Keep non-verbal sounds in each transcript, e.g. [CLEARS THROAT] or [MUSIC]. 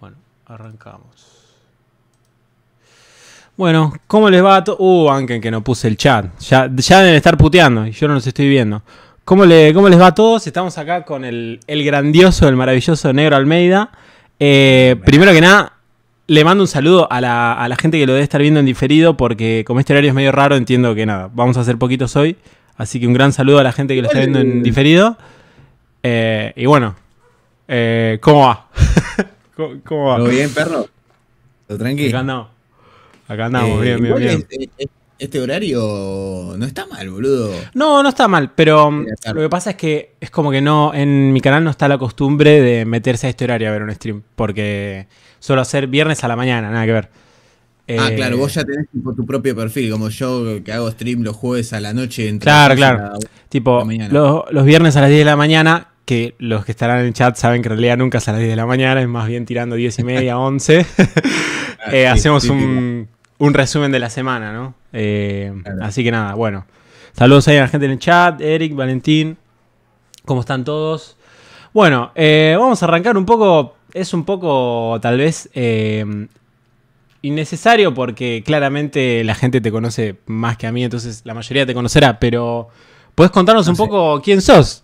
Bueno, arrancamos. Bueno, ¿cómo les va a todos? Uh, Anken, que no puse el chat. Ya, ya deben estar puteando y yo no los estoy viendo. ¿Cómo, le, ¿Cómo, les va a todos? Estamos acá con el, grandioso, el maravilloso Negro Almeida. Eh, primero que nada, le mando un saludo a la, gente que lo debe estar viendo en diferido, porque como este horario es medio raro, entiendo que nada, vamos a hacer poquitos hoy. Así que un gran saludo a la gente que lo está viendo en diferido. Eh, y bueno, eh, ¿cómo va? [LAUGHS] ¿Cómo, va? ¿Todo bien, perro? ¿Todo tranquilo? Acá andamos. Acá andamos, eh, bien, bien, bien. Este, este, este, horario no está mal, boludo. No, no está mal, pero eh, mm, lo que pasa es que es como que no, en mi canal no está la costumbre de meterse a este horario a ver un stream, porque suelo hacer viernes a la mañana, nada que ver. ah, claro, eh, vos ya tenés tipo, tu propio perfil, como yo que hago stream los jueves a la noche. Entre claro, claro. tipo, los, los viernes a las 10 de la mañana que los que estarán en el chat saben que en realidad nunca es a las 10 de la mañana, es más bien tirando 10 y media, 11. [LAUGHS] [LAUGHS] Ah, eh, hacemos un, resumen de la semana, ¿no? Eh, así que nada, bueno. Saludos ahí a la gente en el chat, Eric, Valentín. ¿Cómo están todos? Bueno, eh, vamos a arrancar un poco. Es un poco, tal vez, innecesario porque claramente la gente te conoce más que a mí, entonces la mayoría te conocerá, pero. ¿Puedes contarnos ah, un poco quién sos?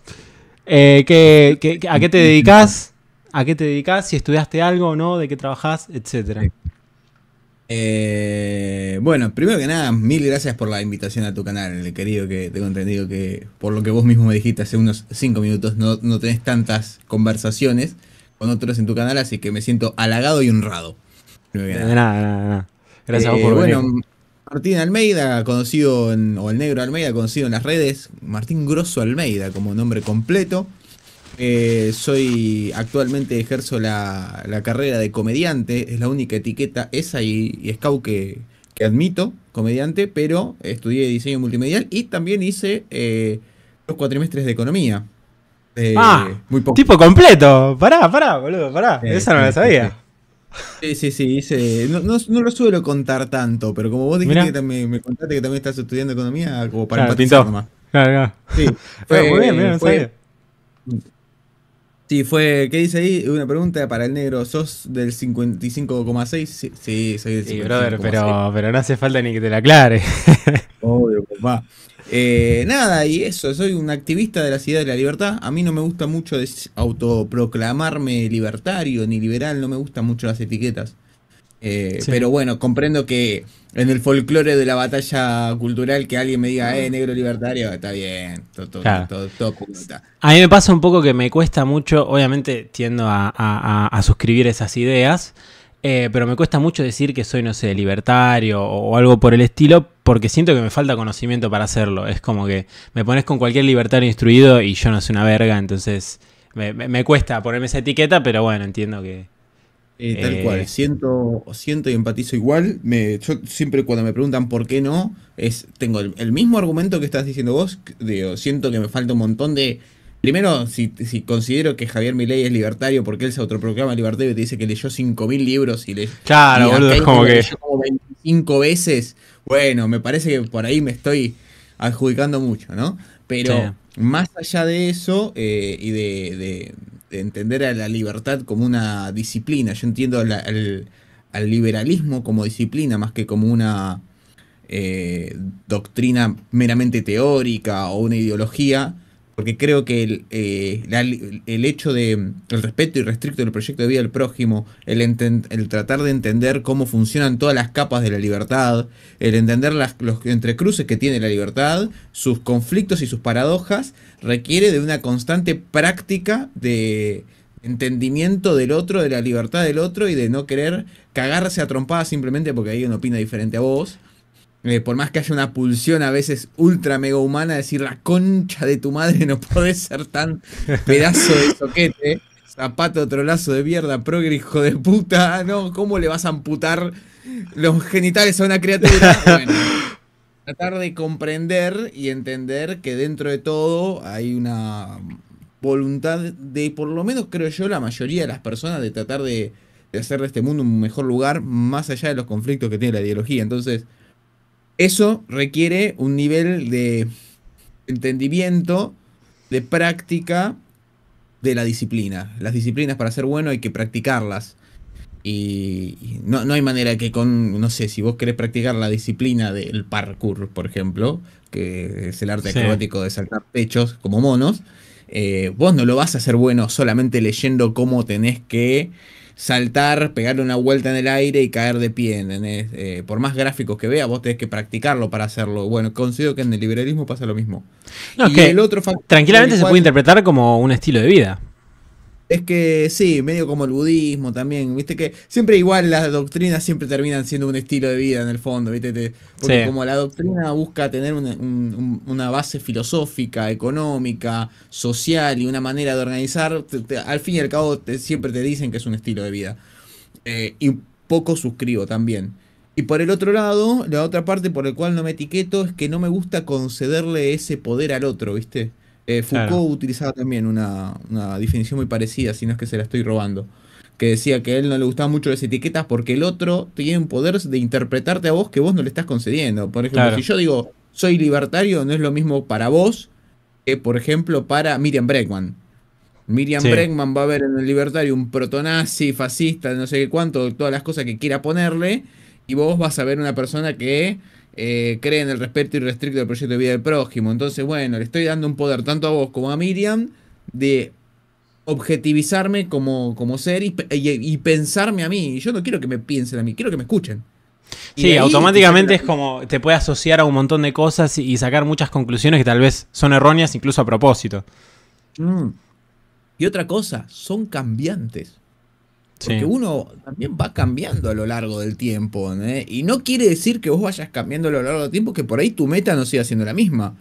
Eh, a qué te dedicas? ¿A qué te dedicas? Si estudiaste algo o no, de qué trabajas, etcétera. Eh, bueno, primero que nada, mil gracias por la invitación a tu canal, el querido, que tengo entendido que por lo que vos mismo me dijiste hace unos cinco minutos, no, tenés tantas conversaciones con otros en tu canal, así que me siento halagado y honrado. Gracias a vos eh, por Martín Almeida, conocido en, o el negro Almeida, conocido en las redes, Martín Grosso Almeida como nombre completo. Eh, soy actualmente ejerzo la, carrera de comediante, es la única etiqueta esa y, scout que, admito, comediante, pero estudié diseño multimedial y también hice eh, los cuatrimestres de economía. Eh, ah, muy poco. tipo completo. Pará, pará, boludo, pará. Esa no la sabía. Sí, sí, sí, hice. No, no, no, lo suelo contar tanto, pero como vos dijiste que también, me contaste que también estás estudiando economía, como para claro, empatizar Claro, claro. Sí, [LAUGHS] fue, muy bien, Sí, fue. ¿Qué dice ahí? Una pregunta para el negro. ¿Sos del 55,6? Sí, sí, soy del 55,6. Sí, brother, pero, pero no hace falta ni que te la aclare. [LAUGHS] Obvio, papá. Eh, nada, y eso, soy un activista de la ciudad de la libertad. A mí no me gusta mucho autoproclamarme libertario ni liberal, no me gustan mucho las etiquetas. Eh, pero bueno, comprendo que en el folclore de la batalla cultural que alguien me diga, eh, negro libertario, está bien, todo, todo, A mí me pasa un poco que me cuesta mucho, obviamente tiendo a, a suscribir esas ideas, eh, pero me cuesta mucho decir que soy, no sé, libertario o, algo por el estilo, porque siento que me falta conocimiento para hacerlo. Es como que me pones con cualquier libertario instruido y yo no sé una verga, entonces me, cuesta ponerme esa etiqueta, pero bueno, entiendo que... Eh, tal cual, eh, siento, siento y empatizo igual. yo siempre cuando me preguntan por qué no, es tengo el, mismo argumento que estás diciendo vos. de siento que me falta un montón de, Primero, si, considero que Javier Milei es libertario porque él se autoproclama libertario y te dice que leyó 5.000 libros y le Claro, boludo, como que... Leyó 25 veces, bueno, me parece que por ahí me estoy adjudicando mucho, ¿no? Pero más allá de eso eh, y de, entender a la libertad como una disciplina, yo entiendo al liberalismo como disciplina más que como una eh, doctrina meramente teórica o una ideología, porque creo que el, eh, el hecho de el respeto irrestricto del proyecto de vida del prójimo, el, tratar de entender cómo funcionan todas las capas de la libertad, el entender las, los entrecruces que tiene la libertad, sus conflictos y sus paradojas, requiere de una constante práctica de entendimiento del otro, de la libertad del otro y de no querer cagarse a trompadas simplemente porque alguien opina diferente a vos. Eh, por más que haya una pulsión a veces ultra mega humana, decir la concha de tu madre no puede ser tan [LAUGHS] pedazo de soquete, zapato trolazo de mierda, progre de puta, ah, no, ¿cómo le vas a amputar los genitales a una criatura? [LAUGHS] tratar de comprender y entender que dentro de todo hay una voluntad de, por lo menos creo yo, la mayoría de las personas de tratar de hacer de este mundo un mejor lugar, más allá de los conflictos que tiene la ideología. Entonces, eso requiere un nivel de entendimiento, de práctica de la disciplina. Las disciplinas para ser bueno hay que practicarlas. Y no, hay manera que con, no sé, si vos querés practicar la disciplina del parkour, por ejemplo, que es el arte acrobático de saltar pechos como monos, eh, vos no lo vas a hacer bueno solamente leyendo cómo tenés que saltar, pegarle una vuelta en el aire y caer de pie. Eh, por más gráficos que vea, vos tenés que practicarlo para hacerlo. Bueno, considero que en el liberalismo pasa lo mismo. y el otro tranquilamente se puede interpretar como un estilo de vida. Es que sí, medio como el budismo también, viste que siempre igual las doctrinas siempre terminan siendo un estilo de vida en el fondo, viste, porque como la doctrina busca tener una, base filosófica, económica, social y una manera de organizar, al fin y al cabo siempre te dicen que es un estilo de vida. Eh, y poco suscribo también. Y por el otro lado, la otra parte por la cual no me etiqueto es que no me gusta concederle ese poder al otro, ¿viste? Eh, Foucault utilizaba también una, definición muy parecida, si no es que se la estoy robando, que decía que a él no le gustaban mucho las etiquetas porque el otro tiene un poder de interpretarte a vos que vos no le estás concediendo. Por ejemplo, si yo digo soy libertario, no es lo mismo para vos que, por ejemplo, para Miriam Bregman. Miriam Breckman Bregman va a ver en el libertario un protonazi, fascista, no sé qué cuánto, todas las cosas que quiera ponerle, y vos vas a ver una persona que eh, cree en el respeto irrestricto del proyecto de vida del prójimo. Entonces, bueno, le estoy dando un poder tanto a vos como a Miriam de objetivizarme como, como ser y, pensarme a mí. Yo no quiero que me piensen a mí, quiero que me escuchen. sí, automáticamente es como te puede asociar a un montón de cosas y sacar muchas conclusiones que tal vez son erróneas incluso a propósito. Mm. Y otra cosa, son cambiantes. Porque uno también va cambiando a lo largo del tiempo. ¿eh? Y no quiere decir que vos vayas cambiando a lo largo del tiempo, que por ahí tu meta no siga siendo la misma.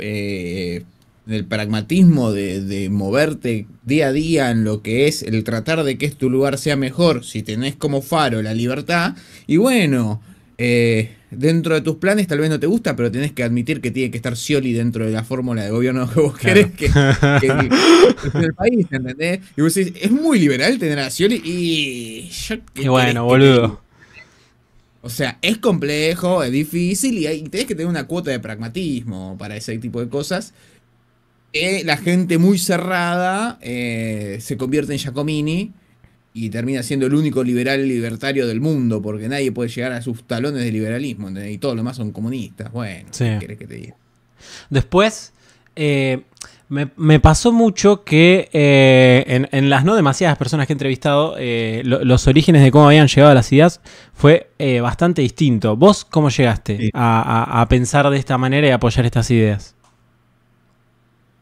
Eh, el pragmatismo de, moverte día a día en lo que es el tratar de que tu este lugar sea mejor, si tenés como faro la libertad, y bueno, eh, dentro de tus planes tal vez no te gusta, pero tenés que admitir que tiene que estar Scioli dentro de la fórmula de gobierno que vos querés que, el país, ¿entendés? Y vos decís, es muy liberal tener a Scioli y... bueno, boludo. O sea, es complejo, es difícil y, tenés que tener una cuota de pragmatismo para ese tipo de cosas. Eh, la gente muy cerrada eh, se convierte en Giacomini y termina siendo el único liberal libertario del mundo, porque nadie puede llegar a sus talones de liberalismo, y todos los demás son comunistas. Bueno, ¿qué querés que te diga? Después, eh, me, pasó mucho que eh, en, las no demasiadas personas que he entrevistado, eh, los orígenes de cómo habían llegado a las ideas fue bastante distinto. ¿Vos cómo llegaste a pensar de esta manera y apoyar estas ideas?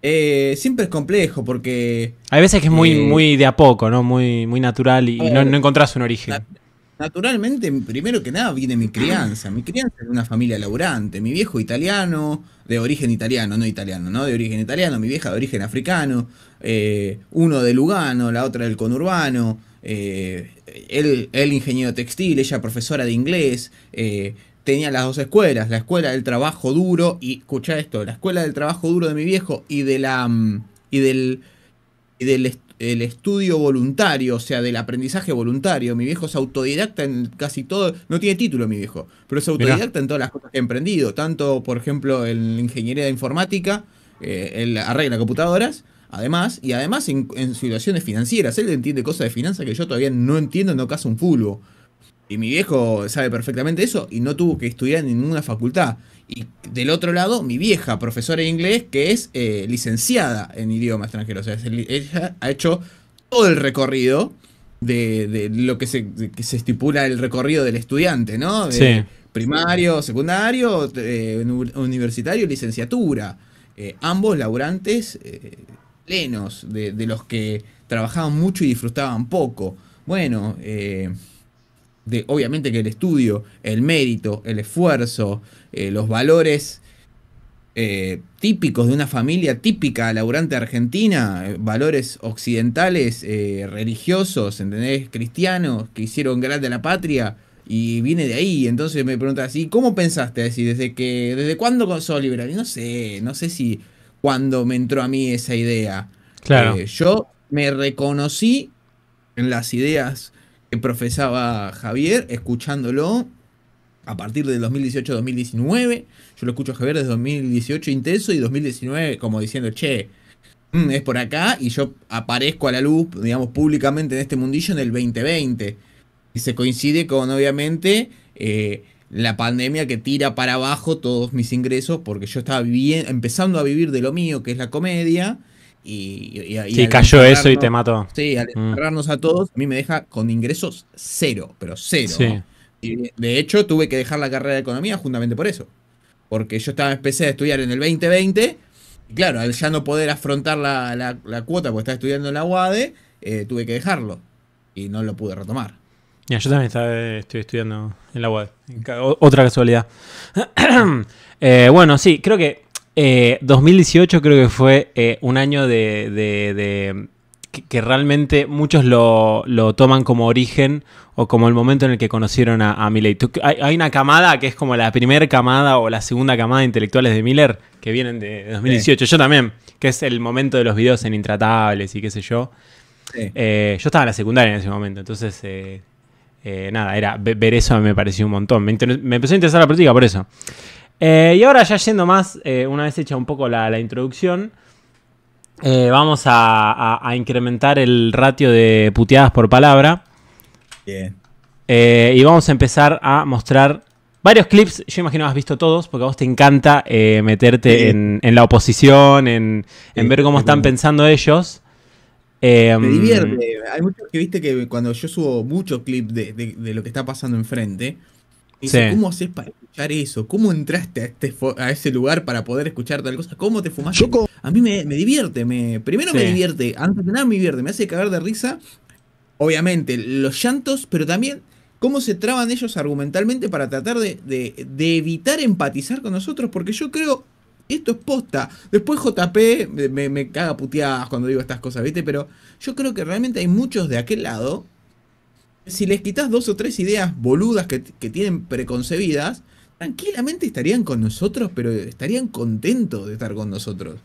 Eh, siempre es complejo porque. Hay veces que es muy, eh, muy de a poco, ¿no? Muy, muy natural y, no, no, encontrás un origen. naturalmente, primero que nada, viene mi crianza. Mi crianza es una familia laburante. Mi viejo italiano, de origen italiano, no italiano, ¿no? De origen italiano, mi vieja de origen africano, eh, uno de Lugano, la otra del conurbano. él, él ingeniero textil, ella profesora de inglés, tenía las dos escuelas, la escuela del trabajo duro y escucha esto, la escuela del trabajo duro de mi viejo y de la mm, y del y del el estudio voluntario, o sea, del aprendizaje voluntario. Mi viejo es autodidacta en casi todo, no tiene título mi viejo, pero es autodidacta en todas las cosas que he emprendido, tanto por ejemplo en ingeniería de informática, eh, él arregla computadoras, además, y además en, situaciones financieras, él entiende cosas de finanzas que yo todavía no entiendo, no caso un fulbo. Y mi viejo sabe perfectamente eso y no tuvo que estudiar en ninguna facultad. Y del otro lado, mi vieja, profesora de inglés, que es eh, licenciada en idioma extranjero. O sea, ella ha hecho todo el recorrido de, lo que se, estipula el recorrido del estudiante, ¿no? Primario, secundario, eh, universitario, licenciatura. Eh, ambos laburantes plenos, de, los que trabajaban mucho y disfrutaban poco. Bueno, eh, obviamente que el estudio, el mérito, el esfuerzo, eh, los valores eh, típicos de una familia típica laburante argentina, eh, valores occidentales, religiosos, ¿entendés? Cristianos que hicieron grande de la patria. Y viene de ahí, entonces me pregunta así, ¿cómo pensaste? Así, ¿desde que, desde cuándo sos liberal? Y no sé, no sé si cuando me entró a mí esa idea. Claro. yo me reconocí en las ideas que eh, profesaba Javier, escuchándolo a partir del 2018-2019. Yo lo escucho a Javier desde 2018 intenso y 2019 como diciendo, che, mm, es por acá y yo aparezco a la luz, digamos, públicamente en este mundillo en el 2020. Y se coincide con, obviamente, eh, la pandemia que tira para abajo todos mis ingresos porque yo estaba empezando a vivir de lo mío, que es la comedia, y, cayó eso y te mató. Sí, al mm. encerrarnos a todos, a mí me deja con ingresos cero, pero cero. Sí. de hecho, tuve que dejar la carrera de economía justamente por eso. Porque yo estaba empecé a estudiar en el 2020. Y claro, al ya no poder afrontar la, cuota porque estaba estudiando en la UADE, eh, tuve que dejarlo. Y no lo pude retomar. yo también estaba, eh, estoy estudiando en la UADE Otra casualidad. [CLEARS THROAT] Eh, bueno, sí, creo que 2018 eh, creo que fue eh, un año de, que, realmente muchos lo, toman como origen o como el momento en el que conocieron a, a Hay, una camada que es como la primera camada o la segunda camada de intelectuales de Miller que vienen de 2018. Yo también, que es el momento de los videos en Intratables y qué sé yo. Eh, yo estaba en la secundaria en ese momento, entonces nada, era ver eso me pareció un montón. Me, me, empezó a interesar la política por eso. Eh, y ahora ya yendo más, eh, una vez hecha un poco la, introducción, eh, vamos a, incrementar el ratio de puteadas por palabra. Bien. y vamos a empezar a mostrar varios clips. Yo imagino que has visto todos, porque a vos te encanta meterte en, la oposición, en, ver cómo están pensando ellos. Me em, divierte. Hay muchos que viste que cuando yo subo muchos clips de, de lo que está pasando enfrente, ¿cómo haces para escuchar eso? ¿Cómo entraste a, este a, ese lugar para poder escuchar tal cosa? ¿Cómo te fumaste? A mí me, divierte, primero me divierte, antes de nada me divierte, me hace cagar de risa. Obviamente, los llantos, pero también cómo se traban ellos argumentalmente para tratar de, evitar empatizar con nosotros, porque yo creo, esto es posta. Después JP me, me caga puteadas cuando digo estas cosas, ¿viste? Pero yo creo que realmente hay muchos de aquel lado si les quitas dos o tres ideas boludas que, tienen preconcebidas, tranquilamente estarían con nosotros, pero estarían contentos de estar con nosotros.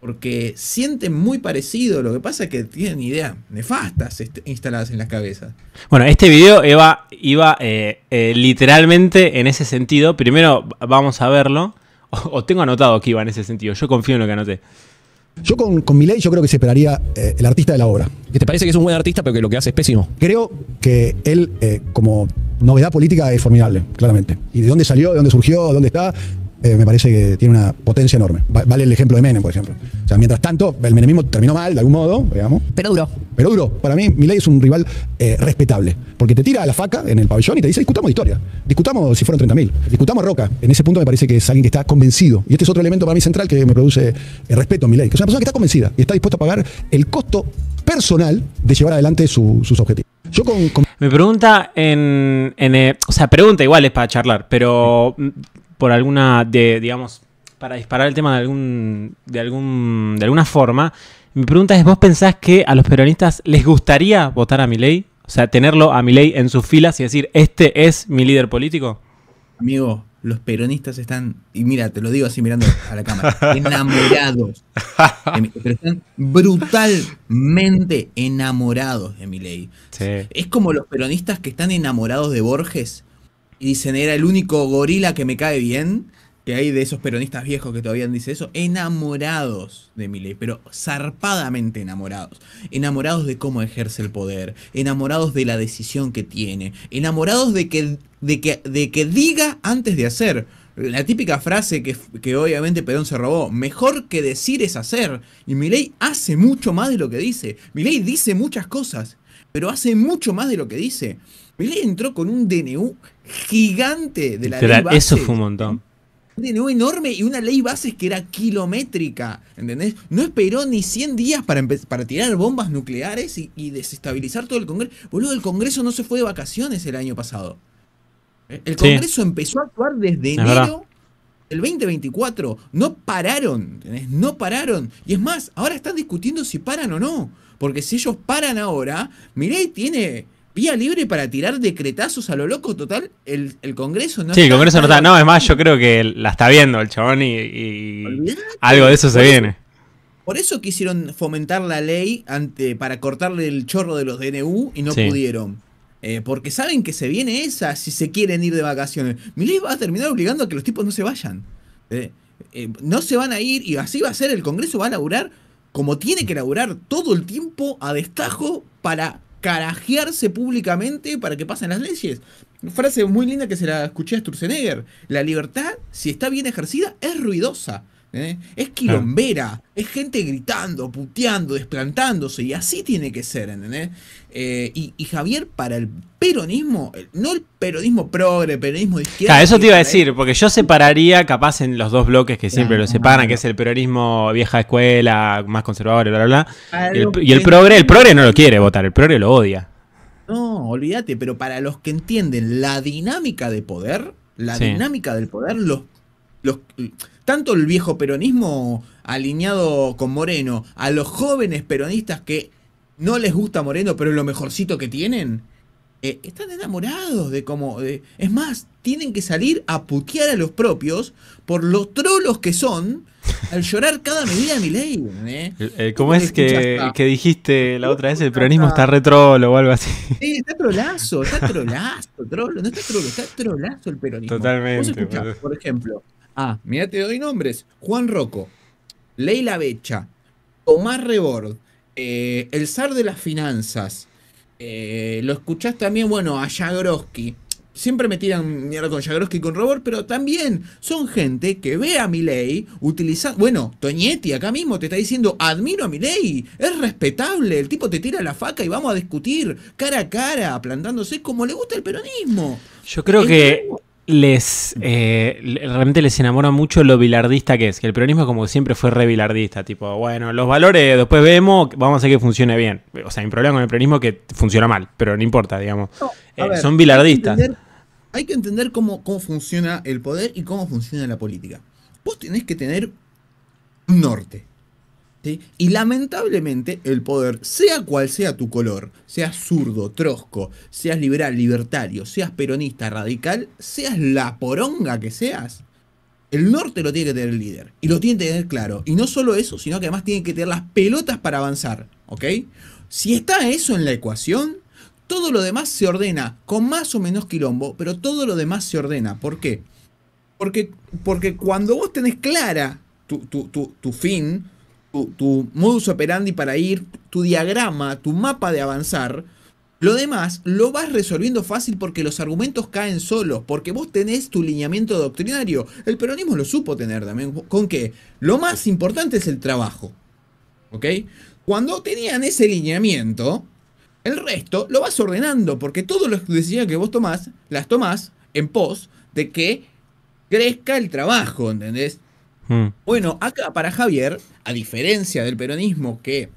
Porque sienten muy parecido, lo que pasa es que tienen ideas nefastas este, instaladas en las cabezas. Bueno, este video iba eh, eh, literalmente en ese sentido. Primero vamos a verlo. Os [LAUGHS] o tengo anotado que iba en ese sentido, yo confío en lo que anoté. Yo con, con Milei yo creo que se esperaría eh, el artista de la obra. Que te parece que es un buen artista, pero que lo que hace es pésimo. Creo que él, eh, como novedad política, es formidable, claramente. ¿Y de dónde salió, de dónde surgió, dónde está? Eh, me parece que tiene una potencia enorme. vale el ejemplo de Menem, por ejemplo. O sea, mientras tanto, el menemismo terminó mal, de algún modo, digamos. Pero duro Pero duro Para mí, Milei es un rival eh, respetable, porque te tira a la faca en el pabellón y te dice, discutamos historia, discutamos si fueron 30.000, discutamos Roca. En ese punto me parece que es alguien que está convencido. Y este es otro elemento para mí central que me produce el eh, respeto a Milei, que es una persona que está convencida y está dispuesta a pagar el costo personal de llevar adelante sus objetivos. Yo con, Me pregunta en, O sea, pregunta igual es para charlar, pero mm, por alguna, de, digamos, para disparar el tema de, algún, de, algún, de alguna forma, mi pregunta es, ¿vos pensás que a los peronistas les gustaría votar a Milei? O sea, tenerlo a Milei en sus filas y decir, este es mi líder político. Amigo, los peronistas están, y mira, te lo digo así mirando a la cámara, [LAUGHS] enamorados. pero están brutalmente enamorados de Milei. Es como los peronistas que están enamorados de Borges y dicen, era el único gorila que me cae bien, que hay de esos peronistas viejos que todavía dicen eso, enamorados de Milei, pero zarpadamente enamorados, enamorados de cómo ejerce el poder, enamorados de la decisión que tiene, enamorados de que, de que, de que diga antes de hacer. La típica frase que, que obviamente Perón se robó, mejor que decir es hacer. Y Milei hace mucho más de lo que dice. Milei dice muchas cosas, pero hace mucho más de lo que dice. Pelé entró con un DNU gigante de la ley base. Eso fue un montón. Un DNU enorme y una ley bases que era kilométrica, ¿entendés? No esperó ni 100 días para, para tirar bombas nucleares y, desestabilizar todo el Congreso. Boludo, el Congreso no se fue de vacaciones el año pasado. Eh, el Congreso empezó a actuar desde enero del 2024. No pararon, no pararon. Y es más, ahora están discutiendo si paran o no. Porque si ellos paran ahora, miré, tiene vía libre para tirar decretazos a lo loco, total, el, Congreso no Sí, el Congreso no está, no, es más, yo creo que la está viendo el chabón y, algo de eso se viene. por eso quisieron fomentar la ley ante, para cortarle el chorro de los DNU y no pudieron. Eh, porque saben que se viene esa si se quieren ir de vacaciones. ley va a terminar obligando a que los tipos no se vayan. Eh, eh, no se van a ir y así va a ser, el Congreso va a laburar como tiene que laburar todo el tiempo a destajo para carajearse públicamente para que pasen las leyes. frase muy linda que se la escuché a Sturzenegger. La libertad, si está bien ejercida, es ruidosa. ¿eh? Es quilombera, es gente gritando, puteando, desplantándose, y así tiene que ser, eh, y, Javier, para el peronismo, no el peronismo progre, el peronismo de izquierda. eso te iba a decir, porque yo separaría capaz en los dos bloques que siempre lo separan, que es el peronismo vieja escuela, más conservador, bla, bla, y el progre, el progre no lo quiere votar, el progre lo odia. No, olvídate, pero para los que entienden la dinámica de poder, la dinámica del poder, los, los tanto el viejo peronismo alineado con Moreno, a los jóvenes peronistas que no les gusta Moreno, pero es lo mejorcito que tienen, eh, están enamorados de cómo... es más, tienen que salir a putear a los propios por los trolos que son al llorar cada medida de mi ley. ¿eh? Eh, eh cómo es que, dijiste la otra vez? El peronismo está retrolo o algo así. Sí, está trolazo, está trolazo, trolo, no está trolo, está trolazo el peronismo. Totalmente. por ejemplo, Ah, mira, te doy nombres. Juan Rocco, Leila Becha, Tomás Rebord, eh, el zar de las finanzas. Eh, lo escuchás también, bueno, a Yagroski. Siempre me tiran mierda con Yagroski y con rebord pero también son gente que ve a ley utilizando. Bueno, Toñetti acá mismo te está diciendo: admiro a ley, es respetable, el tipo te tira la faca y vamos a discutir cara a cara, plantándose como le gusta el peronismo. Yo creo que les eh, realmente les enamora mucho lo bilardista que es, que el peronismo como siempre fue re bilardista, tipo, bueno, los valores después vemos, vamos a hacer que funcione bien. O sea, hay problema con el peronismo que funciona mal, pero no importa, digamos. Eh, son bilardistas. Hay que entender, cómo, cómo, funciona el poder y cómo funciona la política. Vos tenés que tener un norte. Y lamentablemente el poder, sea cual sea tu color, seas zurdo, trosco, seas liberal, libertario, seas peronista, radical, seas la poronga que seas, el norte lo tiene que tener el líder. Y lo tiene que tener claro. Y no solo eso, sino que además tiene que tener las pelotas para avanzar. ¿Ok? Si está eso en la ecuación, todo lo demás se ordena. Con más o menos quilombo, pero todo lo demás se ordena. ¿Por qué? Porque, porque cuando vos tenés clara tu, tu fin, tu, modus operandi para ir, tu diagrama, tu mapa de avanzar, lo demás lo vas resolviendo fácil porque los argumentos caen solos, porque vos tenés tu lineamiento doctrinario. El peronismo lo supo tener también. ¿Con qué? Lo más importante es el trabajo. ¿Ok? Cuando tenían ese lineamiento, el resto lo vas ordenando, porque todas que decisiones que vos tomás, las tomás en pos de que crezca el trabajo, ¿entendés? Mm. Bueno, acá para Javier, a diferencia del peronismo que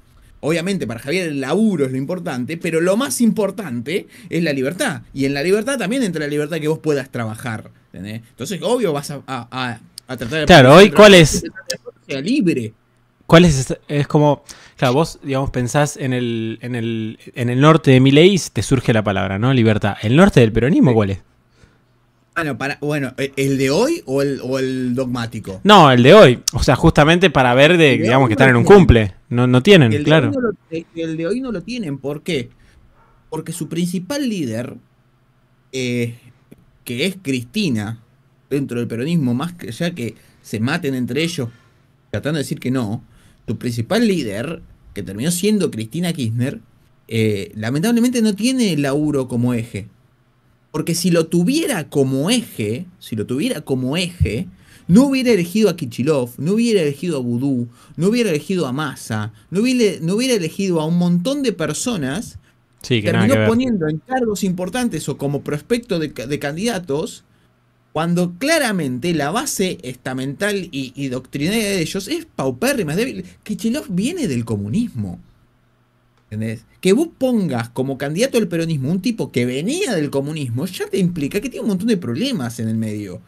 Obviamente, para Javier el laburo es lo importante, pero lo más importante es la libertad. Y en la libertad también entra la libertad que vos puedas trabajar. Entonces, obvio, vas a, tratar de. Claro, hoy, ¿cuál es? libre. ¿Cuál es? Es como. Claro, vos, digamos, pensás en el, en el, norte de Mileis, te surge la palabra, ¿no? Libertad. ¿El norte del peronismo cuál es? Ah, para, bueno, eh, ¿el de hoy o el, o el dogmático? No, el de hoy. O sea, justamente para ver de, digamos, que están en un cumple. No, no tienen, claro. el de hoy no lo tienen. ¿Por qué? Porque su principal líder, eh, que es Cristina, dentro del peronismo, más que ya que se maten entre ellos, tratando de decir que no, su principal líder, que terminó siendo Cristina Kirchner, eh, lamentablemente no tiene el laburo como eje. Porque si lo tuviera como eje, si lo tuviera como eje, no hubiera elegido a Kichilov, no hubiera elegido a Vudú, no hubiera elegido a Massa, no hubiera, elegido a un montón de personas que terminó poniendo en cargos importantes o como prospecto de, candidatos, cuando claramente la base estamental y, y doctrinaria de ellos es paupérrima, es débil. Kichilov viene del comunismo. Que vos pongas como candidato al peronismo un tipo que venía del comunismo ya te implica que tiene un montón de problemas en el medio.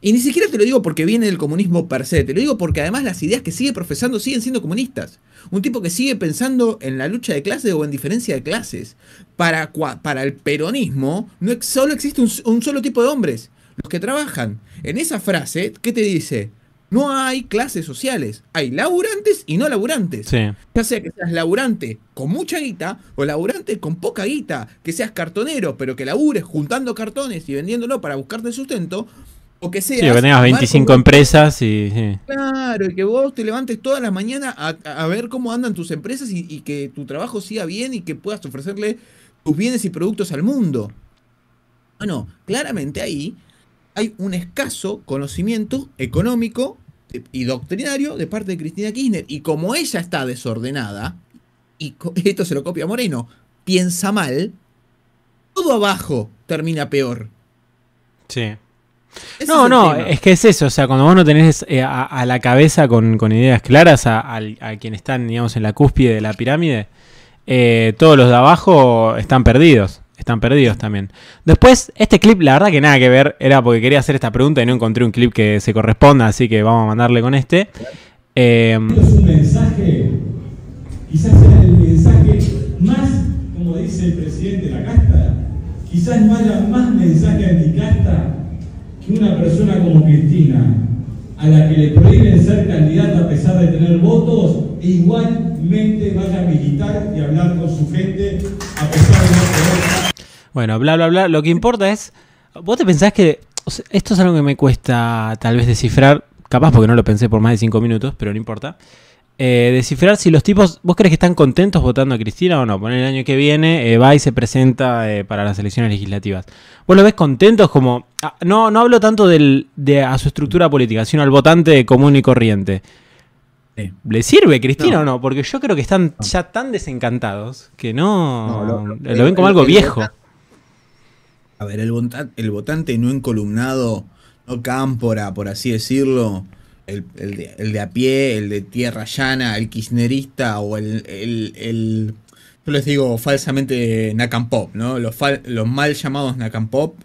Y ni siquiera te lo digo porque viene del comunismo per se, te lo digo porque además las ideas que sigue profesando siguen siendo comunistas. Un tipo que sigue pensando en la lucha de clases o en diferencia de clases. Para, para el peronismo no solo existe un solo tipo de hombres, los que trabajan. En esa frase, ¿qué te dice? No hay clases sociales, hay laburantes y no laburantes. Ya sea que seas laburante con mucha guita o laburante con poca guita, que seas cartonero pero que labures juntando cartones y vendiéndolo para buscarte sustento, o que seas... Sí, que tengas 25 empresas y... Claro, y que vos te levantes todas las mañanas a, ver cómo andan tus empresas y, y que tu trabajo siga bien y que puedas ofrecerle tus bienes y productos al mundo. Bueno, claramente ahí hay un escaso conocimiento económico y doctrinario de parte de Cristina Kirchner. Y como ella está desordenada, y [LAUGHS] esto se lo copia Moreno, piensa mal, todo abajo termina peor. Sí. no, no, es que es eso, o sea, cuando vos no tenés eh, a, la cabeza con, ideas claras a, quienes quien están, digamos, en la cúspide de la pirámide, eh, todos los de abajo están perdidos están perdidos también. Después, este clip, la verdad que nada que ver, era porque quería hacer esta pregunta y no encontré un clip que se corresponda, así que vamos a mandarle con este. Eh, es un mensaje, quizás sea el mensaje más, como dice el presidente de la casta, quizás no haya más mensaje casta que una persona como Cristina, a la que le prohíben ser candidata a pesar de tener votos, e igualmente vaya a militar y hablar con su gente a pesar de no votos. Bueno, bla, bla, bla. Lo que importa es, vos te pensás que esto es algo que me cuesta tal vez descifrar, capaz porque no lo pensé por más de cinco minutos, pero no importa. Eh, descifrar si los tipos, ¿vos crees que están contentos votando a Cristina o no? Poner el año que viene, eh, va y se presenta eh, para las elecciones legislativas. ¿Vos lo ves contentos como.? Ah, no, no hablo tanto de a su estructura política, sino al votante común y corriente. ¿Le sirve Cristina o no? Porque yo creo que están ya tan desencantados que no. lo, ven como algo viejo a ver, el, el votante no encolumnado, no cámpora, por así decirlo, el, de, a pie, el de tierra llana, el kirchnerista o el, yo les digo falsamente Nakam Pop, ¿no? Los, mal llamados Nakam Pop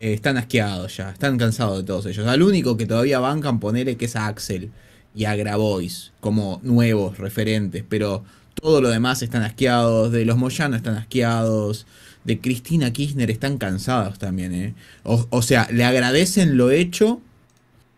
eh, están asqueados ya, están cansados de todos ellos. Al único que todavía bancan ponerle que es Axel y a Grabois como nuevos referentes, pero todo lo demás están asqueados, de los Moyano están asqueados, de Cristina Kirchner están cansados también, ¿eh? O, sea, le agradecen lo hecho,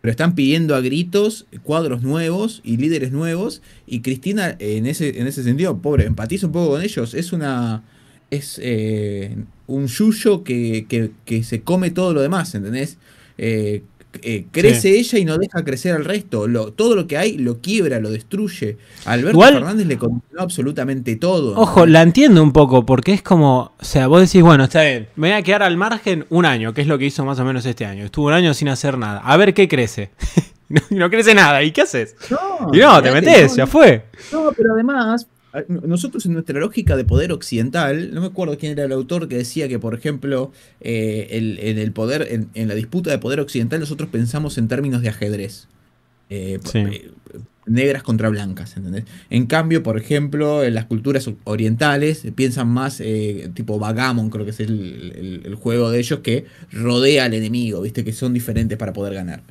pero están pidiendo a gritos cuadros nuevos y líderes nuevos. Y Cristina, en ese, en ese sentido, pobre, empatiza un poco con ellos. Es una. Es eh, un yuyo que, que, que, se come todo lo demás, ¿entendés? Eh, eh, crece ella y no deja crecer al resto. todo lo que hay lo quiebra, lo destruye. Alberto Fernández le contó absolutamente todo. Ojo, la entiendo un poco, porque es como, o sea, vos decís, bueno, está bien, me voy a quedar al margen un año, que es lo que hizo más o menos este año. Estuvo un año sin hacer nada. A ver qué crece. [LAUGHS] no, no crece nada, ¿y qué haces? No, y no, te metes, ya fue. No, pero además, nosotros en nuestra lógica de poder occidental, no me acuerdo quién era el autor que decía que, por ejemplo, eh, en el poder, en, la disputa de poder occidental, nosotros pensamos en términos de ajedrez. Eh, eh, negras contra blancas, ¿entendés? En cambio, por ejemplo, en las culturas orientales piensan más, tipo Vagamon, creo que es el, juego de ellos, que rodea al enemigo, ¿viste? Que son diferentes para poder ganar.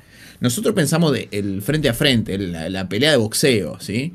Nosotros pensamos de el frente a frente, la, pelea de boxeo, ¿sí?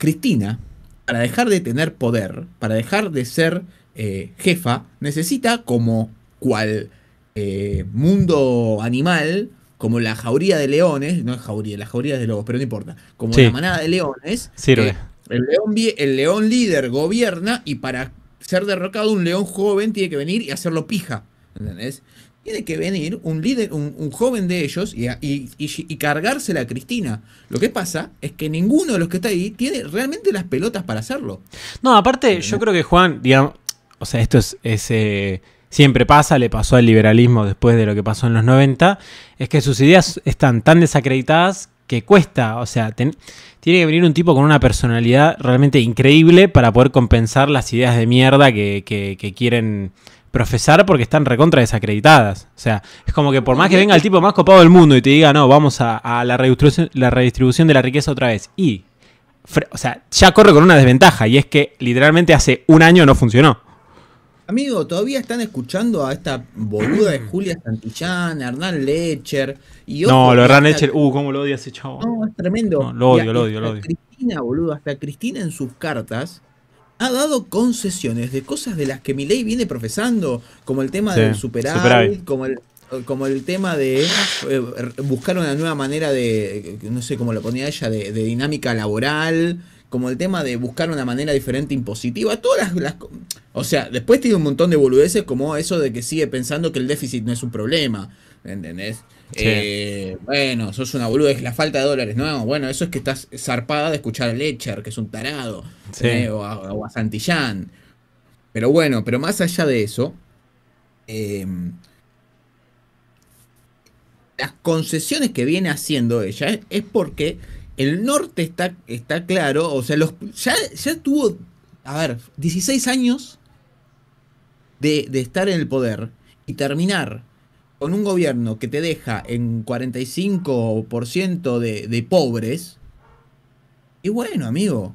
Cristina, para dejar de tener poder, para dejar de ser eh, jefa, necesita, como cual eh, mundo animal, como la jauría de leones, no es jauría, la jauría de lobos, pero no importa, como la manada de leones, Sirve. Eh, el, león, el león líder gobierna y para ser derrocado un león joven tiene que venir y hacerlo pija. ¿Entendés? tiene que venir un líder, un, joven de ellos y, cargársela a Cristina. Lo que pasa es que ninguno de los que está ahí tiene realmente las pelotas para hacerlo. No, aparte, eh, yo creo que Juan, digamos, o sea, esto es, eh, siempre pasa, le pasó al liberalismo después de lo que pasó en los 90, es que sus ideas están tan desacreditadas que cuesta, o sea, tiene que venir un tipo con una personalidad realmente increíble para poder compensar las ideas de mierda que quieren profesar porque están recontra desacreditadas. O sea, es como que por más que venga el tipo más copado del mundo y te diga, no, vamos a, la, redistribución, la redistribución de la riqueza otra vez. Y, o sea, ya corre con una desventaja y es que literalmente hace un año no funcionó. Amigo, todavía están escuchando a esta boluda de [CLEARS THROAT] Julia Santillán, Hernán Lecher. Y no, lo Hernán Lecher, uh, cómo lo odia ese chavo. No, es tremendo. lo odio, lo odio, lo odio. Cristina, boludo, hasta Cristina en sus cartas ha dado concesiones de cosas de las que mi ley viene profesando, como el tema del superávit, como el como el tema de eh, buscar una nueva manera de, eh, no sé cómo lo ponía ella, de, dinámica laboral, como el tema de buscar una manera diferente impositiva, todas las, las, O sea, después tiene un montón de boludeces como eso de que sigue pensando que el déficit no es un problema, ¿entendés? Eh, bueno, sos una boluda, es la falta de dólares. No, bueno, eso es que estás zarpada de escuchar a Lecher, que es un tarado, eh, o, a, Santillán. Pero bueno, pero más allá de eso, em, las concesiones que viene haciendo ella es, porque el norte está, está claro, o sea, los, ya, tuvo, a ver, 16 años de, de estar en el poder y terminar con un gobierno que te deja en 45% de, de pobres, y bueno, amigo,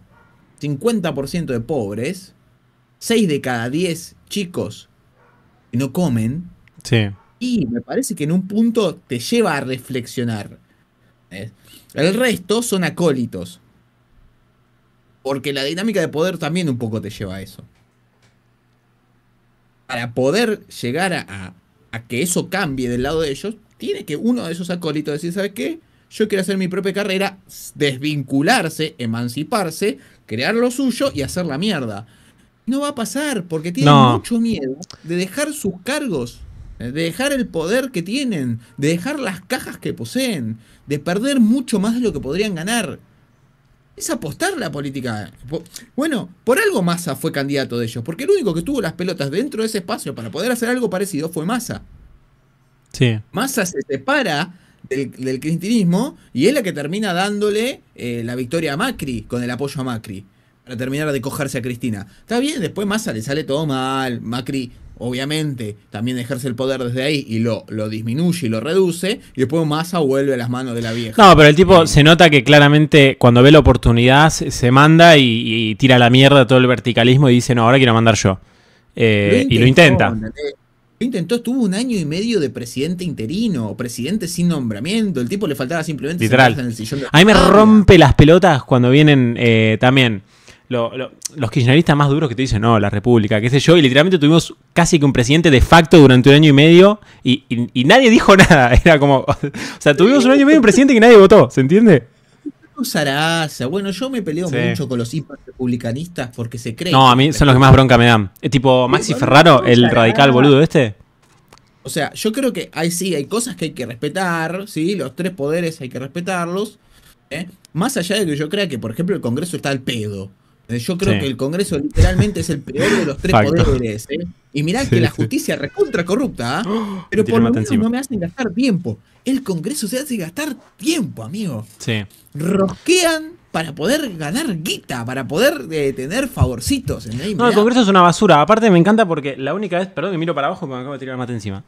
50% de pobres, 6 de cada 10 chicos que no comen. Y me parece que en un punto te lleva a reflexionar. El resto son acólitos. Porque la dinámica de poder también un poco te lleva a eso. Para poder llegar a que eso cambie del lado de ellos, tiene que uno de esos acólitos decir, ¿sabes qué? Yo quiero hacer mi propia carrera, desvincularse, emanciparse, crear lo suyo y hacer la mierda. No va a pasar porque tienen mucho miedo de dejar sus cargos, de dejar el poder que tienen, de dejar las cajas que poseen, de perder mucho más de lo que podrían ganar es apostar la política. Bueno, por algo Massa fue candidato de ellos, porque el único que tuvo las pelotas dentro de ese espacio para poder hacer algo parecido fue Massa. Sí. Massa se separa del, del, cristinismo y es la que termina dándole eh, la victoria a Macri, con el apoyo a Macri, para terminar de cogerse a Cristina. Está bien, después Massa le sale todo mal, Macri obviamente también ejerce el poder desde ahí y lo, disminuye y lo reduce, y después Massa vuelve a las manos de la vieja. No, pero el tipo se nota que claramente cuando ve la oportunidad se, manda y, tira la mierda todo el verticalismo y dice, no, ahora quiero mandar yo. Eh, y lo intenta. Lo intentó, estuvo un año y medio de presidente interino, o presidente sin nombramiento, el tipo le faltaba simplemente Literal. en el sillón de... A mí me rompe las pelotas cuando vienen eh, también los kirchneristas más duros que te dicen, no, la República, qué sé yo, y literalmente tuvimos casi que un presidente de facto durante un año y medio y, nadie dijo [LAUGHS] nada. Era como, [LAUGHS] o sea, tuvimos un año y medio un presidente que nadie votó, ¿se entiende? Sarasa. Bueno, yo me peleo mucho con los republicanistas porque se creen. No, a mí son los que más bronca me dan. Es tipo Maxi Ferraro, el radical boludo este. O sea, yo creo que hay sí, hay cosas que hay que respetar, sí, los tres poderes hay que respetarlos. ¿eh? Más allá de que yo crea que, por ejemplo, el Congreso está al pedo. Eh, yo creo que el Congreso literalmente es el peor de los tres poderes. ¿eh? Y mirá que la justicia es recontra corrupta, ¿ah? pero por lo menos no me hacen gastar tiempo. El Congreso se hace gastar tiempo, amigo. Sí. Rosquean para poder ganar guita, para poder eh, tener favorcitos. No, el Congreso es una basura. Aparte me encanta porque la única vez, perdón que miro para abajo, me acabo de tirar em, el mate encima.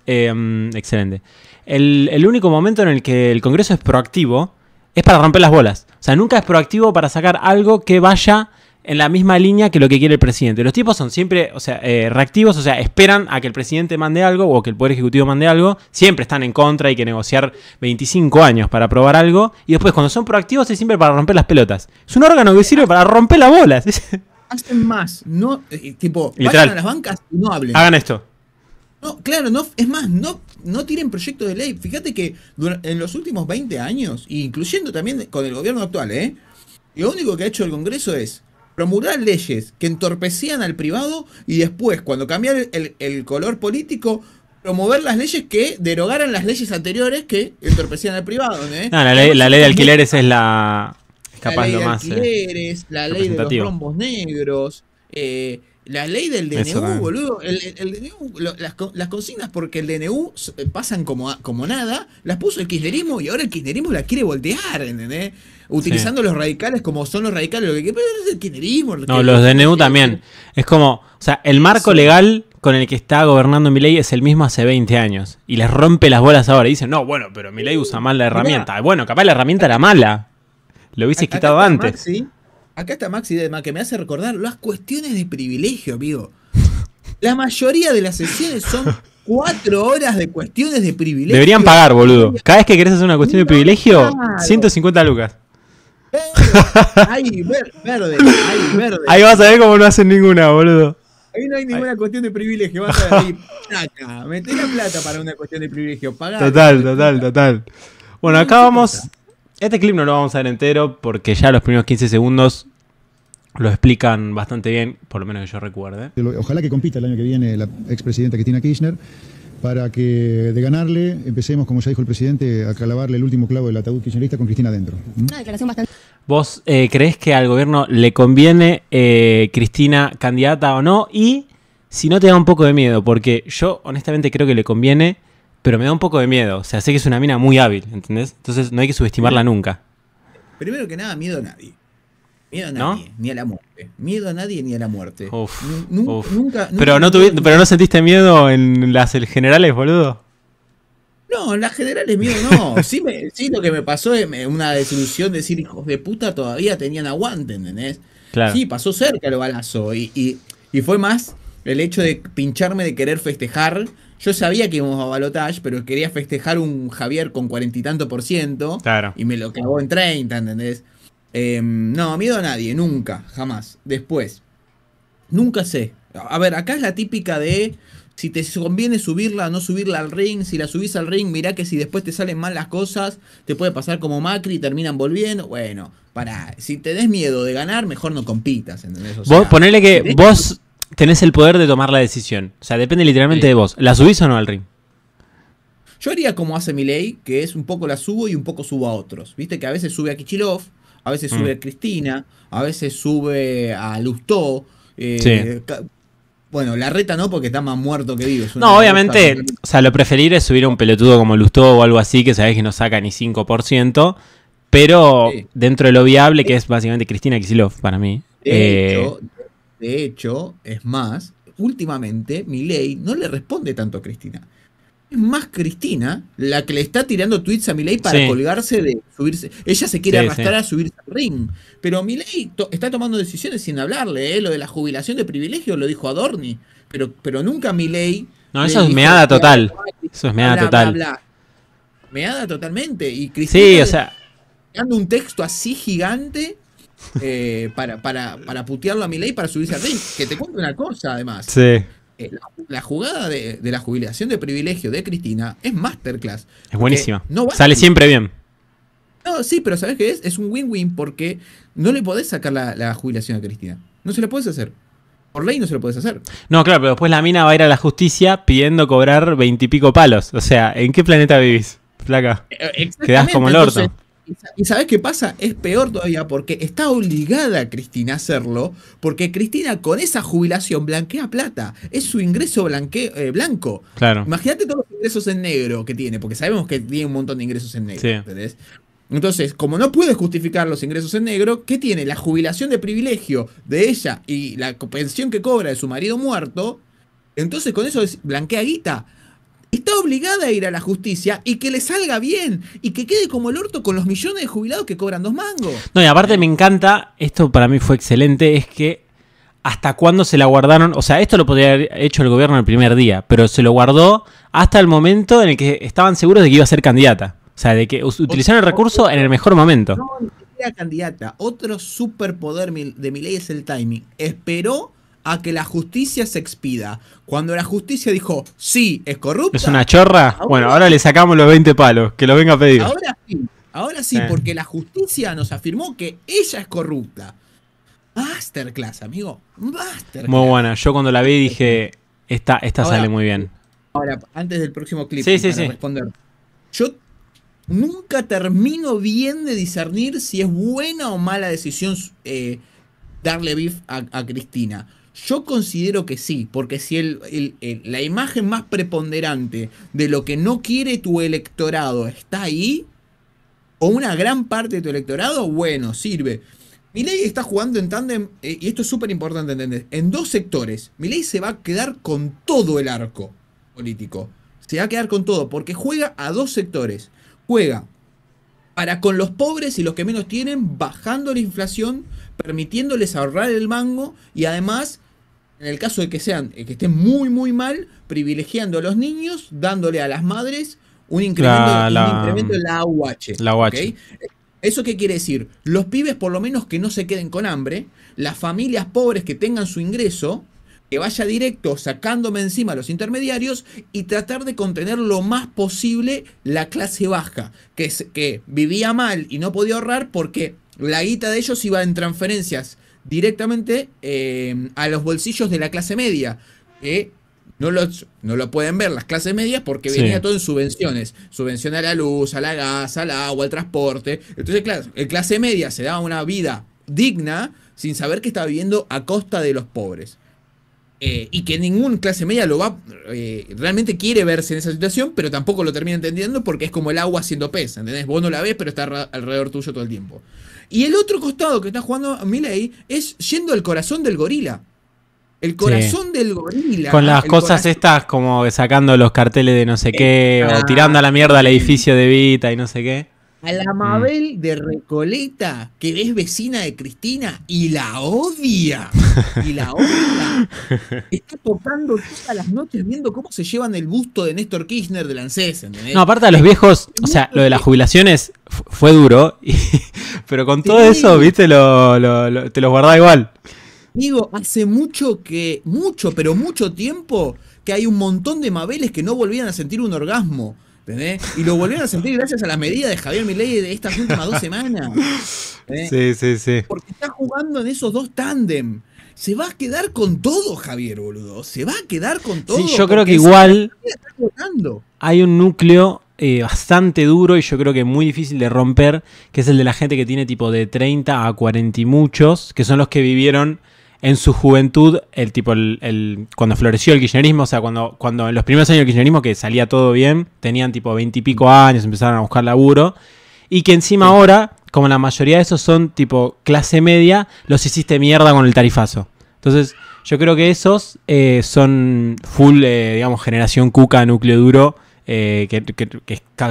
excelente. el único momento en el que el Congreso es proactivo es para romper las bolas. O sea, nunca es proactivo para sacar algo que vaya en la misma línea que lo que quiere el presidente. Los tipos son siempre, o sea, eh, reactivos, o sea, esperan a que el presidente mande algo o que el Poder Ejecutivo mande algo. Siempre están en contra, hay que negociar 25 años para aprobar algo. Y después, cuando son proactivos, es siempre para romper las pelotas. Es un órgano que sirve para romper las bolas. [LAUGHS] Hacen más, no, eh, tipo, a las bancas y no hablen. Hagan esto. No, claro, no, es más, no, no tienen proyecto de ley. Fíjate que en los últimos 20 años, incluyendo también con el gobierno actual, ¿eh? Lo único que ha hecho el Congreso es promulgar leyes que entorpecían al privado y después, cuando cambiara el, color político, promover las leyes que derogaran las leyes anteriores que entorpecían al privado. ¿eh? la, ley, de alquileres es la... capaz la ley de eh, alquileres, la ley de los rombos negros, eh, la ley del DNU, boludo. las, consignas porque el DNU eh, pasan como, como nada, las puso el kirchnerismo y ahora el kirchnerismo la quiere voltear, Utilizando los radicales como son los radicales, lo que pero es el kirchnerismo. no, los DNU también. Es como, o sea, el marco legal con el que está gobernando mi ley es el mismo hace 20 años. Y les rompe las bolas ahora. Y dicen, no, bueno, pero mi ley usa mal la herramienta. bueno, capaz la herramienta era mala. Lo hubiese quitado antes. sí. Acá está Maxi Dema, que me hace recordar las cuestiones de privilegio, amigo. La mayoría de las sesiones son cuatro horas de cuestiones de privilegio. Deberían pagar, boludo. Cada vez que querés hacer una cuestión de privilegio, 150 lucas. Ay, verde, verde, ay, verde. Ahí vas a ver cómo no hacen ninguna, boludo. Ahí no hay ninguna cuestión de privilegio. Vas a ver ahí, [LAUGHS] placa. la plata para una cuestión de privilegio. Total, total, total. Bueno, acá vamos este clip no lo vamos a ver entero porque ya los primeros 15 segundos lo explican bastante bien, por lo menos que yo recuerde. Ojalá que compita el año que viene la expresidenta Cristina Kirchner para que de ganarle empecemos, como ya dijo el presidente, a clavarle el último clavo del ataúd kirchnerista con Cristina dentro. ¿Mm? ¿Vos eh, crees que al gobierno le conviene eh, Cristina candidata o no? Y si no te da un poco de miedo, porque yo honestamente creo que le conviene pero me da un poco de miedo. O sea, sé que es una mina muy hábil, ¿entendés? Entonces no hay que subestimarla nunca. Primero que nada, miedo a nadie. Miedo a nadie, ni a la muerte. Miedo a nadie ni a la muerte. pero, no pero no sentiste miedo en las generales, boludo. No, en las generales miedo no. [LAUGHS] Sí, lo que me pasó es una desilusión de decir, hijos de puta, todavía tenían aguante, ¿entendés? Sí, pasó cerca el balazo. Y, y fue más el hecho de pincharme de querer festejar yo sabía que íbamos a balotage, pero quería festejar un Javier con cuarenta y tanto por ciento. Claro. Y me lo clavó en 30, ¿entendés? Em, no, miedo a nadie, nunca, jamás. Después, nunca sé. A ver, acá es la típica de si te conviene subirla o no subirla al ring. Si la subís al ring, mirá que si después te salen mal las cosas, te puede pasar como Macri y terminan volviendo. Bueno, para, si te des miedo de ganar, mejor no compitas, ¿entendés? vos ponele que vos tenés el poder de tomar la decisión. O sea, depende literalmente de vos. ¿La subís o no al ring? Yo haría como hace mi ley, que es un poco la subo y un poco subo a otros. Viste que a veces sube a Kichilov, a veces sube mm. a Cristina, a veces sube a Lustó. Eh, sí. Bueno, la reta no, porque está más muerto que vivo. No, obviamente, o sea, lo preferir es subir a un pelotudo como Lustó o algo así, que sabés que no saca ni 5%, pero dentro de lo viable, que eh. es básicamente Cristina Kichilov, para mí. De eh, de hecho, es más, últimamente Milei no le responde tanto a Cristina. Es más Cristina la que le está tirando tweets a Milei para colgarse de subirse. Ella se quiere arrastrar a subirse al ring. Pero Milei está tomando decisiones sin hablarle. ¿eh? Lo de la jubilación de privilegios lo dijo Adorni. Pero, pero nunca Milei. No, eso es meada total. Eso es meada total. Meada totalmente. Y Cristina. Sí, o sea. Dando un texto así gigante eh, para, para, putearlo a mi ley para subirse al ring. Que te cuento una cosa, además. Eh, la, jugada de, la jubilación de privilegio de Cristina es masterclass. Es buenísima. Sale siempre bien. No, sí, pero ¿sabes qué es? Es un win-win porque no le podés sacar la, jubilación a Cristina. No se la podés hacer por ley no se lo puedes hacer. No, claro, pero después la mina va a ir a la justicia pidiendo cobrar veintipico palos. O sea, ¿en qué planeta vivís, flaca? Eh, Quedás como el orto. ¿Y sabes qué pasa? Es peor todavía porque está obligada Cristina a hacerlo, porque Cristina con esa jubilación blanquea plata. Es su ingreso blanque, eh, blanco. Claro. Imagínate todos los ingresos en negro que tiene, porque sabemos que tiene un montón de ingresos en negro. Entonces, como no puede justificar los ingresos en negro, ¿qué tiene? La jubilación de privilegio de ella y la pensión que cobra de su marido muerto. Entonces, con eso blanquea guita está obligada a ir a la justicia y que le salga bien y que quede como el orto con los millones de jubilados que cobran dos mangos. No, y aparte me encanta, esto para mí fue excelente, es que hasta cuándo se la guardaron, o sea, esto lo podría haber hecho el gobierno el primer día, pero se lo guardó hasta el momento en el que estaban seguros de que iba a ser candidata. O sea, de que utilizaron el recurso en el mejor momento. No, candidata. Otro superpoder de mi ley es el timing. Esperó a que la justicia se expida. Cuando la justicia dijo, sí, es corrupta. ¿Es una chorra? bueno, ahora le sacamos los 20 palos, que lo venga a pedir. Ahora sí, eh. porque la justicia nos afirmó que ella es corrupta. Masterclass, amigo. Masterclass. Muy buena, yo cuando la vi dije, esta, esta sale muy bien. Ahora, antes del próximo clip, responder. Yo nunca termino bien de discernir si es buena o mala decisión eh, darle beef a Cristina. Yo considero que sí, porque si el, la imagen más preponderante de lo que no quiere tu electorado está ahí, o una gran parte de tu electorado, bueno, sirve. ley está jugando en tandem, eh, y esto es súper importante entender, en dos sectores. ley se va a quedar con todo el arco político. Se va a quedar con todo, porque juega a dos sectores. Juega para con los pobres y los que menos tienen, bajando la inflación, permitiéndoles ahorrar el mango y además en el caso de que sean, eh, que estén muy, muy mal, privilegiando a los niños, dándole a las madres un incremento, en la mm, AUH. Eh, ¿Eso qué quiere decir? Los pibes, por lo menos, que no se queden con hambre, las familias pobres que tengan su ingreso, que vaya directo sacándome encima a los intermediarios y tratar de contener lo más posible la clase baja, que, que vivía mal y no podía ahorrar porque la guita de ellos iba en transferencias directamente eh, a los bolsillos de la clase media, que no lo, no lo pueden ver las clases medias porque venía todo en subvenciones. Subvención a la luz, a la gas, al agua, al transporte. Entonces, claro, el clase media se daba una vida digna sin saber que estaba viviendo a costa de los pobres. Eh, y que ningún clase media lo va eh, realmente quiere verse en esa situación, pero tampoco lo termina entendiendo porque es como el agua haciendo pez, ¿entendés? Vos no la ves, pero está alrededor tuyo todo el tiempo. Y el otro costado que está jugando Milei es yendo al corazón del gorila. El corazón del gorila. Con las cosas estas como sacando los carteles de no sé qué, o tirando a la mierda al edificio de Vita y no sé qué a la mm. Mabel de Recoleta, que es vecina de Cristina, y la odia. Y la odia. [LAUGHS] Está tocando todas las noches viendo cómo se llevan el busto de Néstor Kirchner la ANSES, No, aparte a los eh, viejos, eh, o sea, eh, lo de las jubilaciones fue duro, [LAUGHS] pero con todo eso, viste, lo, lo, te los guardaba igual. Digo, hace mucho que, mucho, pero mucho tiempo, que hay un montón de Mabeles que no volvían a sentir un orgasmo. Y lo volvieron a sentir gracias a las medidas de Javier Milei de estas últimas dos semanas. ¿eh? Sí, sí, sí. Porque está jugando en esos dos tándem. Se va a quedar con todo, Javier, boludo. Se va a quedar con todo. Sí, yo creo que igual hay un núcleo eh, bastante duro y yo creo que muy difícil de romper, que es el de la gente que tiene tipo de 30 a 40 y muchos, que son los que vivieron en su juventud, el tipo, el, cuando floreció el kirchnerismo, o sea, cuando, cuando en los primeros años del kirchnerismo, que salía todo bien, tenían tipo veintipico años, empezaron a buscar laburo, y que encima ahora, como la mayoría de esos son tipo clase media, los hiciste mierda con el tarifazo. Entonces, yo creo que esos eh, son full, eh, digamos, generación cuca, núcleo duro, eh, que,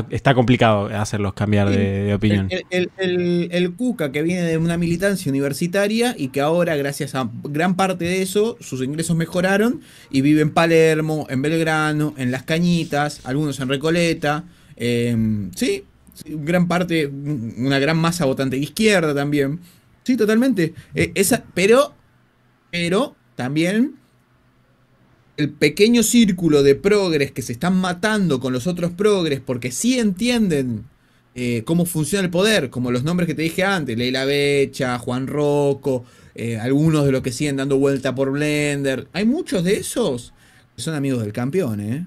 está complicado hacerlos cambiar de, opinión. El, Cuca, que viene de una militancia universitaria y que ahora, gracias a gran parte de eso, sus ingresos mejoraron y vive en Palermo, en Belgrano, en Las Cañitas, algunos en Recoleta. Em, sí, gran parte, una gran masa votante de izquierda también. Sí, totalmente. E, esa, pero, pero también el pequeño círculo de progres que se están matando con los otros progres porque sí entienden eh, cómo funciona el poder, como los nombres que te dije antes, Leila Becha, Juan Rocco, eh, algunos de los que siguen dando vuelta por Blender. Hay muchos de esos que son amigos del campeón, ¿eh?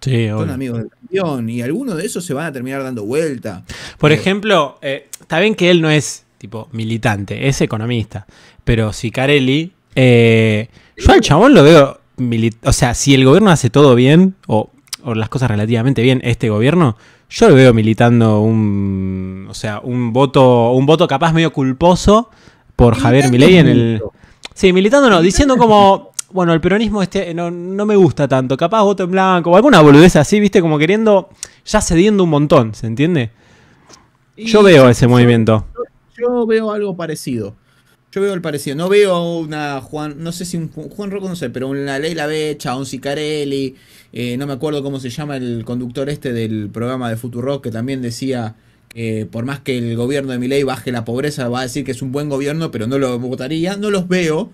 Sí, son amigos del campeón y algunos de esos se van a terminar dando vuelta. Por eh, ejemplo, está bien que él no es tipo militante, es economista, pero si yo al chabón lo veo o sea, si el gobierno hace todo bien, o, las cosas relativamente bien, este gobierno, yo lo veo militando un, o sea, un voto, un voto capaz medio culposo por Javier Milei en el... Sí, militando no, diciendo como, bueno, el peronismo este, no, me gusta tanto, capaz voto en blanco, o alguna boludez así, viste, como queriendo, ya cediendo un montón, ¿se entiende? Yo veo ese movimiento. Yo veo algo parecido. Yo veo el parecido. No veo una Juan. No sé si un Juan Rocco, no sé, pero una Leila Becha, un Sicarelli. Eh, no me acuerdo cómo se llama el conductor este del programa de Futurock que también decía. que por más que el gobierno de Milei baje la pobreza, va a decir que es un buen gobierno, pero no lo votaría. No los veo,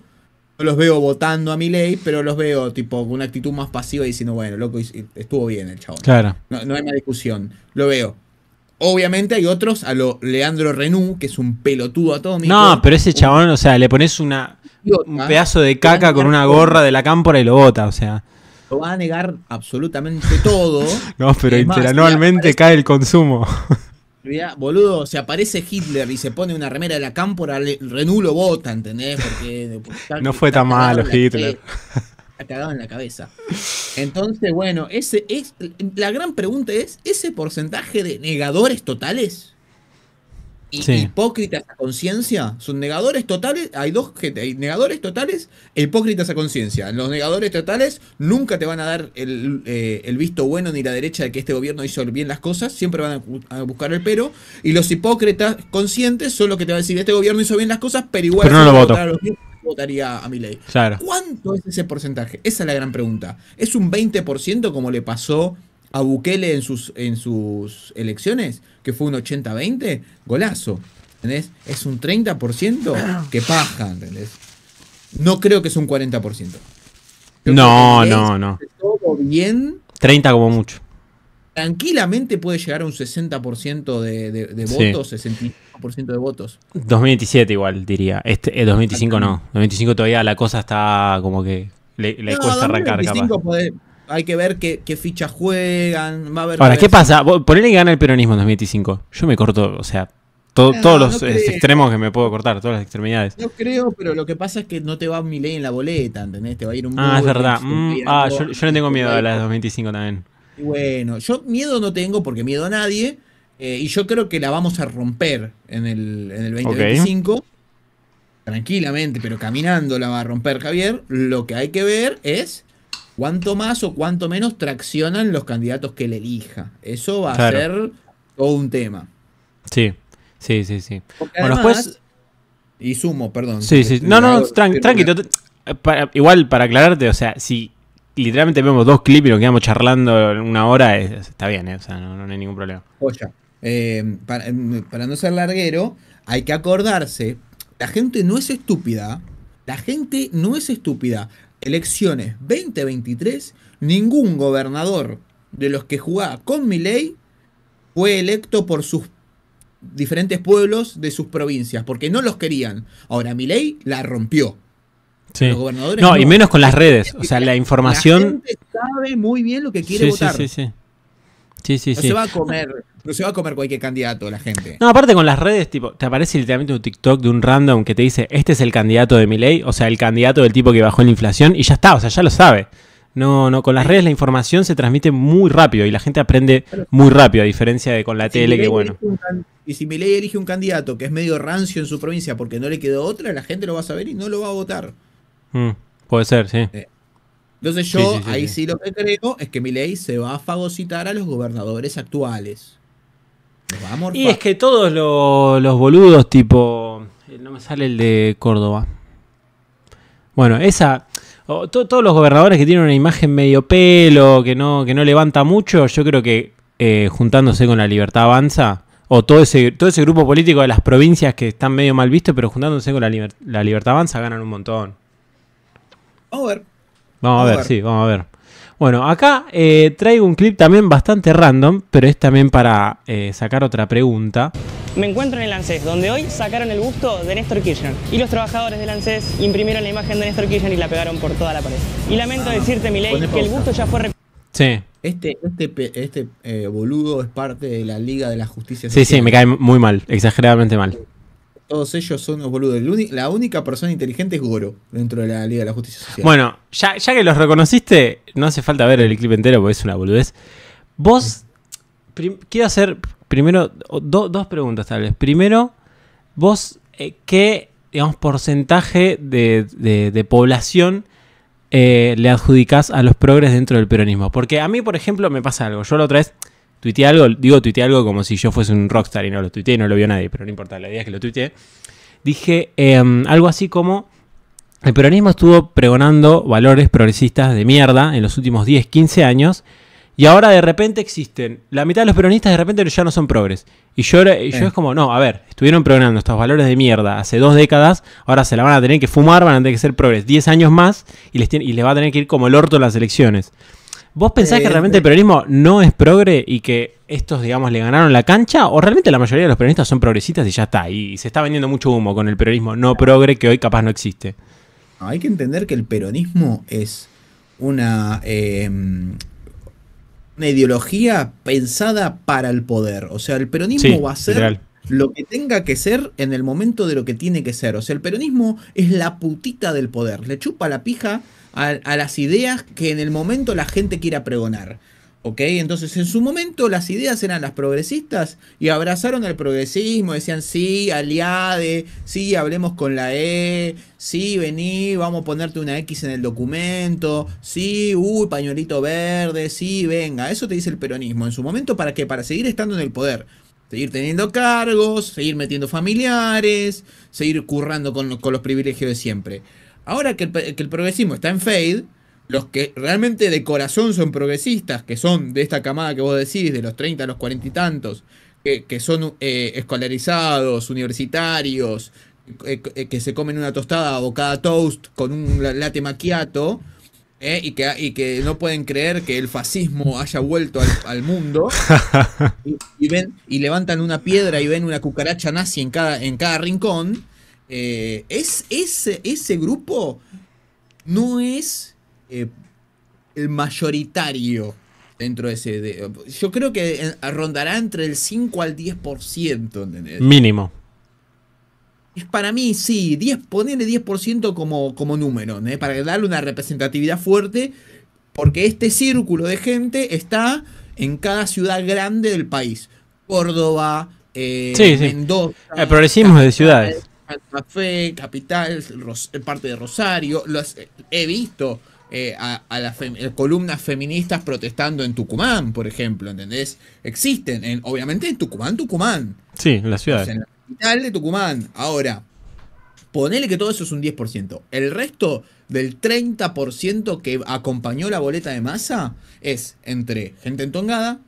no los veo votando a mi ley, pero los veo tipo con una actitud más pasiva diciendo, bueno, loco, estuvo bien el chabón. Claro. no hay más discusión. Lo veo. Obviamente hay otros a lo Leandro Renú, que es un pelotudo atómico. No, pero ese chabón, o sea, le pones una, un pedazo de caca con una gorra de la cámpora y lo bota, o sea. Lo va a negar absolutamente todo. [LAUGHS] no, pero interanualmente cae el consumo. boludo, se aparece Hitler y se pone una remera de la cámpora, Renú lo vota, ¿entendés? [LAUGHS] no fue tan malo Hitler cagado en la cabeza. Entonces, bueno, ese es, la gran pregunta es, ¿ese porcentaje de negadores totales? Y hipócritas a conciencia son negadores totales. Hay dos gente, hay negadores totales e hipócritas a conciencia. Los negadores totales nunca te van a dar el, eh, visto bueno ni la derecha de que este gobierno hizo bien las cosas, siempre van a, buscar el pero. Y los hipócritas conscientes son los que te van a decir: Este gobierno hizo bien las cosas, pero igual pero no lo votaría a mi ley. ¿Cuánto es ese porcentaje? Esa es la gran pregunta. ¿Es un 20% como le pasó a Bukele en sus, en sus elecciones? Que fue un 80-20. Golazo. ¿Entendés? Es un 30% [CLEARS THROAT] que paja, ¿entendés? No creo que es un 40%. no, no, no. Todo bien. 30 como mucho tranquilamente puede llegar a un 60% de, votos, sí por ciento de votos. 2027 igual, diría. Este, 2025 eh, no. 2025 todavía la cosa está como que le, cuesta arrancar. hay que ver qué, fichas juegan. Va Ahora, ¿qué pasa pasa? Ponele que gana el peronismo en 2025. Yo me corto, o sea, todos los extremos que me puedo cortar, todas las extremidades. No creo, pero lo que pasa es que no te va mi ley en la boleta, ¿entendés? Te va a ir un... Ah, es verdad. Mm, ah, yo, no tengo miedo a la de 2025 también. bueno, yo miedo no tengo porque miedo a nadie eh, y yo creo que la vamos a romper en el, en el 2025. Tranquilamente, pero caminando la va a romper Javier. Lo que hay que ver es cuánto más o cuánto menos traccionan los candidatos que él elija. Eso va a ser todo un tema. Sí, sí, sí, sí. bueno, Y sumo, perdón. Sí, sí. No, no, tranqui tranquilo. igual, para aclararte, o sea, si literalmente vemos dos clips y nos quedamos charlando una hora, está bien, eh, o sea, no, hay ningún problema. Oye. Eh, eh, para, no ser larguero, hay que acordarse, la gente no es estúpida, la gente no es estúpida. Elecciones 2023, ningún gobernador de los que jugaba con ley fue electo por sus diferentes pueblos de sus provincias, porque no los querían. Ahora, ley la rompió. no, y menos con las redes. O sea, la información. La gente sabe muy bien lo que quiere votar. Sí, sí, sí. Sí, sí, no sí. Se va a comer, no se va a comer cualquier candidato la gente. No, aparte con las redes, tipo, te aparece literalmente un TikTok de un random que te dice, este es el candidato de mi o sea, el candidato del tipo que bajó la inflación, y ya está, o sea, ya lo sabe. No, no, con las redes la información se transmite muy rápido y la gente aprende muy rápido, a diferencia de con la tele, que bueno. y si Milei elige un candidato que es medio rancio en su provincia porque no le quedó otra, la gente lo va a saber y no lo va a votar. Mm, puede ser, sí. Eh, entonces yo ahí sí. lo que creo es que mi ley se va a fagocitar a los gobernadores actuales. y es que todos los, boludos tipo... No me sale el de Córdoba. Bueno, esa... todos los gobernadores que tienen una imagen medio pelo, que no, que no levanta mucho, yo creo que eh, juntándose con la libertad avanza, o todo ese, todo ese grupo político de las provincias que están medio mal vistos, pero juntándose con la, la libertad avanza ganan un montón. Vamos a ver, Vamos, a, ver, sí, vamos a ver. Bueno, acá eh, traigo un clip también bastante random, pero es también para eh, sacar otra pregunta. Me encuentro en el ANSES, donde hoy sacaron el busto de Néstor Kirchner. Y los trabajadores del ANSES imprimieron la imagen de Néstor Kirchner y la pegaron por toda la pared. Y lamento ah, decirte, decirte, ley, que el busto ya fue... Sí. Este, este, este eh, boludo es parte de la Liga de la Justicia. Sí, sí, me cae muy mal, exageradamente mal. Todos ellos son los boludos. La única persona inteligente es Goro dentro de la Liga de la Justicia Social. Bueno, ya, que los reconociste, no hace falta ver el clip entero porque es una boludez. Vos, quiero hacer primero dos preguntas tal vez. Primero, vos, eh, ¿qué porcentaje de, población eh, le adjudicás a los progres dentro del peronismo? Porque a mí, por ejemplo, me pasa algo. Yo la otra vez tuiteé algo, digo tuiteé algo como si yo fuese un rockstar y no lo tuiteé y no lo vio nadie, pero no importa, la idea es que lo tuiteé. Dije em, algo así como, el peronismo estuvo pregonando valores progresistas de mierda en los últimos 10, 15 años y ahora de repente existen, la mitad de los peronistas de repente ya no son progres. Y yo, es como, no, a ver, estuvieron pregonando estos valores de mierda hace dos décadas, ahora se la van a tener que fumar, van a tener que ser progres 10 años más y les, tiene, y les va a tener que ir como el orto las elecciones. ¿Vos pensás que eh, realmente el eh. peronismo no es progre y que estos, digamos, le ganaron la cancha? ¿O realmente la mayoría de los peronistas son progresistas y ya está? Y se está vendiendo mucho humo con el peronismo no progre que hoy capaz no existe. hay que entender que el peronismo es eh, una, ideología pensada para el poder. O sea, el peronismo va a ser lo que tenga que ser en el momento de lo que tiene que ser. O sea, el peronismo es la putita del poder. Le chupa la pija a, las ideas que en el momento la gente quiera pregonar. Entonces, en su momento las ideas eran las progresistas y abrazaron al progresismo, decían, sí, aliade, sí, hablemos con la E, sí, vení, vamos a ponerte una X en el documento, sí, uy, pañuelito verde, sí, venga. Eso te dice el peronismo. En su momento, ¿para qué? Para seguir estando en el poder. Seguir teniendo cargos, seguir metiendo familiares, seguir currando con, con los privilegios de siempre. Ahora que el, progresismo está en fade, los que realmente de corazón son progresistas, que son de esta camada que vos decís, de los 30 a los 40 y tantos, que, son eh, escolarizados, universitarios, eh, eh, que se comen una tostada cada toast con un latte macchiato, y, que, no pueden creer que el fascismo haya vuelto al, mundo, [LAUGHS] y, ven, y levantan una piedra y ven una cucaracha nazi en cada, en cada rincón, eh, es, ese, ese grupo no es eh, el mayoritario dentro de ese... yo creo que eh, rondará entre el 5 al 10%. ¿entendés? Mínimo. Es para mí, sí, 10, ponerle 10% como, como número, para darle una representatividad fuerte, porque este círculo de gente está en cada ciudad grande del país. Córdoba, eh, Mendoza. de ciudades. Santa Fe, Capital, eh, parte de Rosario. Los, eh, he visto eh, a, las columnas feministas protestando en Tucumán, por ejemplo, ¿entendés? Existen, obviamente en Tucumán, Tucumán. Sí, en la ciudad. en la capital de Tucumán. Ahora, ponele que todo eso es un 10%. El resto del 30% que acompañó la boleta de masa es entre gente entongada,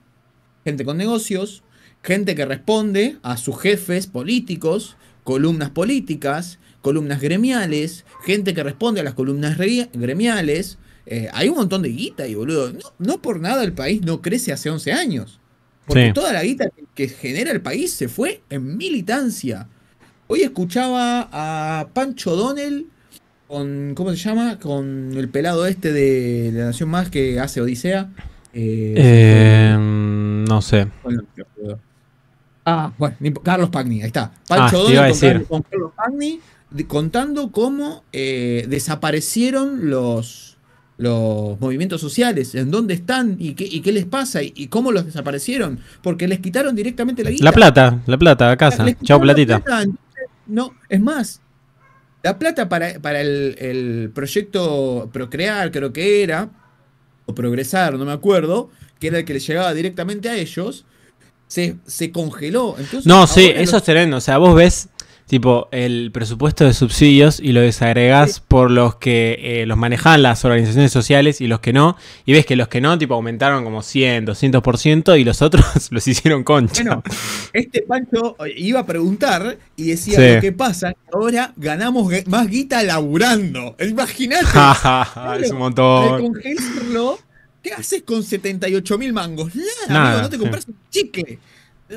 gente con negocios, gente que responde a sus jefes políticos, columnas políticas, columnas gremiales, gente que responde a las columnas gremiales. Eh, hay un montón de guita y boludo. No, por nada el país no crece hace 11 años. Porque toda la guita que genera el país se fue en militancia. Hoy escuchaba a Pancho Donel con, ¿cómo se llama? Con el pelado este de La Nación Más que hace Odisea. Eh, eh, no sé. Ah, bueno, Carlos Pagni, ahí está. Pancho ah, con, Carlos Pagni contando cómo eh, desaparecieron los, los movimientos sociales, en dónde están y qué, y qué les pasa y, cómo los desaparecieron, porque les quitaron directamente la guita. La plata, la plata, a casa. Chao, platita. no, es más, la plata para, el, el, proyecto Procrear, creo que era, o Progresar, no me acuerdo, que era el que les llegaba directamente a ellos, se, congeló. no, sí, eso es tremendo. O sea, vos ves tipo el presupuesto de subsidios y lo desagregás por los que eh, los manejan las organizaciones sociales y los que no, y ves que los que no, tipo, aumentaron como 100, 200% y los otros [LAUGHS] los hicieron concha. Bueno, este Pancho eh, iba a preguntar y decía, qué lo pasa, ahora ganamos más guita laburando. Imagínate. [LAUGHS] es un montón. ¿Qué haces con 78.000 mangos? Nada, no te compras un chicle.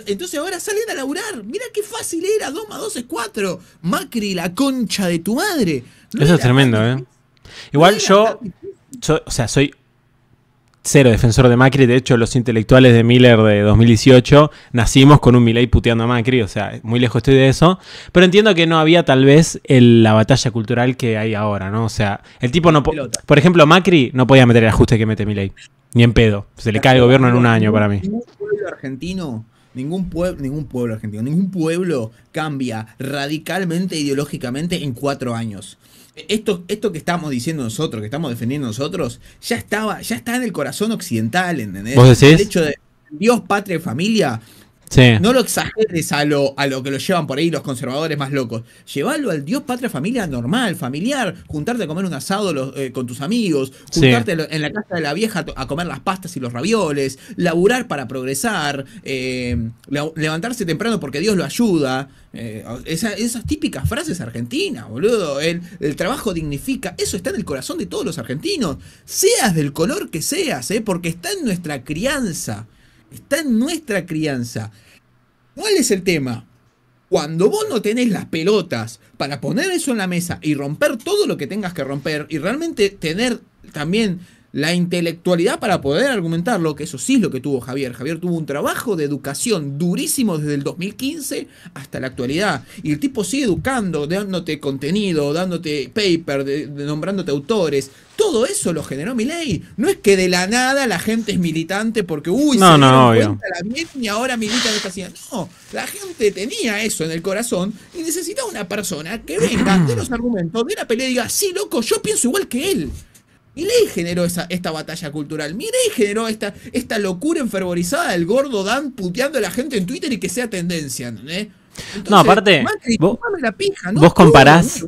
Entonces ahora salen a laburar. Mira qué fácil era. 2 más 2 es 4. Macri, la concha de tu madre. Eso es tremendo, ¿eh? Igual yo, o sea, soy cero defensor de Macri. De hecho, los intelectuales de Miller de 2018 nacimos con un Milley puteando a Macri. O sea, muy lejos estoy de eso. Pero entiendo que no había tal vez la batalla cultural que hay ahora, ¿no? O sea, el tipo no... Por ejemplo, Macri no podía meter el ajuste que mete Milley. Ni en pedo. Se le cae el gobierno en un año para mí. Ningún pueblo argentino, ningún, pueblo, ningún pueblo argentino, ningún pueblo cambia radicalmente ideológicamente en cuatro años esto, esto que estamos diciendo nosotros, que estamos defendiendo nosotros, ya estaba, ya está en el corazón occidental, ¿entendés? El hecho de Dios, patria y familia no lo exageres a lo, a lo que lo llevan por ahí los conservadores más locos. Llévalo al Dios, patria, familia normal, familiar. Juntarte a comer un asado eh, con tus amigos. Juntarte en la casa de la vieja a comer las pastas y los ravioles. Laburar para progresar. Eh, levantarse temprano porque Dios lo ayuda. Eh, esas típicas frases argentinas, boludo. El, el, trabajo dignifica. Eso está en el corazón de todos los argentinos. Seas del color que seas, porque está en nuestra crianza. Está en nuestra crianza. ¿Cuál es el tema? Cuando vos no tenés las pelotas para poner eso en la mesa y romper todo lo que tengas que romper y realmente tener también la intelectualidad para poder argumentarlo, que eso sí es lo que tuvo Javier. Javier tuvo un trabajo de educación durísimo desde el 2015 hasta la actualidad. Y el tipo sigue educando, dándote contenido, dándote paper, nombrándote autores. Todo eso lo generó mi ley. No es que de la nada la gente es militante porque, uy, no, se no, cuenta la y ahora milita en esta ciudad. No, la gente tenía eso en el corazón y necesitaba una persona que venga de los argumentos de la pelea y diga, sí, loco, yo pienso igual que él. Miley generó esa, esta batalla cultural. Milei generó esta, esta locura enfervorizada del gordo Dan puteando a la gente en Twitter y que sea tendencia, ¿eh? no, aparte, vos, la vos comparás...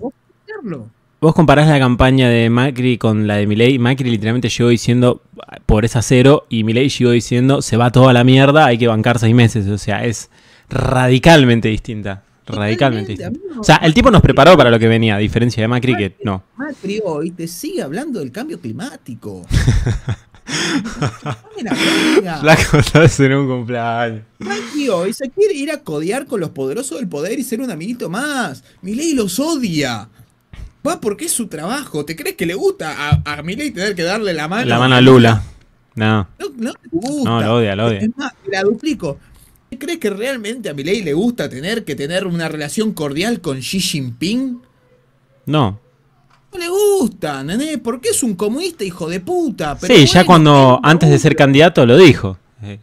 vos comparás la campaña de Macri con la de Milei. Macri literalmente llegó diciendo por esa cero y Milei llegó diciendo se va toda la mierda, hay que bancar seis meses. O sea, es radicalmente distinta. Radicalmente. o sea, el tipo nos preparó para lo que venía, a diferencia de Macri, que no. Macri hoy te sigue hablando del cambio climático. [LAUGHS] en un cumpleaños. Macri hoy se quiere ir a codear con los poderosos del poder y ser un amiguito más. Milei los odia. Va porque es su trabajo. ¿Te crees que le gusta a, a Milei tener que darle la mano? La mano a Lula. No. No, no, gusta. no lo odia, lo odia. Es más, la duplico. ¿Crees que realmente a Milei le gusta tener que tener una relación cordial con Xi Jinping? No. No le gusta, nené, porque es un comunista hijo de puta. Pero sí, ya cuando antes de ser candidato lo dijo. Eh,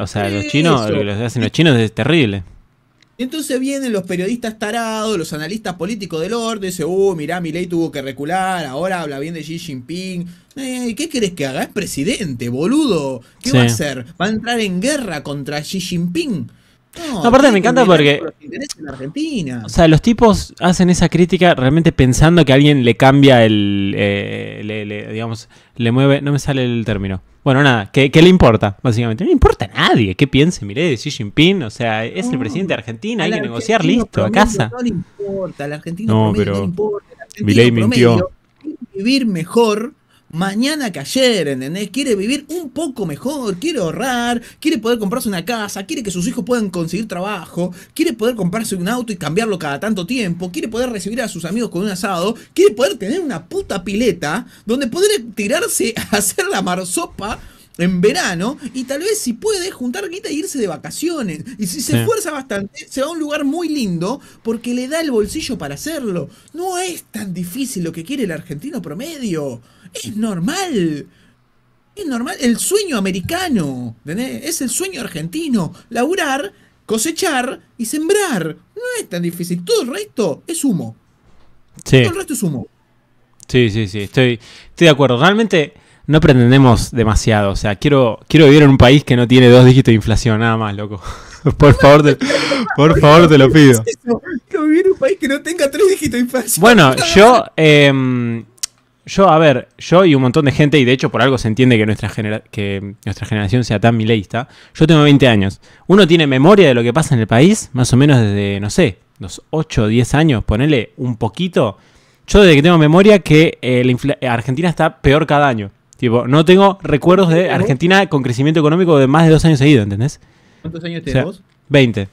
o sea, los chinos, lo que hacen los chinos es terrible. Y entonces vienen los periodistas tarados, los analistas políticos del orden, dicen, mira uh, mirá, ley tuvo que recular, ahora habla bien de Xi Jinping. Eh, ¿Qué querés que haga? Es presidente, boludo. ¿Qué va a hacer? ¿Va a entrar en guerra contra Xi Jinping? No, aparte me encanta porque. O sea, los tipos hacen esa crítica realmente pensando que alguien le cambia el. Eh, le, digamos, le mueve. No me sale el término. Bueno, nada, ¿qué, ¿qué, le importa? Básicamente, no le importa a nadie qué piense, mire, Xi Jinping, o sea, es el presidente de Argentina, hay que negociar, listo, a casa. No le importa, La argentino no, pero no le importa. Milei mintió. Vivir mejor mañana que ayer, ¿entendés? Quiere vivir un poco mejor, quiere ahorrar, quiere poder comprarse una casa, quiere que sus hijos puedan conseguir trabajo, quiere poder comprarse un auto y cambiarlo cada tanto tiempo, quiere poder recibir a sus amigos con un asado, quiere poder tener una puta pileta donde poder tirarse a [LAUGHS] hacer la marsopa en verano y tal vez si puede juntar guita e irse de vacaciones. Y si se esfuerza bastante, se va a un lugar muy lindo porque le da el bolsillo para hacerlo. No es tan difícil lo que quiere el argentino promedio. Es normal. Es normal. El sueño americano. Es el sueño argentino. Laburar, cosechar y sembrar. No es tan difícil. Todo el resto es humo. Sí. Todo el resto es humo. Sí, sí, sí. Estoy, estoy de acuerdo. Realmente no pretendemos demasiado. O sea, quiero, quiero vivir en un país que no tiene dos dígitos de inflación, nada más, loco. [LAUGHS] Por favor, por favor, te lo pido. Quiero vivir en un país que no tenga tres dígitos de inflación. Bueno, yo [LAUGHS] em, yo, a ver, yo y un montón de gente, y de hecho por algo se entiende que nuestra, que nuestra generación sea tan mileísta, yo tengo 20 años. Uno tiene memoria de lo que pasa en el país, más o menos desde, no sé, los 8 o 10 años, ponele un poquito. Yo desde que tengo memoria que eh, Argentina está peor cada año. Tipo, no tengo recuerdos de Argentina con crecimiento económico de más de dos años seguidos, ¿entendés? ¿Cuántos años tenés vos? 20.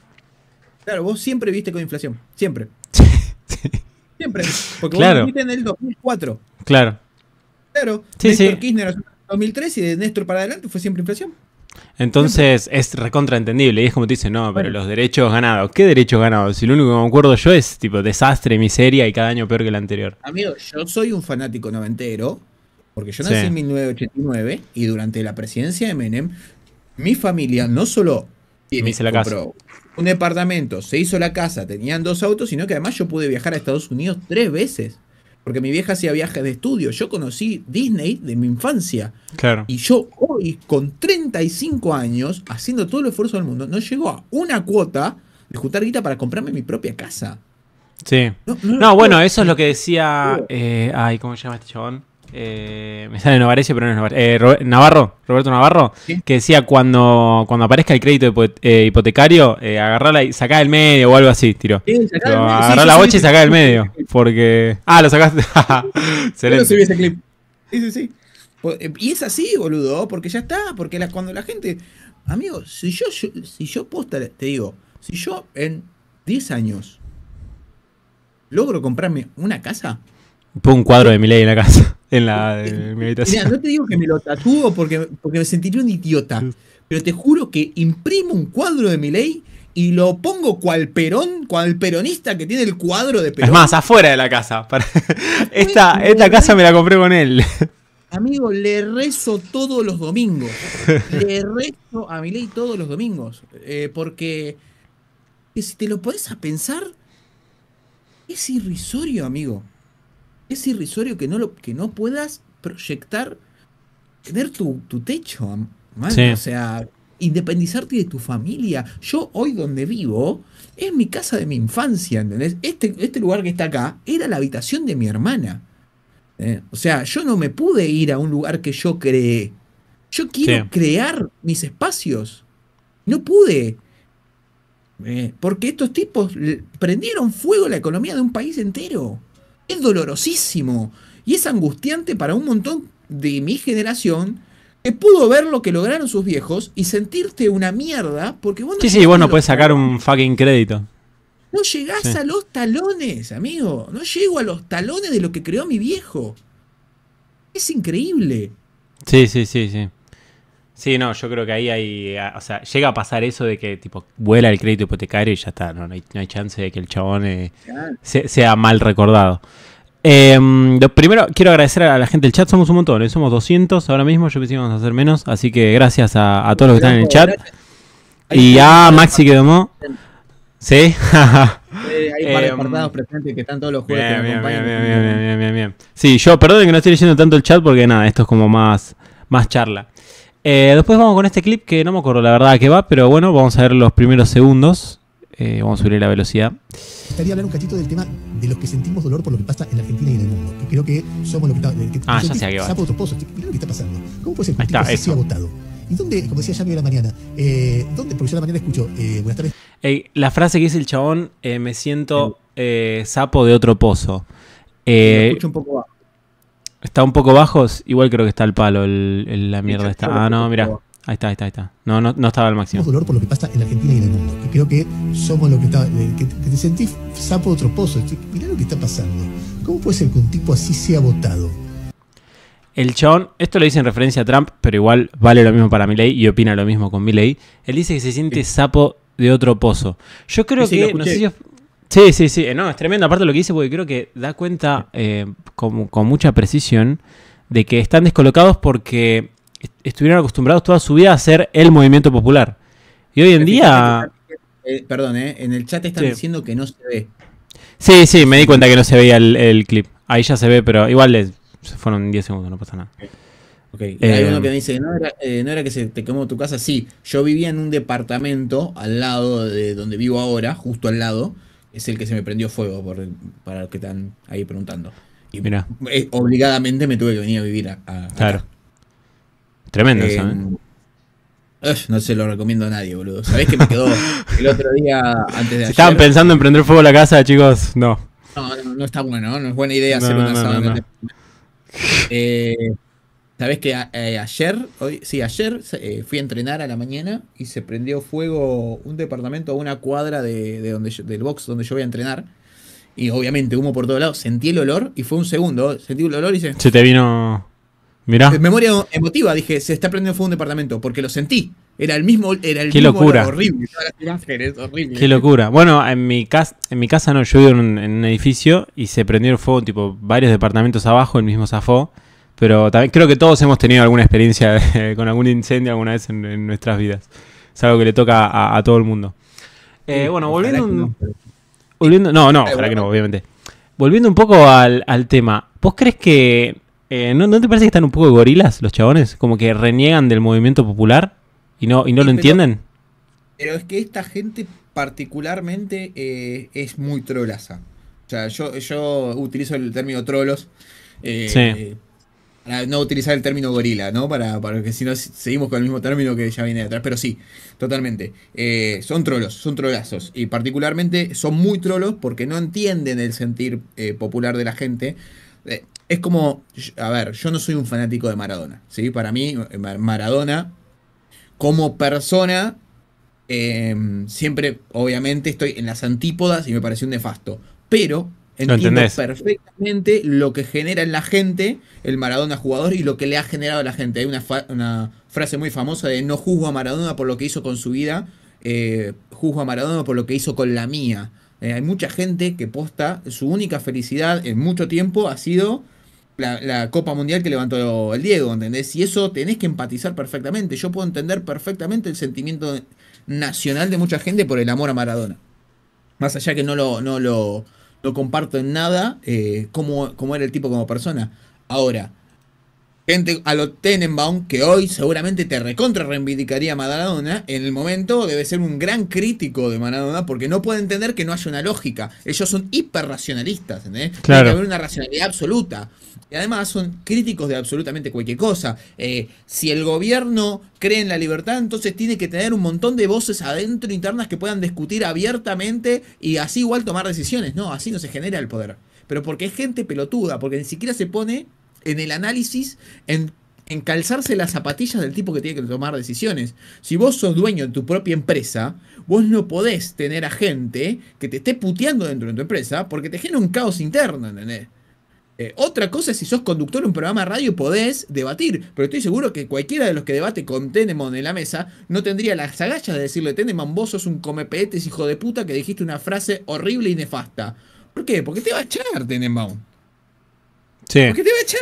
Claro, vos siempre viste con inflación, siempre. [LAUGHS] Siempre, porque vos viviste en el 2004. Claro. Claro. Sí, Néstor Kirchner en 2003 y de Néstor para adelante fue siempre inflación. Entonces es recontraentendible y es como te dicen, no, pero los derechos ganados. ¿Qué derechos ganados? Si lo único que me acuerdo yo es tipo desastre, miseria y cada año peor que el anterior. Amigo, yo soy un fanático noventero, porque yo nací en 1989 y durante la presidencia de Menem, mi familia no solo tiene, la compró un departamento, se hizo la casa, tenían dos autos, sino que además yo pude viajar a Estados Unidos tres veces. Porque mi vieja hacía viajes de estudio. Yo conocí Disney de mi infancia. Claro. Y yo hoy, con 35 años, haciendo todo el esfuerzo del mundo, no llego a una cuota de juntar guita para comprarme mi propia casa. Sí. No, bueno, eso es lo que decía. Eh, ay, ¿cómo se llama este chabón? Eh, me sale Novarese, pero no es Novarese, eh, Navarro, Roberto Navarro, que decía cuando, cuando aparezca el crédito eh, hipotecario, agarrala y sacá el medio o algo así, tiró. agarrá la bocha y sacá el medio, porque... Ah, lo sacaste. [LAUGHS] Sí, sí, sí. Y es así, boludo, porque ya está, porque cuando la gente... Amigo, si yo, si yo te digo, si yo en 10 años logro comprarme una casa... Pongo un cuadro de mi ley en la casa en, la, Mira, no te digo que me lo tatúo porque, porque me sentiría un idiota, pero te juro que imprimo un cuadro de mi ley y lo pongo cual perón, cual peronista que tiene el cuadro de Perón. Es más, afuera de la casa. [LAUGHS] Esta, esta casa me la compré con él. Amigo, le rezo todos los domingos. [LAUGHS] Le rezo a mi ley todos los domingos. Eh, porque si te lo puedes a pensar, es irrisorio, amigo es irrisorio que no, lo, que no puedas proyectar, tener tu, techo, o sea, independizarte de tu familia. Yo hoy donde vivo es mi casa de mi infancia, ¿entendés? Este, este lugar que está acá era la habitación de mi hermana. ¿eh? O sea, yo no me pude ir a un lugar que yo creé. Yo quiero crear mis espacios. No pude. ¿eh? porque estos tipos prendieron fuego la economía de un país entero es dolorosísimo y es angustiante para un montón de mi generación que pudo ver lo que lograron sus viejos y sentirte una mierda porque vos no Sí, sí, sacar un fucking crédito. No llegás a los talones, amigo. No llego a los talones de lo que creó mi viejo. Es increíble. Sí, sí, sí, sí. Sí, no, yo creo que ahí hay. O sea, llega a pasar eso de que, tipo, vuela el crédito hipotecario y ya está. No, hay, chance de que el chabón eh, sea mal recordado. Em, primero, quiero agradecer a la gente del chat. Somos un montón, eh, somos 200 ahora mismo. Yo pensé que íbamos a hacer menos. Así que gracias a, todos los que están en el chat. Y a Maxi que domó. Sí. Eh, hay un par de presentes que están todos los juegos bien, que Bien, bien, bien, bien, Sí, yo, perdón que no estoy leyendo tanto el chat porque nada, esto es como más, más charla. Eh, después vamos con este clip que no me acuerdo la verdad que va, pero bueno, vamos a ver los primeros segundos. Eh, vamos a subir la velocidad. Quería hablar un cachito del tema de los que sentimos dolor por lo que pasa en la Argentina y en el mundo. creo que somos los que Ah, ya sé que va. Sapo pozo. Mirá lo que está pasando. ¿Cómo puede ser que está, se votado? ¿Y dónde, como decía Yami a la mañana, eh, dónde? Porque yo de la mañana escucho, buenas tardes. la frase que dice el chabón, me siento sapo de otro pozo. Eh, escucho un poco bajo. Está un poco bajos, igual creo que está el palo la mierda ah, está... Ah, no, mira. Ahí está, ahí está, ahí está. No, no, estaba al máximo. dolor por lo que pasa en la Argentina y en el mundo. creo que somos lo eh, que te sentís sapo de otro pozo. Mirá lo que está pasando. ¿Cómo puede ser que un tipo así sea votado? El chabón, esto lo dice en referencia a Trump, pero igual vale lo mismo para Milley y opina lo mismo con Milley. Él dice que se siente sapo de otro pozo. Yo creo que. Sí, sí, sí. Eh, no, es tremendo. Aparte lo que dice, porque creo que da cuenta eh, con, mucha precisión de que están descolocados porque estuvieron acostumbrados toda su vida a ser el movimiento popular. Y hoy en día. Eh, perdón, eh, en el chat están diciendo que no se ve. Sí, sí, me di cuenta que no se veía el, clip. Ahí ya se ve, pero igual les, fueron 10 segundos, no pasa nada. hay uno que me eh, dice, ¿no era, ¿no era que se te quemó tu casa? Sí, yo vivía en un departamento al lado de donde vivo ahora, justo al lado, es el que se me prendió fuego, por, para el que están ahí preguntando. Y Mira. Eh, obligadamente me tuve que venir a vivir a. claro. Tremendo, eh, ¿sabes? no se lo recomiendo a nadie, boludo. ¿Sabés que me quedó [LAUGHS] el otro día antes de ayer? Estaban pensando en prender fuego la casa, chicos. No. No, no, está bueno, no es buena idea hacer una eh, Sabes que eh, ayer, hoy, sí, ayer eh, fui a entrenar a la mañana y se prendió fuego un departamento a una cuadra de, donde del box donde yo voy a entrenar. Y obviamente humo por todos lados. Sentí el olor y fue un segundo. Sentí el olor y se. Se te vino. Mirá. Eh, memoria emotiva, dije, se está prendiendo fuego un departamento, porque lo sentí. Era el mismo, era el Qué locura. horrible. Qué locura. Bueno, en mi casa, en mi casa no, yo vivo en un, edificio y se prendió el fuego, tipo, varios departamentos abajo, el mismo zafó. Pero también creo que todos hemos tenido alguna experiencia con algún incendio alguna vez en, nuestras vidas. Es algo que le toca a, todo el mundo. Eh, bueno, volviendo, volviendo. No, no, eh, que no, obviamente. Volviendo un poco al, tema. ¿Vos crees que. Eh, ¿no, te parece que están un poco gorilas los chabones? Como que reniegan del movimiento popular y no, y no lo entienden. Pero es que esta gente particularmente es muy trolaza. O sea, yo, yo utilizo el término trolos. Sí no utilizar el término gorila, ¿no? Para, para que si no seguimos con el mismo término que ya viene de atrás. Pero sí, totalmente. Eh, son trolos, son trolazos. Y particularmente son muy trolos porque no entienden el sentir eh, popular de la gente. Eh, es como, a ver, yo no soy un fanático de Maradona, ¿sí? Para mí, Maradona, como persona, siempre, obviamente, estoy en las antípodas y me pareció un nefasto. Pero Entiendo perfectamente lo que genera en la gente el Maradona jugador y lo que le ha generado a la gente. Hay una, frase muy famosa de no juzgo a Maradona por lo que hizo con su vida, eh, juzgo a Maradona por lo que hizo con la mía. Eh, hay mucha gente que posta su única felicidad en mucho tiempo ha sido la, Copa Mundial que levantó el Diego, ¿entendés? Y eso tenés que empatizar perfectamente. Yo puedo entender perfectamente el sentimiento nacional de mucha gente por el amor a Maradona. Más allá que no lo, no lo, no comparto en nada eh, cómo, cómo era el tipo como persona. Ahora, Gente a lo Tenenbaum, que hoy seguramente te recontra reivindicaría a Maradona, en el momento debe ser un gran crítico de Maradona porque no puede entender que no haya una lógica. Ellos son hiperracionalistas, ¿entendés? Claro. Tiene que haber una racionalidad absoluta. Y además son críticos de absolutamente cualquier cosa. Eh, si el gobierno cree en la libertad, entonces tiene que tener un montón de voces adentro internas que puedan discutir abiertamente y así igual tomar decisiones. No, así no se genera el poder. Pero porque es gente pelotuda, porque ni siquiera se pone en el análisis, en, calzarse las zapatillas del tipo que tiene que tomar decisiones. Si vos sos dueño de tu propia empresa, vos no podés tener a gente que te esté puteando dentro de tu empresa porque te genera un caos interno, ¿entendés? Eh, otra cosa es si sos conductor de un programa de radio podés debatir, pero estoy seguro que cualquiera de los que debate con Tenemon en la mesa no tendría las agallas de decirle Tenemon vos sos un comepetes hijo de puta que dijiste una frase horrible y nefasta. ¿Por qué? Porque te va a echar Tenemon. Porque te va a echar.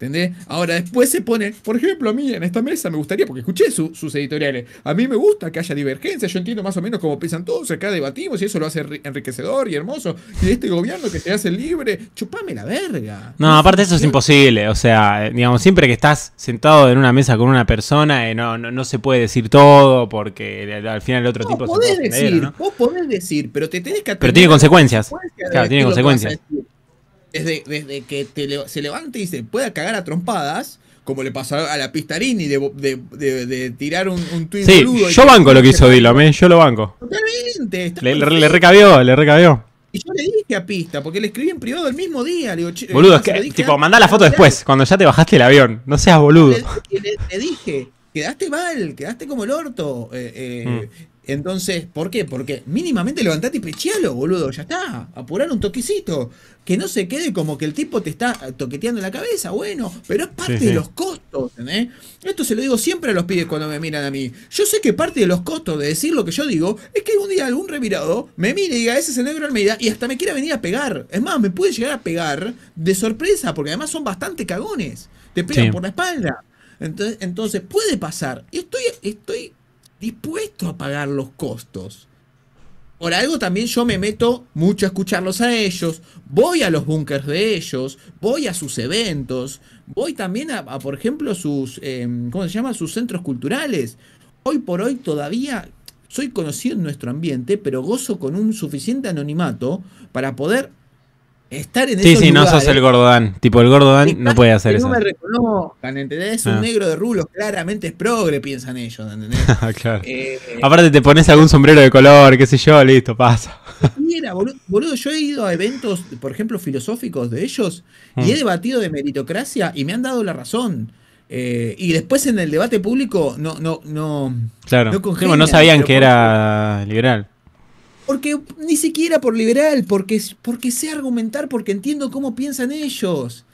¿Entendés? Ahora después se pone, por ejemplo, a mí en esta mesa me gustaría, porque escuché sus editoriales, a mí me gusta que haya divergencia, yo entiendo más o menos cómo piensan todos, acá debatimos y eso lo hace enriquecedor y hermoso, y este gobierno que te hace libre, chupame la verga. No, aparte eso es imposible, o sea, digamos, siempre que estás sentado en una mesa con una persona, eh, no, no, se puede decir todo porque al final el otro tipo se puede decir, Vos podés decir, pero te tenés que... Pero tiene consecuencias, claro, tiene consecuencias desde, desde que se levante y se pueda cagar a trompadas, como le pasó a la Pistarini de, de, tirar un, un tuit sí, Yo banco lo que hizo [LAUGHS] Dilo, eh, yo lo banco. Totalmente. Le, le, recabió, le recabió. Y yo le dije a Pista, porque le escribí en privado el mismo día. Eh, boludo, es que, tipo, mandá la foto después, cuando ya te bajaste el avión. No seas boludo. Le, dije, quedaste mal, quedaste como el orto. Eh, eh mm. Entonces, ¿por qué? Porque mínimamente levantate y pechealo, boludo, ya está. Apurar un toquecito. Que no se quede como que el tipo te está toqueteando la cabeza, bueno, pero es parte de los costos, ¿eh? Esto se lo digo siempre a los pibes cuando me miran a mí. Yo sé que parte de los costos de decir lo que yo digo es que algún día algún revirado me mire y diga, ese es el negro Almeida, y hasta me quiera venir a pegar. Es más, me puede llegar a pegar de sorpresa, porque además son bastante cagones. Te pegan por la espalda. Entonces, entonces puede pasar. Y estoy, estoy dispuesto a pagar los costos. Por algo también yo me meto mucho a escucharlos a ellos, voy a los bunkers de ellos, voy a sus eventos, voy también a, por ejemplo, sus, em, se llama? Sus centros culturales. Hoy por hoy todavía soy conocido en nuestro ambiente, pero gozo con un suficiente anonimato para poder estar en sí, Sí, sí, no sos el Gordodán. Tipo, el Gordodán no puede hacer eso. No me reconozcan, ¿entendés? Es Un ah. negro de rulos claramente es progre, piensan ellos, ¿entendés? [LAUGHS] Ah, claro. Eh, Aparte te pones algún sombrero de color, qué sé yo, listo, pasa. Mira, [LAUGHS] boludo, yo he ido a eventos, por ejemplo, filosóficos de ellos y he mm. debatido de meritocracia y me han dado la razón. Eh, y después en el debate público no no no claro no, no sabían que era liberal porque ni siquiera por liberal, porque, porque sé argumentar, porque entiendo cómo piensan ellos.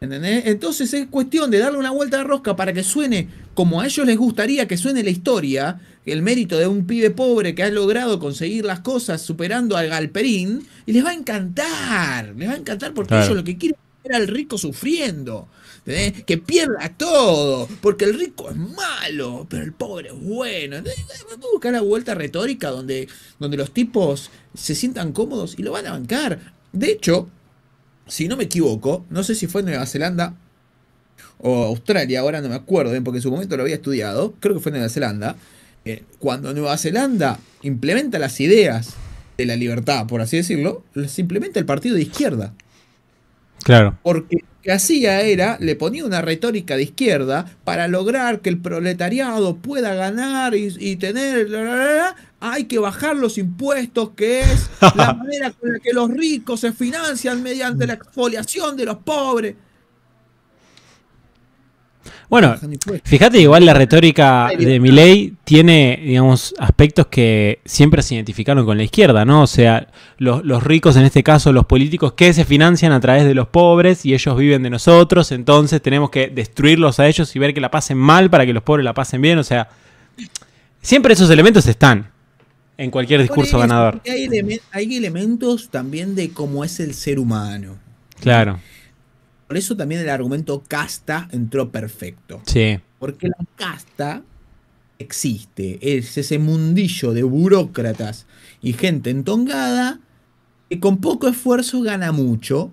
Entonces es cuestión de darle una vuelta de rosca para que suene como a ellos les gustaría que suene la historia, el mérito de un pibe pobre que ha logrado conseguir las cosas superando al galperín, y les va a encantar, les va a encantar porque ellos lo que quieren es ver al rico sufriendo. ¿eh? Que pierda todo, porque el rico es malo, pero el pobre es bueno. Eh, buscar la vuelta retórica donde, donde los tipos se sientan cómodos y lo van a bancar. De hecho, si no me equivoco, no sé si fue en Nueva Zelanda o Australia, ahora no me acuerdo, porque en su momento lo había estudiado, creo que fue en Nueva Zelanda, eh, cuando Nueva Zelanda implementa las ideas de la libertad, por así decirlo, las implementa el partido de izquierda. Claro. Porque lo que hacía era, le ponía una retórica de izquierda para lograr que el proletariado pueda ganar y, tener... hay que bajar los impuestos, que es [LAUGHS] la manera con la que los ricos se financian mediante la exfoliación de los pobres. Bueno, fíjate, igual la retórica de Milley tiene, digamos, aspectos que siempre se identificaron con la izquierda, ¿no? O sea, los, ricos, en este caso, los políticos que se financian a través de los pobres y ellos viven de nosotros, entonces tenemos que destruirlos a ellos y ver que la pasen mal para que los pobres la pasen bien, o sea, siempre esos elementos están en cualquier discurso ganador. Hay, elementos también de cómo es el ser humano. Claro por eso también el argumento casta entró perfecto. Sí. Porque la casta existe, es ese mundillo de burócratas y gente entongada que con poco esfuerzo gana mucho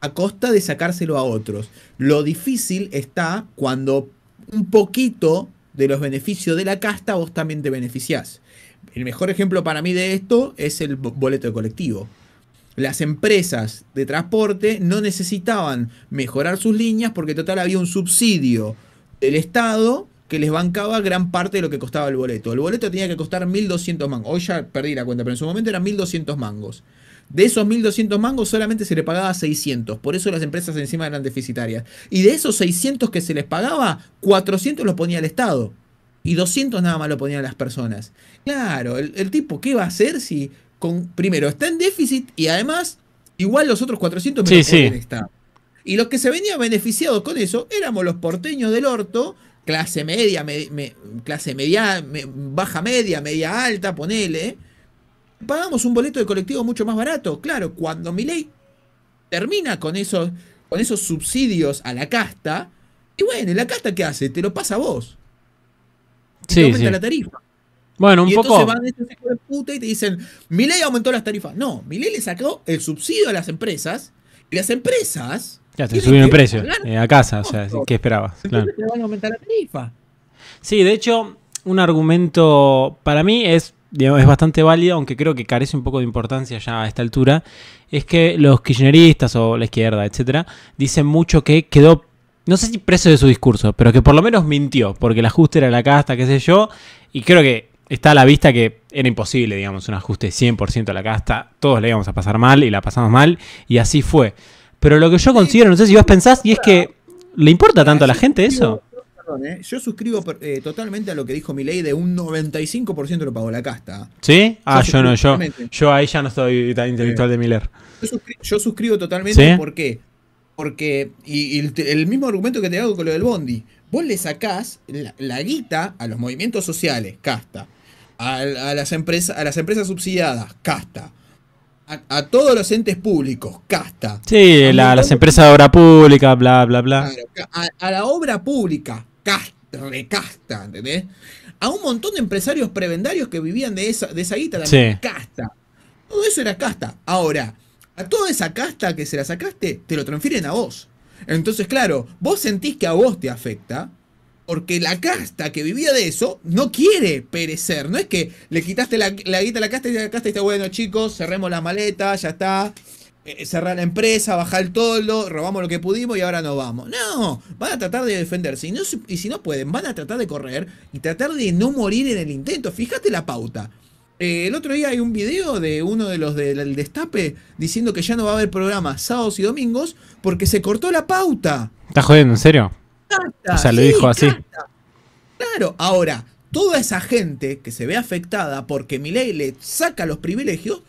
a costa de sacárselo a otros. Lo difícil está cuando un poquito de los beneficios de la casta vos también te beneficiás. El mejor ejemplo para mí de esto es el boleto de colectivo las empresas de transporte no necesitaban mejorar sus líneas porque total había un subsidio del Estado que les bancaba gran parte de lo que costaba el boleto. El boleto tenía que costar 1.200 mangos. Hoy ya perdí la cuenta, pero en su momento eran 1.200 mangos. De esos 1.200 mangos solamente se le pagaba 600. Por eso las empresas encima eran deficitarias. Y de esos 600 que se les pagaba, 400 los ponía el Estado. Y 200 nada más lo ponían las personas. Claro, el tipo, ¿qué va a hacer si primero, está en déficit y además, igual los otros 400 millones Y los que se venían beneficiados con eso éramos los porteños del orto, clase media, clase media, baja media, media alta, ponele. Pagamos un boleto de colectivo mucho más barato. Claro, cuando mi ley termina con esos, con esos subsidios a la casta, y bueno, la casta qué hace? Te lo pasa a vos. Sí, aumenta la tarifa. Bueno, un y poco. Entonces van de y te dicen: Milei aumentó las tarifas. No, Milei le sacó el subsidio a las empresas y las empresas. Ya, te subieron el precio eh, a casa, o sea, ¿qué esperabas? Claro. Te van a aumentar la tarifa. Sí, de hecho, un argumento para mí es, es bastante válido, aunque creo que carece un poco de importancia ya a esta altura, es que los kirchneristas o la izquierda, etcétera, dicen mucho que quedó, no sé si preso de su discurso, pero que por lo menos mintió, porque el ajuste era la casta, qué sé yo, y creo que está a la vista que era imposible, digamos, un ajuste 100% a la casta. Todos le íbamos a pasar mal y la pasamos mal, y así fue. Pero lo que yo considero, no sé si vos pensás, y es que ¿le importa tanto a la gente eso? ¿eh? Yo suscribo eh, totalmente a lo que dijo ley de un 95% lo pagó la casta. ¿Sí? Ah, yo, no, yo, yo ahí ya no estoy tan intelectual de Miller. Yo suscribo, totalmente porque ¿por qué? porque, y, el mismo argumento que te hago con lo del Bondi, vos le sacás la guita a los movimientos sociales, casta, a, las, empresas, a las empresas subsidiadas, casta. A, todos los entes públicos, casta. Sí, la, las empresas de obra pública, bla, bla, bla. a, la obra pública, casta, recasta, ¿entendés? A un montón de empresarios prebendarios que vivían de esa, de esa guita, casta. Todo eso era casta. Ahora, a toda esa casta que se la sacaste, te lo transfieren a vos. Entonces, claro, vos sentís que a vos te afecta, porque la casta que vivía de eso no quiere perecer. No es que le quitaste la, la guita a la casta y la casta está bueno, chicos, cerremos la maleta, ya está. Eh, eh, cerrar la empresa, bajar el toldo, robamos lo que pudimos y ahora no vamos. No, van a tratar de defenderse. Y, no, y si no pueden, van a tratar de correr y tratar de no morir en el intento. Fíjate la pauta. Eh, el otro día hay un video de uno de los del destape diciendo que ya no va a haber programa sábados y domingos porque se cortó la pauta. ¿Estás jodiendo? ¿En serio? o sea, le dijo así. Claro, ahora, toda esa gente que se ve afectada porque Milei le saca los privilegios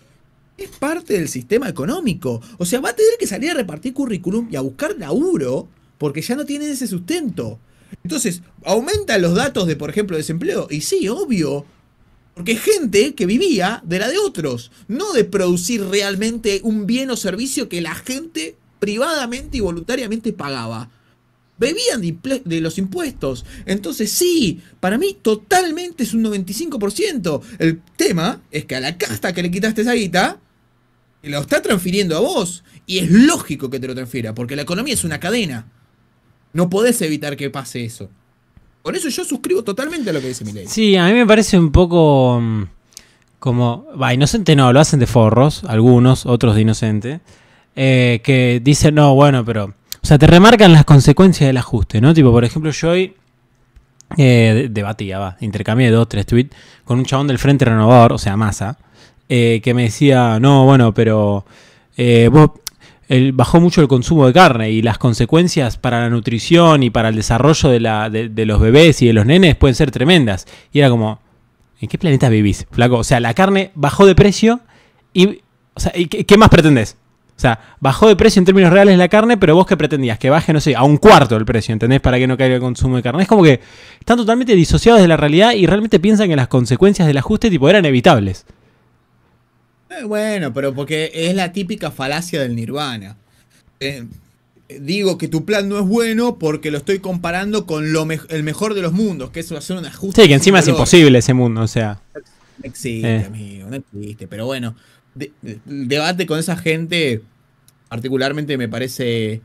es parte del sistema económico. O sea, va a tener que salir a repartir currículum y a buscar laburo porque ya no tienen ese sustento. Entonces, aumentan los datos de, por ejemplo, desempleo. Y sí, obvio. Porque es gente que vivía de la de otros, no de producir realmente un bien o servicio que la gente privadamente y voluntariamente pagaba bebían de, los impuestos. Entonces sí, para mí totalmente es un 95%. El tema es que a la casta que le quitaste esa guita, lo está transfiriendo a vos. Y es lógico que te lo transfiera, porque la economía es una cadena. No podés evitar que pase eso. Por eso yo suscribo totalmente a lo que dice Milei. Sí, a mí me parece un poco mm, como... Va, inocente no, lo hacen de forros, algunos, otros de inocente. Eh, que dicen, no, bueno, pero o sea, te remarcan las consecuencias del ajuste, ¿no? Tipo, por ejemplo, yo hoy eh, debatía, va, intercambié dos, tres tweets con un chabón del Frente Renovador, o sea, masa, eh, que me decía, no, bueno, pero eh, vos, bajó mucho el consumo de carne y las consecuencias para la nutrición y para el desarrollo de, los bebés y de los nenes pueden ser tremendas. Y era como, ¿en qué planeta vivís, flaco? O sea, la carne bajó de precio y, o sea, ¿y qué, qué más pretendés? O sea, bajó de precio en términos reales la carne, pero vos que pretendías que baje, no sé, a un cuarto el precio, ¿entendés? Para que no caiga el consumo de carne. Es como que están totalmente disociados de la realidad y realmente piensan que las consecuencias del ajuste tipo eran evitables. Eh, bueno, pero porque es la típica falacia del nirvana. Eh, digo que tu plan no es bueno porque lo estoy comparando con lo el mejor de los mundos, que es hacer un ajuste. Sí, que encima es imposible ese mundo, o sea. No existe, eh. amigo, no existe. Pero bueno, el debate con esa gente, particularmente me parece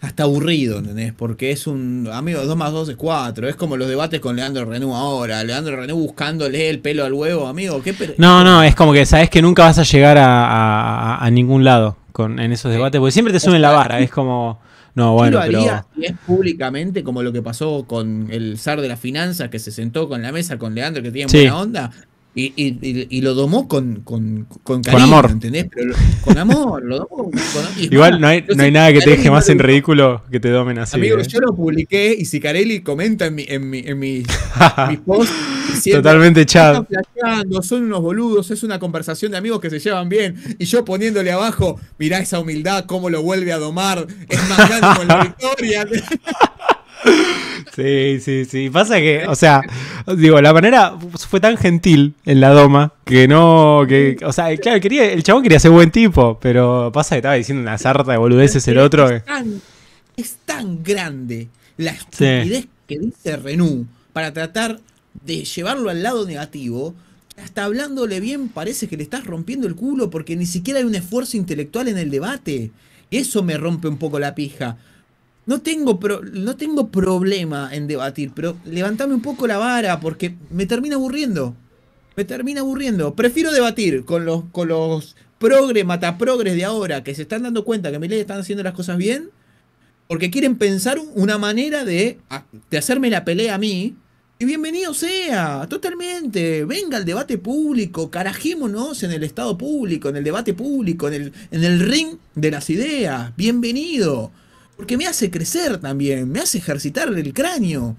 hasta aburrido, ¿entendés? Porque es un, amigo, 2 más 2 es 4. Es como los debates con Leandro Renú ahora. Leandro Renú buscándole el pelo al huevo, amigo. ¿qué no, no, es como que sabes que nunca vas a llegar a, ningún lado con, en esos debates, porque siempre te suben la vara Es como... No, bueno, lo haría es públicamente como lo que pasó con el zar de la finanza que se sentó con la mesa con Leandro que tiene buena onda. Y, y, lo domó con, con, con, cariño, amor. ¿entendés? con amor, lo domó con, Igual no hay, no hay nada que te deje más en ridículo que te domen así. Amigo, ¿eh? yo lo publiqué y si Carelli comenta en mi, en mi, en mi, [LAUGHS] post, totalmente chat. Son unos boludos, es una conversación de amigos que se llevan bien. Y yo poniéndole abajo, mirá esa humildad, cómo lo vuelve a domar, es más grande con la [LAUGHS] victoria. Sí, sí, sí. Pasa que, o sea, digo, la manera fue tan gentil en la doma que no, que, o sea, claro, quería, el chabón quería ser buen tipo, pero pasa que estaba diciendo una sarta de boludeces el otro. Es tan, grande la estupidez que dice Renú para tratar de llevarlo al lado negativo. Hasta hablándole bien parece que le estás rompiendo el culo porque ni siquiera hay un esfuerzo intelectual en el debate. Eso me rompe un poco la pija. No tengo, no tengo problema en debatir, pero levantame un poco la vara porque me termina aburriendo. Me termina aburriendo. Prefiero debatir con los, con los progres, mataprogres de ahora que se están dando cuenta que ley están haciendo las cosas bien porque quieren pensar una manera de, ah, de hacerme la pelea a mí. Y bienvenido sea, totalmente. Venga al debate público, carajémonos en el estado público, en el debate público, en el, en el ring de las ideas. Bienvenido. Porque me hace crecer también, me hace ejercitar el cráneo.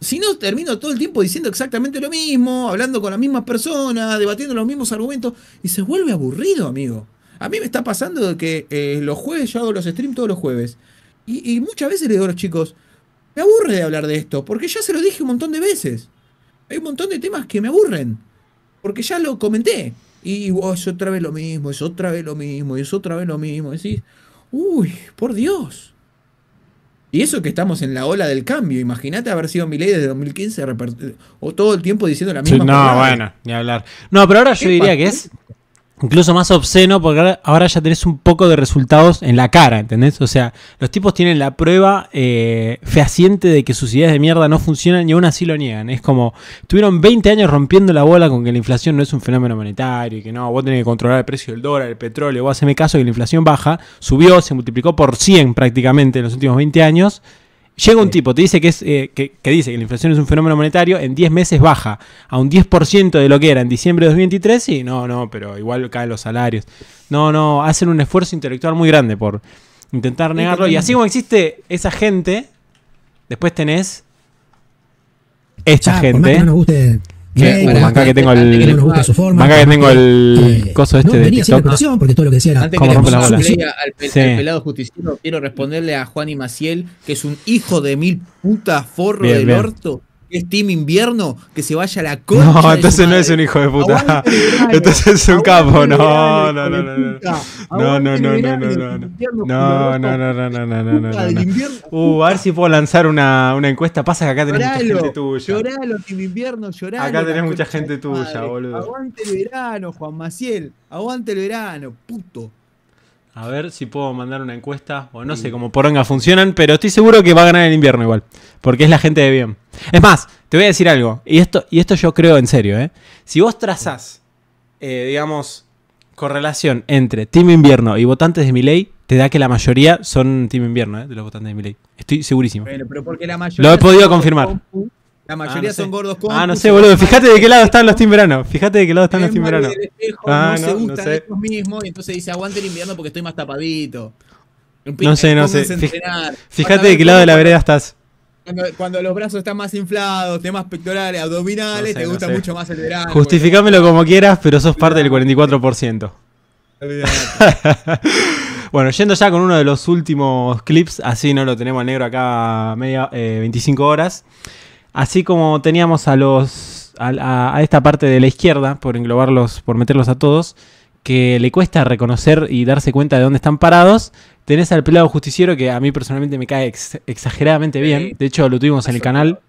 Si no, termino todo el tiempo diciendo exactamente lo mismo, hablando con las mismas personas, debatiendo los mismos argumentos, y se vuelve aburrido, amigo. A mí me está pasando de que eh, los jueves yo hago los streams todos los jueves. Y, muchas veces le digo a los chicos, me aburre de hablar de esto, porque ya se lo dije un montón de veces. Hay un montón de temas que me aburren, porque ya lo comenté. Y oh, es otra vez lo mismo, es otra vez lo mismo, es otra vez lo mismo. Decís, Uy, por Dios. Y eso que estamos en la ola del cambio. Imagínate haber sido ley desde 2015 o todo el tiempo diciendo la misma cosa. No, bueno, ni hablar. No, pero ahora yo diría que es incluso más obsceno, porque ahora, ya tenés un poco de resultados en la cara, ¿entendés? O sea, los tipos tienen la prueba eh, fehaciente de que sus ideas de mierda no funcionan y aún así lo niegan. Es como, tuvieron 20 años rompiendo la bola con que la inflación no es un fenómeno monetario y que no, vos tenés que controlar el precio del dólar, el petróleo, vos haceme caso que la inflación baja, subió, se multiplicó por 100 prácticamente en los últimos 20 años Llega un tipo, te dice que, es, eh, que, dice que la inflación es un fenómeno monetario, en 10 meses baja a un 10% de lo que era en diciembre de 2023 y no, no, pero igual caen los salarios. No, no, hacen un esfuerzo intelectual muy grande por intentar negarlo. Y así como existe esa gente, después tenés esta gente. ¿Qué? Eh, manga que tengo el. Que no su forma, manga que tengo el. Eh, coso este no, de. Venía TikTok. Expresión porque todo lo que decía era. Antes que le la bola? Al, pel, sí. al, pelado justiciero, quiero responderle a Juan y Maciel, que es un hijo de mil putas forro bien, del bien. orto es Team Invierno, que se vaya a la concha. No, entonces no es un hijo de puta. [LAUGHS] Entonces es un capo. No, no, no, no. No, no, no, no, no. No, no, no, no, no, no, Uh, a ver si puedo lanzar una, encuesta. Pasa que acá tenés mucha gente tuya. Lloralo, Team Invierno, lloralo. Acá tenés mucha gente tuya, boludo. Aguante el verano, Juan Maciel. Aguante el verano, puto. A ver si puedo mandar una encuesta. O no sé cómo poronga funcionan, pero estoy seguro que va a ganar el invierno igual. Porque es la gente de bien. Es más, te voy a decir algo. Y esto, y esto yo creo en serio, ¿eh? Si vos trazás, eh, digamos, correlación entre Team Invierno y votantes de mi ley, te da que la mayoría son Team Invierno, ¿eh? De los votantes de mi ley. Estoy segurísimo. Pero, la mayoría Lo he podido confirmar. La ah, mayoría son gordos Ah, no sé, boludo. Fíjate de qué lado están los timberanos. Fíjate de qué lado están los timberanos. Ah, no, se gustan sé. ellos mismos. Y entonces dice, aguante el invierno porque estoy más tapadito. No sé, no sé. Fíjate de qué lado de la vereda estás. Cuando, los brazos están más inflados, temas pectorales, abdominales, te gusta mucho más el verano. Justificámelo como quieras, pero sos parte del 44%. [LAUGHS] bueno, yendo ya con uno de los últimos clips, así no lo tenemos negro acá media, 25 eh, horas. Así como teníamos a los. A, esta parte de la izquierda, por englobarlos, por meterlos a todos, que le cuesta reconocer y darse cuenta de dónde están parados. Tenés al pelado justiciero que a mí personalmente me cae exageradamente bien. De hecho, lo tuvimos en el canal.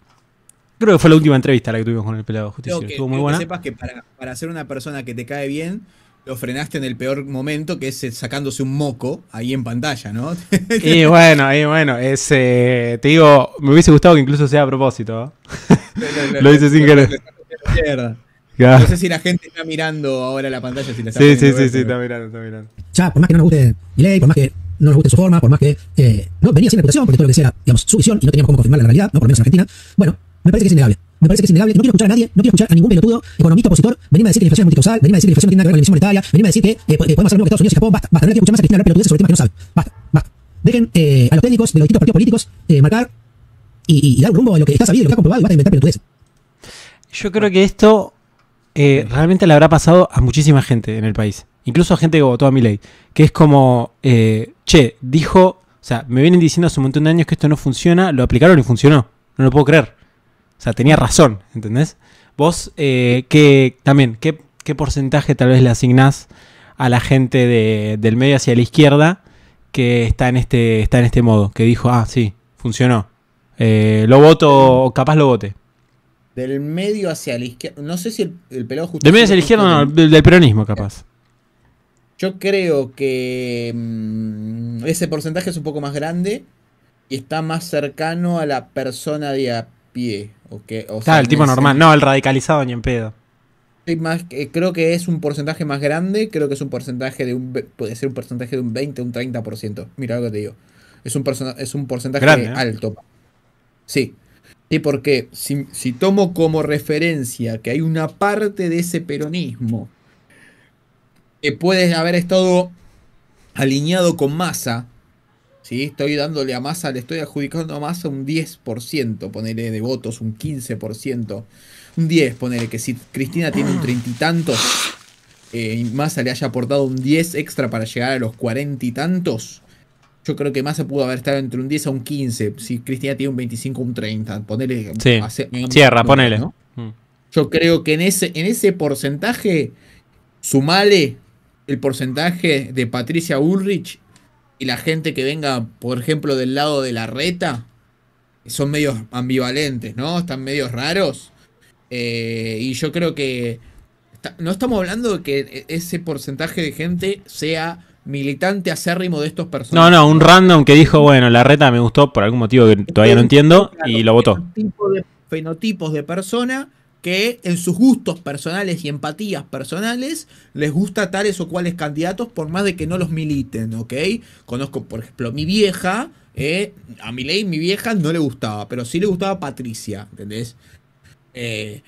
Creo que fue la última entrevista la que tuvimos con el pelado justiciero. Estuvo muy buena. Que sepas que para, para ser una persona que te cae bien, lo frenaste en el peor momento, que es eh, sacándose un moco ahí en pantalla, ¿no? [LAUGHS] y bueno, y bueno, es, eh, te digo, me hubiese gustado que incluso sea a propósito. ¿eh? [LAUGHS] lo hice sin querer. No sé si la gente está mirando ahora la pantalla, si la Sí, sí, sí, sí, está mirando, está mirando. Ya, por más que no nos guste Miley, por más que no nos guste su forma, por más que eh, no venía sin reputación, porque todo lo que decía era, digamos, su visión y no teníamos cómo confirmar la realidad, no por lo menos en Argentina. Bueno, me parece que es innegable me parece que es innegable. No quiero escuchar a nadie, no quiero escuchar a ningún pelotudo, economista, opositor, venirme a decir que la inflación es multicausal, venirme a decir que la inflación tiene que ver con la monetaria, venirme a decir que, eh, eh podemos hacer lo que Estados Unidos y Japón, basta, basta, no quiero escuchar más a Cristina hablar pelotudeces sobre temas que no sabe Basta, basta. Dejen eh, a los técnicos de los distintos partidos políticos eh, marcar y, y, dar un rumbo a lo que está sabido, lo que está comprobado, y basta de inventar pelotudeces. Yo creo que esto eh, realmente le habrá pasado a muchísima gente en el país, incluso a gente que votó a mi ley, que es como, eh, che, dijo, o sea, me vienen diciendo hace un montón de años que esto no funciona, lo aplicaron y funcionó, no lo puedo creer. O sea, tenía razón, ¿entendés? Vos, eh, ¿qué, también, qué, porcentaje tal vez le asignás a la gente del medio hacia la izquierda que está en, este, está en este modo? Que dijo, ah, sí, funcionó. Eh, lo voto, o capaz lo vote. Del medio hacia la izquierda. No sé si el, pelado justo. Del medio hacia la izquierda, no, del, peronismo, capaz. Yo creo que mm, ese porcentaje es un poco más grande y está más cercano a la persona de a pie el tipo normal, no, el radicalizado ni en pedo. Más, eh, creo que es un porcentaje más grande, creo que es un porcentaje de un puede ser un porcentaje de un 20, un 30%. Mira lo que te digo. Es un, es un porcentaje ¿eh? alto. Sí. Sí, porque si, si tomo como referencia que hay una parte de ese peronismo que puede haber estado alineado con masa ¿sí? Estoy dándole a Massa, le estoy adjudicando a Massa un 10%, ponele de votos, un 15%, un 10, ponele que si Cristina tiene un treinta y tantos, eh, Massa le haya aportado un 10 extra para llegar a los cuarenta y tantos. Yo creo que Massa pudo haber estado entre un 10 a un 15. Si Cristina tiene un 25, un 30. Ponele. Sí. Cierra, ponele. Mm. Yo creo que en ese, en ese porcentaje, sumale el porcentaje de Patricia Ulrich y la gente que venga, por ejemplo, del lado de la reta, son medios ambivalentes, ¿no? Están medios raros. Eh, y yo creo que no estamos hablando de que e-, ese porcentaje de gente sea militante acérrimo de estos personas No, no, un random que dijo, bueno, la reta me gustó por algún motivo que todavía no entiendo y lo votó. Tipo de, fenotipos de persona que en sus gustos personales y empatías personales les gusta tales o cuales candidatos por más de que no los militen, ¿ok? Conozco, por ejemplo, mi vieja, eh, a mi ley mi vieja no le gustaba, pero sí le gustaba Patricia, ¿entendés? Eh,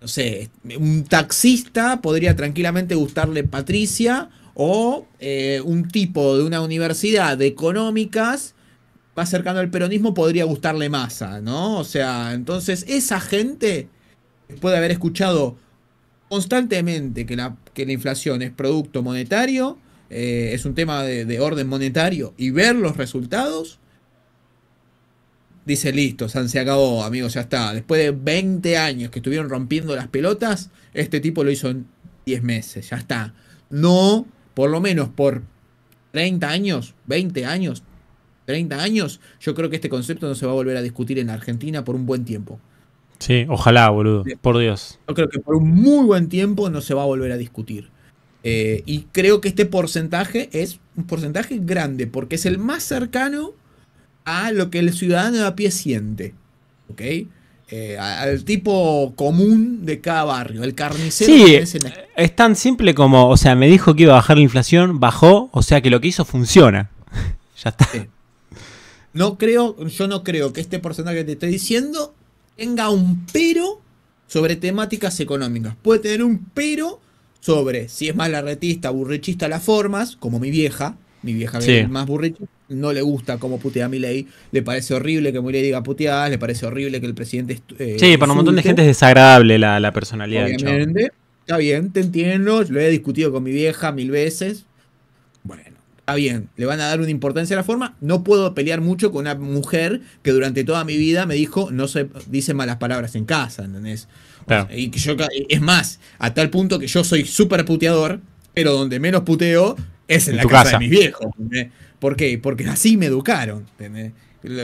no sé, un taxista podría tranquilamente gustarle Patricia o eh, un tipo de una universidad de económicas va acercando al peronismo podría gustarle masa, ¿no? O sea, entonces esa gente puede haber escuchado constantemente que la, que la inflación es producto monetario, eh, es un tema de, orden monetario, y ver los resultados, dice listo, se acabó, amigos, ya está. Después de 20 años que estuvieron rompiendo las pelotas, este tipo lo hizo en 10 meses, ya está. No, por lo menos por 30 años, 20 años, 30 años, yo creo que este concepto no se va a volver a discutir en Argentina por un buen tiempo. Sí, ojalá, boludo. Por Dios. Yo creo que por un muy buen tiempo no se va a volver a discutir. Eh, y creo que este porcentaje es un porcentaje grande, porque es el más cercano a lo que el ciudadano de a pie siente. ¿Ok? Eh, al tipo común de cada barrio, el carnicero. Sí, es, tan simple como, o sea, me dijo que iba a bajar la inflación, bajó, o sea que lo que hizo funciona. [LAUGHS] ya está. No creo, yo no creo que este porcentaje que te estoy diciendo tenga un pero sobre temáticas económicas. Puede tener un pero sobre si es más larretista, burrichista las formas, como mi vieja. Mi vieja es más burrichista. No le gusta cómo putea a ley. Le parece horrible que ley diga puteadas. Le parece horrible que el presidente. Eh, sí, para un montón de gente es desagradable la, la personalidad. Está bien, te entiendo. Lo he discutido con mi vieja mil veces. Bueno, bien, le van a dar una importancia a la forma. No puedo pelear mucho con una mujer que durante toda mi vida me dijo, no se dice malas palabras en casa, y que yo, es más, a tal punto que yo soy súper puteador, pero donde menos puteo es en, la casa, de mis viejos. ¿Por qué? Porque así me educaron,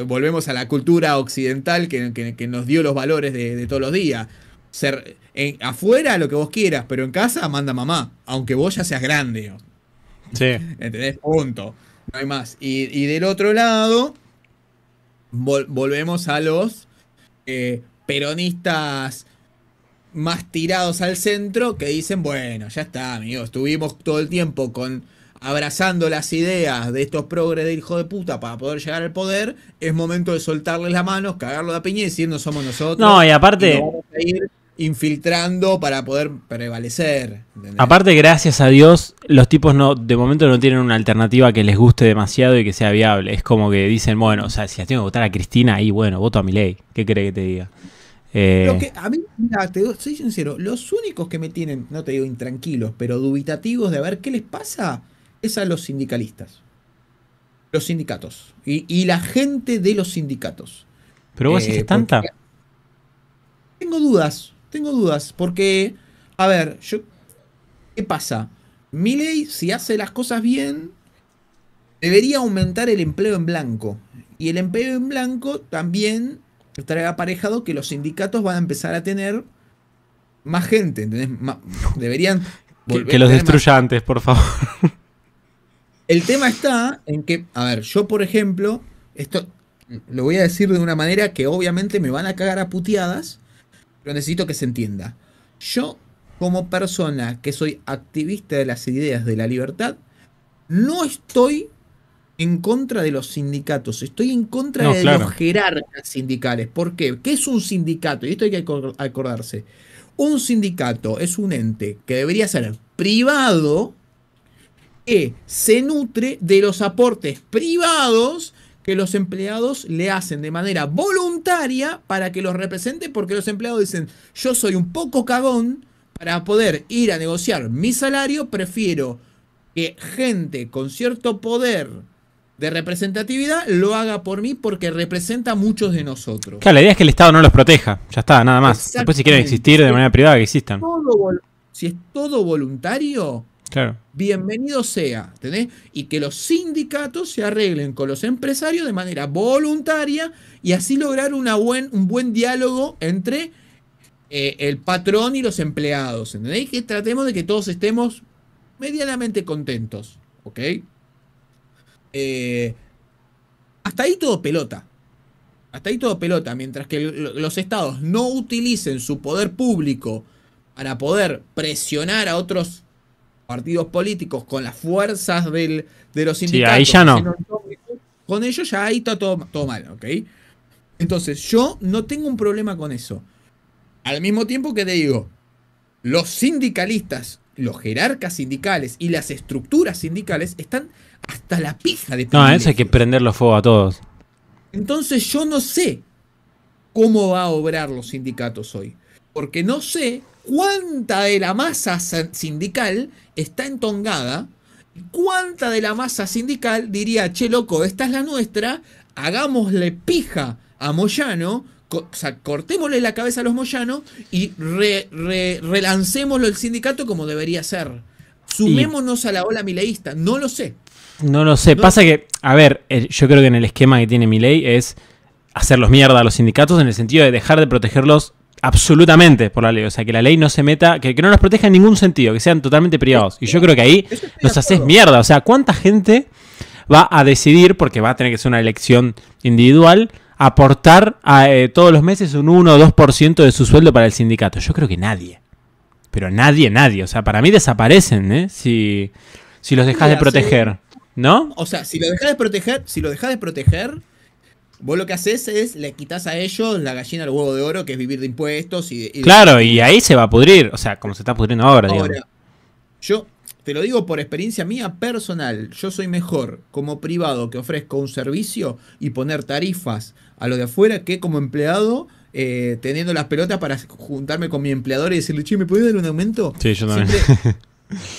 Volvemos a la cultura occidental que, nos dio los valores de, todos los días ser eh, afuera lo que vos quieras, pero en casa manda mamá, aunque vos ya seas grande. Sí. [LAUGHS] Punto. No hay más. Y, del otro lado, volvemos a los eh, peronistas más tirados al centro que dicen, bueno, ya está, amigos, estuvimos todo el tiempo con abrazando las ideas de estos progres de hijo de puta para poder llegar al poder, es momento de soltarles las manos, cagarlo de piña y decir no somos nosotros. No, y aparte, infiltrando para poder prevalecer. Aparte, gracias a Dios, los tipos no, de momento no tienen una alternativa que les guste demasiado y que sea viable. Es como que dicen, bueno, o sea, si tengo que votar a Cristina, ahí bueno, voto a mi ley. ¿Qué cree que te diga? Eh, a mí, te soy sincero, los únicos que me tienen, no te digo intranquilos, pero dubitativos de a ver qué les pasa, es a los sindicalistas. Los sindicatos. Y, la gente de los sindicatos. Pero vos eh, tanta. Tengo dudas, tengo dudas, porque, a ver, yo, ¿qué pasa? Miley, si hace las cosas bien, debería aumentar el empleo en blanco. Y el empleo en blanco también Estará aparejado que los sindicatos van a empezar a tener más gente, ¿entendés? deberían... Que, los destruya antes, por favor. [LAUGHS] El tema está en que, a ver, yo por ejemplo, esto lo voy a decir de una manera que obviamente me van a cagar a puteadas, pero necesito que se entienda. Yo, como persona que soy activista de las ideas de la libertad, no estoy en contra de los sindicatos, estoy en contra de los jerarcas sindicales. ¿Por qué? ¿Qué es un sindicato? Y esto hay que acordarse. Un sindicato es un ente que debería ser privado y se nutre de los aportes privados que los empleados le hacen de manera voluntaria para que los represente, porque los empleados dicen, yo soy un poco cagón, para poder ir a negociar mi salario, prefiero que gente con cierto poder de representatividad lo haga por mí porque representa a muchos de nosotros. Claro, la idea es que el Estado no los proteja, ya está, nada más. Después si quieren existir de manera privada, que existan. si es todo voluntario, claro bienvenido sea, ¿entendés? Y que los sindicatos se arreglen con los empresarios de manera voluntaria y así lograr una un buen diálogo entre eh, el patrón y los empleados, ¿entendés? Que tratemos de que todos estemos medianamente contentos, ¿ok? Eh, hasta ahí todo pelota. Hasta ahí todo pelota. Mientras que los estados no utilicen su poder público para poder presionar a otros partidos políticos, con las fuerzas del, de los sindicatos. Sí, ahí ya no. Con ellos ya ahí está todo, todo mal, ¿ok? Entonces, yo no tengo un problema con eso. Al mismo tiempo que te digo, los sindicalistas, los jerarcas sindicales y las estructuras sindicales están hasta la pija de No, eso hay que prenderlo fuego a todos. Entonces, yo no sé cómo va a obrar los sindicatos hoy. Porque no sé cuánta de la masa sindical está entongada, cuánta de la masa sindical diría, che loco, esta es la nuestra, hagámosle pija a Moyano, o cortémosle la cabeza a los Moyanos y re, relancémoslo el sindicato como debería ser. Sumémonos a la ola mileísta, no lo sé. No lo sé, pasa que, a ver, eh, yo creo que en el esquema que tiene Milei es hacerlos mierda a los sindicatos en el sentido de dejar de protegerlos absolutamente por la ley. O sea, que la ley no se meta, que, no nos proteja en ningún sentido, que sean totalmente privados. Y yo creo que ahí nos haces mierda. O sea, ¿cuánta gente va a decidir, porque va a tener que ser una elección individual, aportar a, eh, todos los meses un 1 o 2% de su sueldo para el sindicato? Yo creo que nadie. Pero nadie, nadie. O sea, para mí desaparecen, ¿eh? Si, los dejas de proteger. ¿No? O sea, si lo dejas de proteger, si lo dejas de proteger, Vos lo que haces es le quitas a ellos la gallina al huevo de oro, que es vivir de impuestos. y, Claro, y ahí se va a pudrir, o sea, como se está pudriendo ahora, digamos. Yo te lo digo por experiencia mía personal, yo soy mejor como privado que ofrezco un servicio y poner tarifas a lo de afuera que como empleado eh, teniendo las pelotas para juntarme con mi empleador y decirle, che, ¿me puedes dar un aumento? Sí, yo también.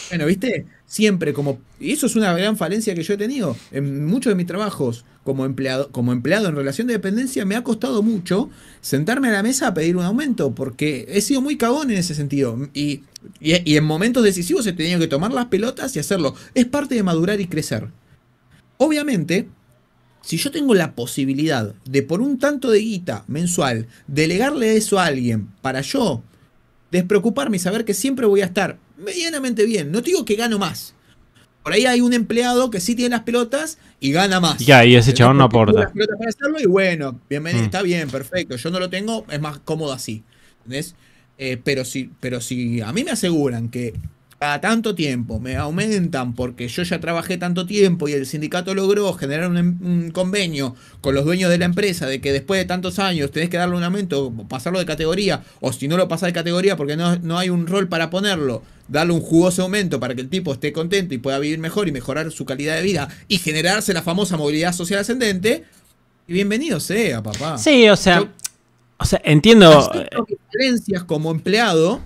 Bueno, viste, siempre como. Y eso es una gran falencia que yo he tenido. En muchos de mis trabajos como empleado, como empleado en relación de dependencia, me ha costado mucho sentarme a la mesa a pedir un aumento, porque he sido muy cagón en ese sentido. Y, y en momentos decisivos he tenido que tomar las pelotas y hacerlo. Es parte de madurar y crecer. Obviamente, si yo tengo la posibilidad de por un tanto de guita mensual delegarle eso a alguien para yo despreocuparme y saber que siempre voy a estar medianamente bien. No te digo que gano más. Por ahí hay un empleado que sí tiene las pelotas y gana más. Ya, y ese chabón no aporta. y bueno, mm. está bien, perfecto. Yo no lo tengo, es más cómodo así. ¿Entendés? Eh, pero, si, pero si a mí me aseguran que a tanto tiempo me aumentan porque yo ya trabajé tanto tiempo y el sindicato logró generar em-, un, convenio con los dueños de la empresa de que después de tantos años tenés que darle un aumento, pasarlo de categoría, o si no lo pasas de categoría porque no, hay un rol para ponerlo, darle un jugoso aumento para que el tipo esté contento y pueda vivir mejor y mejorar su calidad de vida y generarse la famosa movilidad social ascendente, y bienvenido sea, papá. Sí, o sea, o sea entiendo... Diferencias como empleado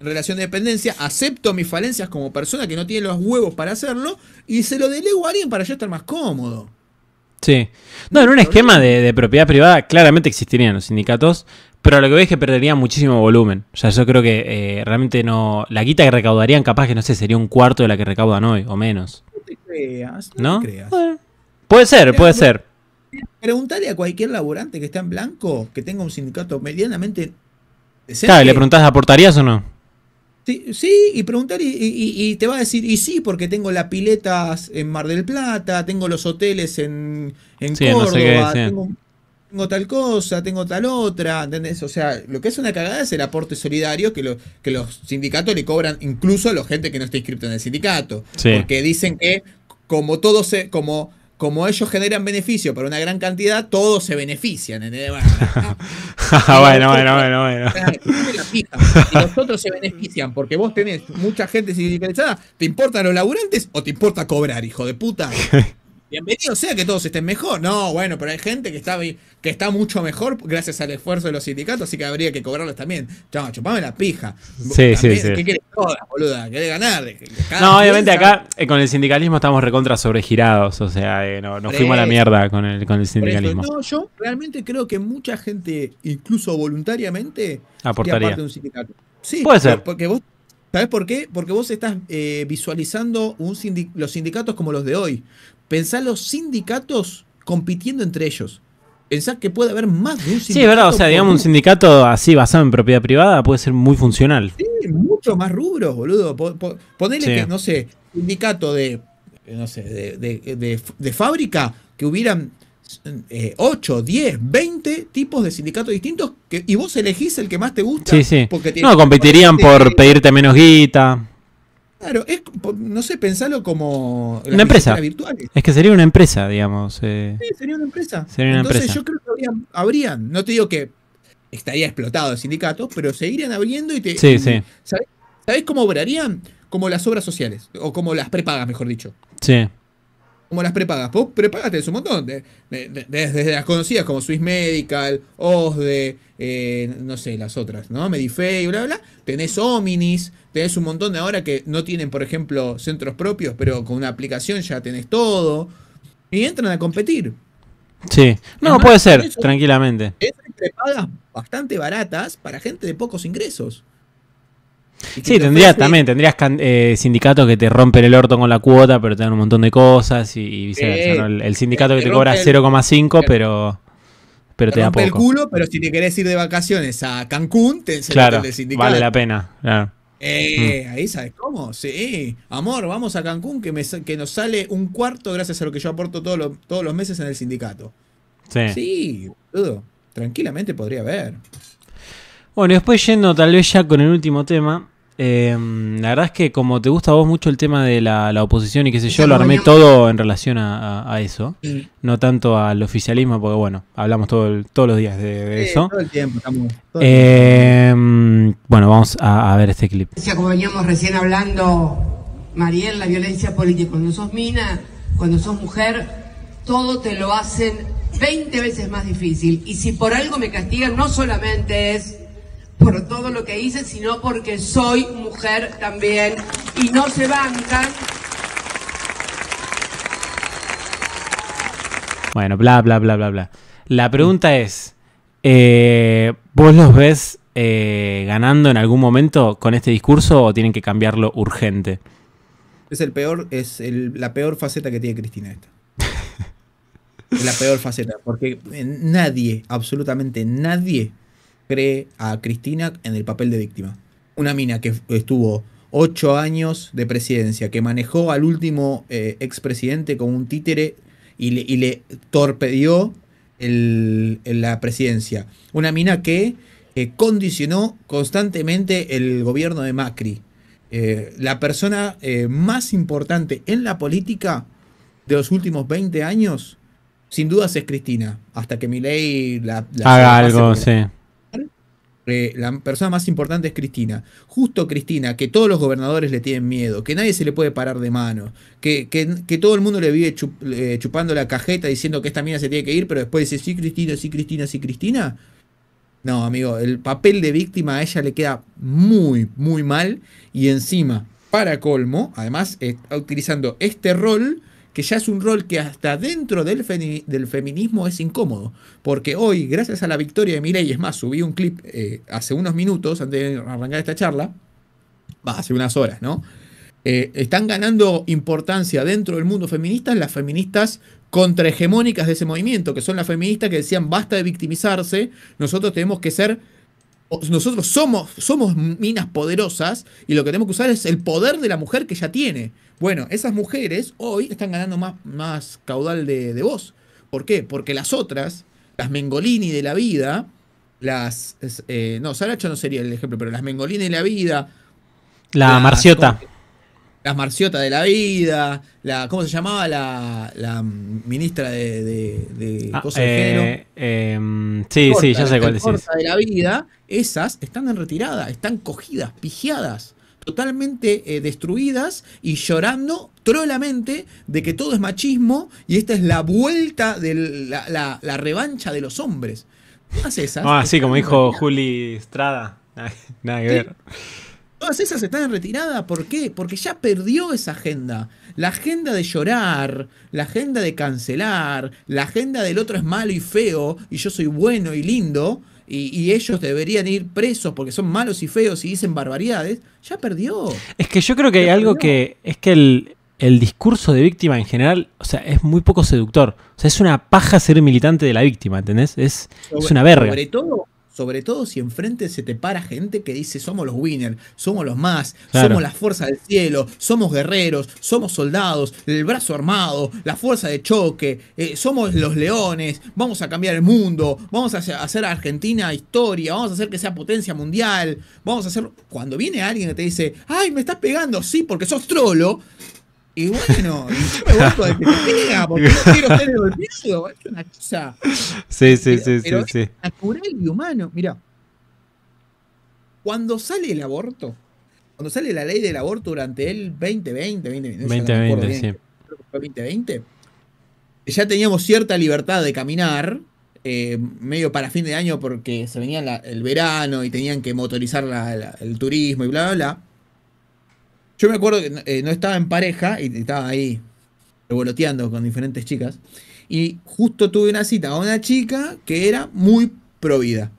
en relación de dependencia, acepto mis falencias como persona que no tiene los huevos para hacerlo y se lo delego a alguien para yo estar más cómodo. Sí. No, en un esquema de, propiedad privada claramente existirían los sindicatos, pero lo que veo es que perdería muchísimo volumen. O sea, yo creo que eh, realmente no. La quita que recaudarían, capaz que no sé, sería un cuarto de la que recaudan hoy o menos. No te creas. No, puede ser, puede ser. preguntarle a cualquier laburante que está en blanco que tenga un sindicato medianamente. le preguntás, ¿aportarías o no? Sí, y preguntar y, te va a decir, y sí, porque tengo las piletas en Mar del Plata, tengo los hoteles en, en Córdoba, tengo, tal cosa, tengo tal otra, ¿entendés? O sea, lo que es una cagada es el aporte solidario que, lo, que los sindicatos le cobran incluso a la gente que no está inscrita en el sindicato. Porque dicen que como todo se, como como ellos generan beneficio para una gran cantidad, todos se benefician. [LAUGHS] Bueno, bueno, bueno, bueno, bueno. Y se benefician porque vos tenés mucha gente diferenciada. ¿Te importan los laburantes o te importa cobrar, hijo de puta? [LAUGHS] Bienvenido sea que todos estén mejor. No, bueno, pero hay gente que está, que está mucho mejor gracias al esfuerzo de los sindicatos, así que habría que cobrarlos también. Chau, chupame la pija. Sí, sí, sí. ¿Qué quieres, todas, boluda? ¿Querés ganar? no, obviamente acá eh, con el sindicalismo estamos recontra sobregirados, o sea, eh, nos fuimos a la mierda con el, con el sindicalismo. yo realmente creo que mucha gente, incluso voluntariamente, aportaría de un sindicato. Sí, puede ser. Porque vos ¿Sabes por qué? Porque vos estás eh, visualizando un los sindicatos como los de hoy. Pensá los sindicatos compitiendo entre ellos. Pensá que puede haber más de un sindicato. Sí, es verdad, o sea, digamos, un sindicato así basado en propiedad privada puede ser muy funcional. Sí, mucho más rubros, boludo. Ponele que, no sé, sindicato de, eh, de, fábrica que hubieran 8, 10, 20 tipos de sindicatos distintos que, y vos elegís el que más te gusta. Sí, sí. Porque no, competirían por pedirte menos guita. Claro, es, no sé, pensalo como... Una empresa. Es que sería una empresa, digamos. Eh. Sí, sería una empresa. Entonces yo creo que habrían, no te digo que estaría explotado el sindicato, pero seguirían abriendo y te... Sí, cómo obrarían? Como las obras sociales, o como las prepagas, mejor dicho. Sí como las prepagas. Vos prepagas un montón, de, desde las conocidas como Swiss Medical, OSDE, eh, no sé, las otras, ¿no? Medifei, bla, bla, Tenés Ominis, tenés un montón de ahora que no tienen, por ejemplo, centros propios, pero con una aplicación ya tenés todo. Y entran a competir. Sí, no, puede ser, tranquilamente. Es prepagas bastante baratas para gente de pocos ingresos. Sí, tendrías también, tendrías eh, sindicatos que te rompen el orto con la cuota, pero te dan un montón de cosas y, el, sindicato que te, cobra 0,5, pero, pero te, da poco. el culo, pero si te querés ir de vacaciones a Cancún, te claro, el sindicato. vale la pena, claro. Eh, mm. Ahí sabes cómo, sí. Amor, vamos a Cancún que, me, que nos sale un cuarto gracias a lo que yo aporto todos los meses en el sindicato. Sí. Sí, tranquilamente podría haber. Bueno, después yendo tal vez ya con el último tema, Em, la verdad es que como te gusta a vos mucho el tema de la, la oposición y qué sé yo, lo armé todo en relación a, eso, no tanto al oficialismo, porque bueno, hablamos todo todos los días de, eso. Todo el tiempo, em, Bueno, vamos a, a, ver este clip. Como veníamos recién hablando, Mariel, la violencia política, cuando sos mina, cuando sos mujer, todo te lo hacen 20 veces más difícil. Y si por algo me castigan, no solamente es por todo lo que hice, sino porque soy mujer también y no se bancan. Bueno, bla, bla, bla, bla, bla. La pregunta es, eh, ¿vos los ves eh, ganando en algún momento con este discurso o tienen que cambiarlo urgente? Es el peor, es la peor faceta que tiene Cristina esta. [LAUGHS] la peor faceta, porque eh, nadie, absolutamente nadie cree a Cristina en el papel de víctima. Una mina que estuvo ocho años de presidencia, que manejó al último eh, expresidente como un títere y le, y torpedió la presidencia. Una mina que condicionó constantemente el gobierno de Macri. Eh, la persona eh, más importante en la política de los últimos 20 años, sin dudas, es Cristina. Hasta que Milei la, la, haga algo, sí. Eh, la persona más importante es Cristina. Justo Cristina, que todos los gobernadores le tienen miedo, que nadie se le puede parar de mano, que, todo el mundo le vive eh, chupando la cajeta diciendo que esta mina se tiene que ir, pero después dice, sí, Cristina, sí, Cristina, sí, Cristina. No, amigo, el papel de víctima a ella le queda muy, muy mal. Y encima, para colmo, además, está eh, utilizando este rol que ya es un rol que hasta dentro del, del feminismo es incómodo, porque hoy, gracias a la victoria de Mireille es más, subí un clip eh, hace unos minutos, antes de arrancar esta charla, hace unas horas, ¿no? Eh, están ganando importancia dentro del mundo feminista las feministas contrahegemónicas de ese movimiento, que son las feministas que decían basta de victimizarse, nosotros tenemos que ser nosotros somos, somos minas poderosas y lo que tenemos que usar es el poder de la mujer que ya tiene. Bueno, esas mujeres hoy están ganando más, más caudal de, de voz. ¿Por qué? Porque las otras, las Mengolini de la vida, las... Eh, no, Saracho no sería el ejemplo, pero las Mengolini de la vida... La Marciota las marciotas de la vida, la ¿cómo se llamaba la, ministra de, de, ah, cosas de eh, género? Em, sí, sí, ya sé cuál decís. de la vida, esas están en retirada, están cogidas, pijeadas, totalmente eh, destruidas y llorando trolamente de que todo es machismo y esta es la vuelta de la, la, revancha de los hombres. esas. Ah, sí, como dijo Juli Estrada. [LAUGHS] Nada, que ver. Todas esas están en retirada. ¿Por qué? Porque ya perdió esa agenda. La agenda de llorar, la agenda de cancelar, la agenda del otro es malo y feo y yo soy bueno y lindo y, ellos deberían ir presos porque son malos y feos y dicen barbaridades, ya perdió. Es que yo creo que hay algo que es que el, el discurso de víctima en general, o sea, es muy poco seductor. O sea, es una paja ser militante de la víctima, ¿entendés? Es, es una verga. todo, sobre todo si enfrente se te para gente que dice somos los winners, somos los más, somos la fuerza del cielo, somos guerreros, somos soldados, el brazo armado, la fuerza de choque, eh, somos los leones, vamos a cambiar el mundo, vamos a hacer a Argentina historia, vamos a hacer que sea potencia mundial, vamos a hacer... Cuando viene alguien que te dice, ay, me estás pegando, sí, porque sos trolo, y bueno, yo me gusto de que te porque no quiero tener el es una cosa. Sí, sí, sí, sí, Natural y humano. mira cuando sale el aborto, cuando sale la ley del aborto durante el 2020, 2020, 2020, sí. 2020, ya teníamos cierta libertad de caminar, eh, medio para fin de año porque se venía el verano y tenían que motorizar la, la, el turismo y bla, bla, bla. Yo me acuerdo que eh, no estaba en pareja y estaba ahí revoloteando con diferentes chicas. Y justo tuve una cita a una chica que era muy provida.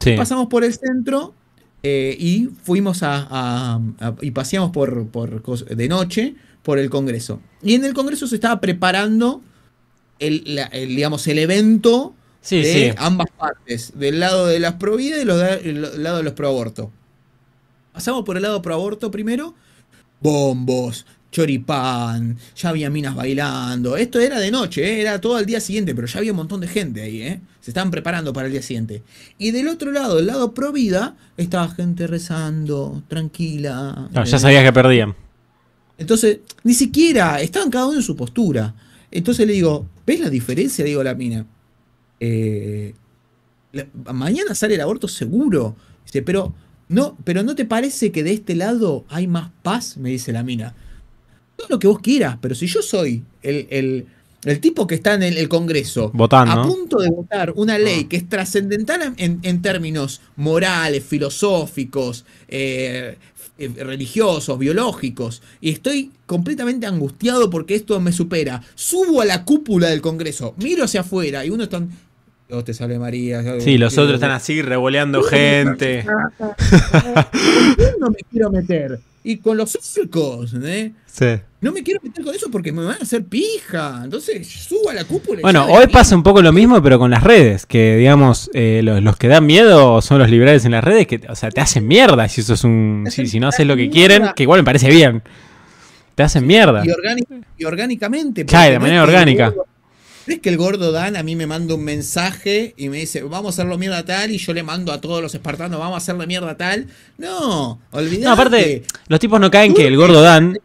Sí. Pasamos por el centro eh, y fuimos a, y paseamos por, de noche por el Congreso. Y en el Congreso se estaba preparando el, digamos, el evento de ambas partes, del lado de las providas y del lado de los proabortos. Pasamos por el lado proaborto primero bombos, choripán, ya había minas bailando. Esto era de noche, eh, era todo al día siguiente, pero ya había un montón de gente ahí, eh. se estaban preparando para el día siguiente. Y del otro lado, el lado pro vida, estaba gente rezando, tranquila. No, ah, ya eh. sabías que perdían. Entonces, ni siquiera, estaban cada uno en su postura. Entonces le digo, ¿ves la diferencia? Digo a la mina. mañana sale el aborto seguro. Dice, pero no, pero ¿no te parece que de este lado hay más paz? Me dice la mina. Todo lo que vos quieras, pero si yo soy el, tipo que está en el, Congreso a punto de votar una ah. ley que es trascendental en, términos morales, filosóficos, eh, eh, religiosos, biológicos, y estoy completamente angustiado porque esto me supera. Subo a la cúpula del Congreso, miro hacia afuera y uno está te María. sí, los otros están así revoleando gente. ¿eh? no me quiero meter? Y con los surcos, ¿eh? No me quiero meter con eso porque me van a hacer pija. Entonces suba a la cúpula. Bueno, hoy pasa un poco lo mismo, pero con las redes. Que digamos, eh, los, que dan miedo son los liberales en las redes, que, te hacen mierda si eso es un. Si, no haces lo que quieren, que igual me parece bien. Te hacen mierda. Y, orgánicamente. de manera orgánica. ¿Crees que el gordo Dan a mí me manda un mensaje y me dice, vamos a hacerlo mierda tal? Y yo le mando a todos los espartanos, vamos a la mierda tal. No, olvidate. No, aparte, los tipos no caen que el gordo Dan.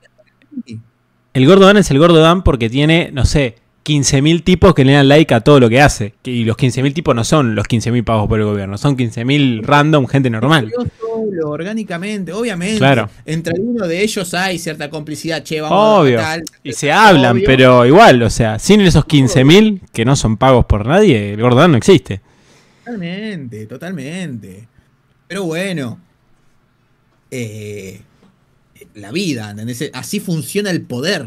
El gordo Dan es el gordo Dan porque tiene, no sé, 15.000 tipos que le dan like a todo lo que hace. Y los 15.000 tipos no son los 15.000 pagos por el gobierno, son 15.000 random, gente normal. Yo solo, orgánicamente, obviamente. Claro. Entre uno de ellos hay cierta complicidad, che, vamos Obvio. A y se hablan, pero igual, o sea, sin esos 15.000 que no son pagos por nadie, el Gordón no existe. Totalmente, totalmente. Pero bueno. Eh, la vida, ¿entendés? Así funciona el poder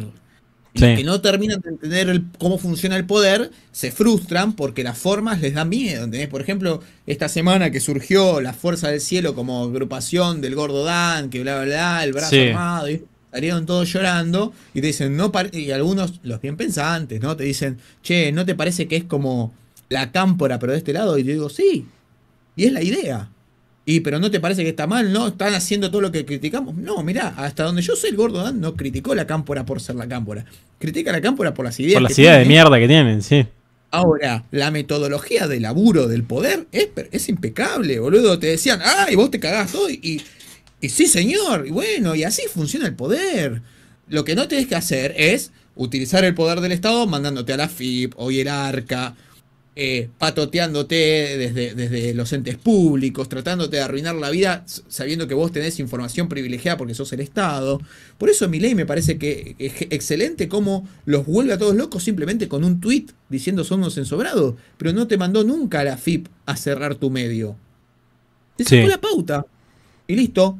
que no terminan de entender cómo funciona el poder se frustran porque las formas les dan miedo. Por ejemplo, esta semana que surgió la Fuerza del Cielo como agrupación del Gordo Dan, que bla, bla, bla, el brazo armado, y salieron todos llorando y dicen, no, y algunos, los bien pensantes, ¿no? Te dicen, che, ¿no te parece que es como la cámpora, pero de este lado? Y yo digo, sí, y es la idea. Y, pero ¿no te parece que está mal? ¿No? ¿Están haciendo todo lo que criticamos? No, mirá, hasta donde yo soy el gordo Dan no criticó la cámpora por ser la cámpora. Critica la cámpora por las ideas. Por las ideas de ¿eh? mierda que tienen, sí. Ahora, la metodología de laburo del poder es, impecable, boludo. Te decían, y vos te cagás todo. Y, sí, señor. Y bueno, y así funciona el poder. Lo que no tienes que hacer es utilizar el poder del Estado mandándote a la FIP, o Hierarca ARCA, eh, patoteándote desde, desde los entes públicos, tratándote de arruinar la vida, sabiendo que vos tenés información privilegiada porque sos el Estado. Por eso mi ley me parece que es excelente cómo los vuelve a todos locos simplemente con un tuit diciendo somos unos ensobrados, pero no te mandó nunca a la FIP a cerrar tu medio. Esa sí. la pauta. Y listo.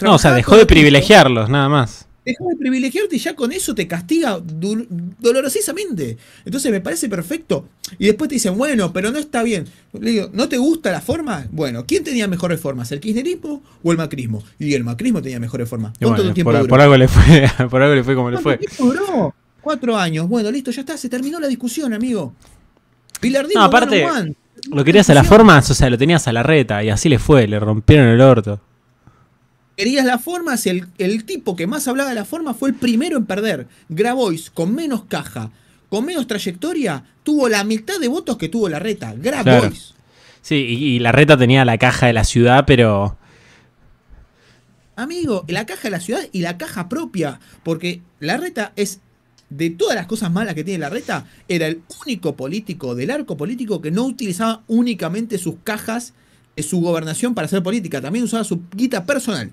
no, o sea, dejó de privilegiarlos, nada más. Deja de privilegiarte y ya con eso te castiga dolorosísimamente. Entonces me parece perfecto. Y después te dicen, bueno, pero no está bien. Le digo, ¿no te gusta la forma? Bueno, ¿quién tenía mejores formas? ¿El kirchnerismo o el macrismo? Y el macrismo tenía mejores formas. por, algo le fue, [LAUGHS] por le fue como le fue. Cuatro años. Bueno, listo, ya está. Se terminó la discusión, amigo. Pilardino, no, aparte, lo querías a las formas, o sea, lo tenías a la reta y así le fue. Le rompieron el orto querías la forma, el, el tipo que más hablaba de la forma fue el primero en perder. Grabois, con menos caja, con menos trayectoria, tuvo la mitad de votos que tuvo la reta. Grabois. Sí, y, la reta tenía la caja de la ciudad, pero... Amigo, la caja de la ciudad y la caja propia, porque la reta es de todas las cosas malas que tiene la reta, era el único político del arco político que no utilizaba únicamente sus cajas de eh, su gobernación para hacer política, también usaba su guita personal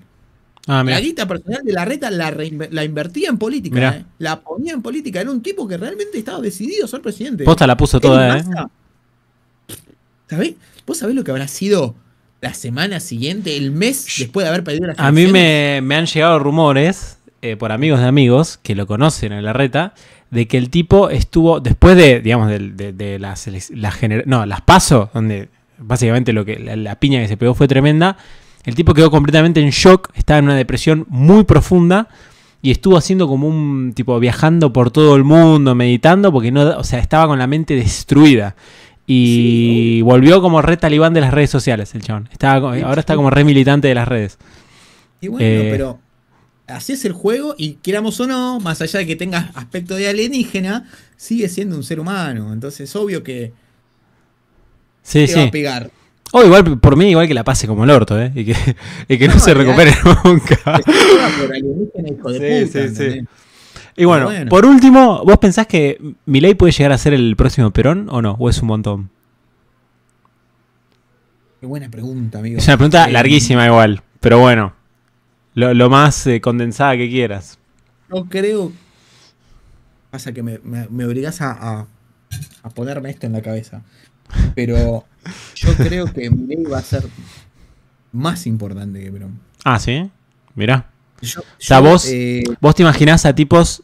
la ah, guita personal de la reta la, invertía en política, eh. la ponía en política. Era un tipo que realmente estaba decidido a ser presidente. Posta la puso toda, eh. ¿Vos sabés lo que habrá sido la semana siguiente, el mes después de haber perdido la A mí me, han llegado rumores eh, por amigos de amigos que lo conocen en la reta de que el tipo estuvo después de, digamos, de, las, Pasos no, las paso, donde básicamente lo que la piña que se pegó fue tremenda el tipo quedó completamente en shock, estaba en una depresión muy profunda y estuvo haciendo como un tipo viajando por todo el mundo, meditando, porque no, o sea, estaba con la mente destruida. Y volvió como re talibán de las redes sociales, el chabón. ahora está como re militante de las redes. Y bueno, eh, pero así es el juego y queramos o no, más allá de que tenga aspecto de alienígena, sigue siendo un ser humano. Entonces, es obvio que... Sí, sí. va a pegar. Oh, igual por mí, igual que la pase como el orto, ¿eh? Y que, no, se recupere nunca. sí, sí, sí. Y bueno, por último, ¿vos pensás que Milei puede llegar a ser el próximo Perón o no? ¿O es un montón? Qué buena pregunta, amigo. Es una pregunta eh, larguísima igual, pero bueno. Lo, más eh, condensada que quieras. No creo... Pasa que me, me, obligas a ponerme esto en la cabeza. Pero yo creo que Miley va a ser más importante que Brom. Ah, sí. Mirá. o sea, vos, eh, vos te imaginás a tipos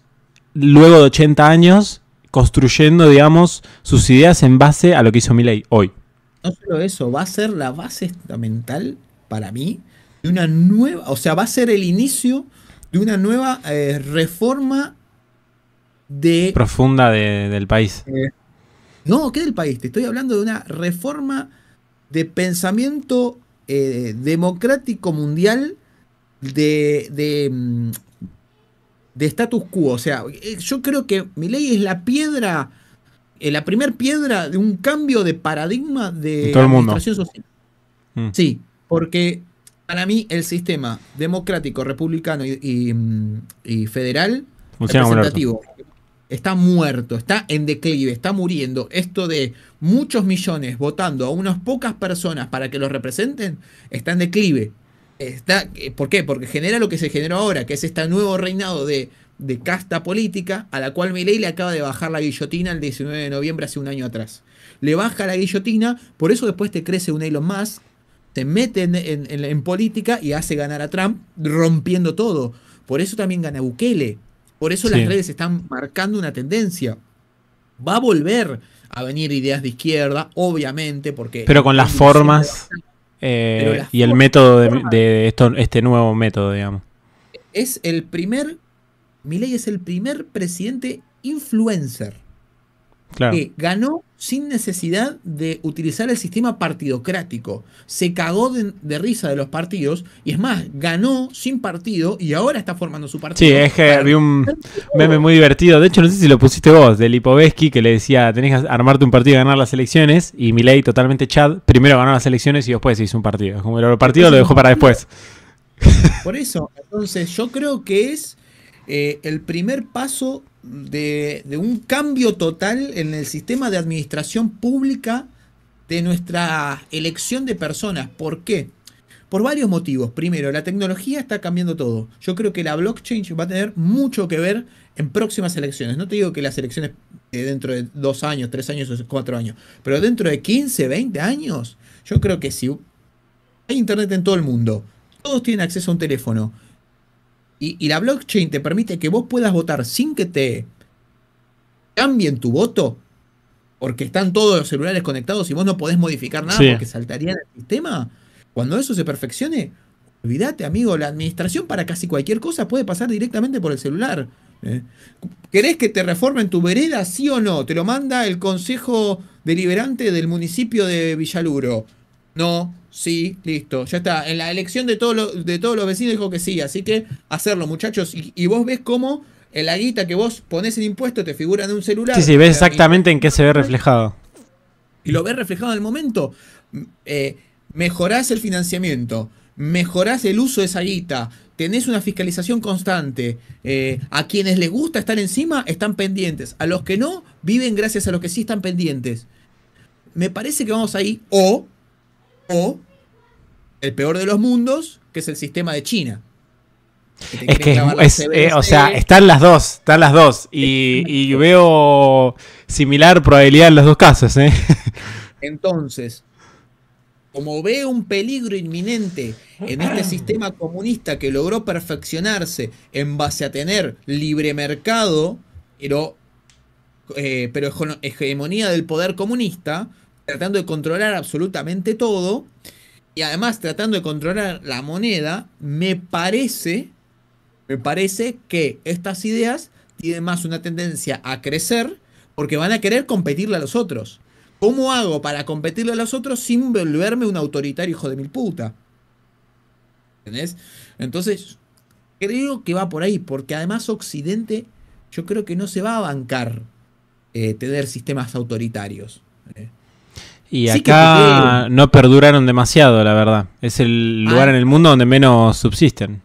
luego de 80 años construyendo, digamos, sus ideas en base a lo que hizo Miley hoy. No solo eso, va a ser la base fundamental para mí de una nueva, o sea, va a ser el inicio de una nueva eh, reforma de... Profunda del país. Eh, no, ¿qué del país? Te estoy hablando de una reforma de pensamiento eh, democrático mundial de, mm, de, status quo. O sea, eh, yo creo que mi ley es la piedra, eh, la primer piedra de un cambio de paradigma de la administración social. Mm. Sí, porque para mí el sistema democrático, republicano y, mm, federal representativo está muerto, está en declive, está muriendo. Esto de muchos millones votando a unas pocas personas para que los representen, está en declive. Está, eh, ¿Por qué? Porque genera lo que se generó ahora, que es este nuevo reinado de, casta política a la cual Milei le acaba de bajar la guillotina el 19 de noviembre hace un año atrás. Le baja la guillotina, por eso después te crece un Elon Musk, te mete en, en política y hace ganar a Trump rompiendo todo. Por eso también gana Bukele, por eso las redes están marcando una tendencia. Va a volver a venir ideas de izquierda, obviamente, porque... Pero con las formas eh, y el método de, este nuevo método, digamos. Es el primer, Milei es el primer presidente influencer que eh, ganó sin necesidad de utilizar el sistema partidocrático. Se cagó de, risa de los partidos y es más, ganó sin partido y ahora está formando su partido. Sí, es un meme muy divertido. De hecho, no sé si lo pusiste vos, de Lipovetsky, que le decía, tenés que armarte un partido y ganar las elecciones. Y Milei, totalmente chad, primero ganó las elecciones y después hizo un partido. Como el partido lo dejó para después. Por eso, entonces yo creo que es eh, el primer paso de, un cambio total en el sistema de administración pública de nuestra elección de personas. ¿Por qué? Por varios motivos. Primero, la tecnología está cambiando todo. Yo creo que la blockchain va a tener mucho que ver en próximas elecciones. No te digo que las elecciones eh, dentro de dos años, tres años o cuatro años, pero dentro de 15, 20 años, yo creo que si hay internet en todo el mundo, todos tienen acceso a un teléfono, y, la blockchain te permite que vos puedas votar sin que te cambien tu voto, porque están todos los celulares conectados y vos no podés modificar nada porque saltaría el sistema. Cuando eso se perfeccione, olvídate, amigo, la administración para casi cualquier cosa puede pasar directamente por el celular. ¿eh? ¿Querés que te reformen tu vereda, sí o no? Te lo manda el Consejo Deliberante del municipio de Villaluro. No, sí, listo, ya está. En la elección de, todos de todos los vecinos dijo que sí, así que hacerlo, muchachos. Y, vos ves cómo en la guita que vos pones en impuesto te figura en un celular. Sí, sí, ves exactamente en qué se ve reflejado. Y lo ves reflejado en el momento. Mm, eh, mejorás el financiamiento, mejorás el uso de esa guita, tenés una fiscalización constante. Eh, a quienes les gusta estar encima están pendientes. A los que no, viven gracias a los que sí están pendientes. Me parece que vamos ahí o, o el peor de los mundos, que es el sistema de China. es eh, o sea, están las dos, están las dos. Y, veo similar probabilidad en los dos casos. ¿eh? Entonces, como ve un peligro inminente en este sistema comunista que logró perfeccionarse en base a tener libre mercado, pero, eh, pero hegemonía del poder comunista, tratando de controlar absolutamente todo, y además tratando de controlar la moneda, me parece, me parece que estas ideas tienen más una tendencia a crecer porque van a querer competirle a los otros. ¿Cómo hago para competirle a los otros sin volverme un autoritario hijo de mil puta? ¿Entendés? Entonces, creo que va por ahí, porque además Occidente yo creo que no se va a bancar eh, tener sistemas autoritarios. ¿eh? Y acá no perduraron demasiado, la verdad. Es el ah. lugar en el mundo donde menos subsisten.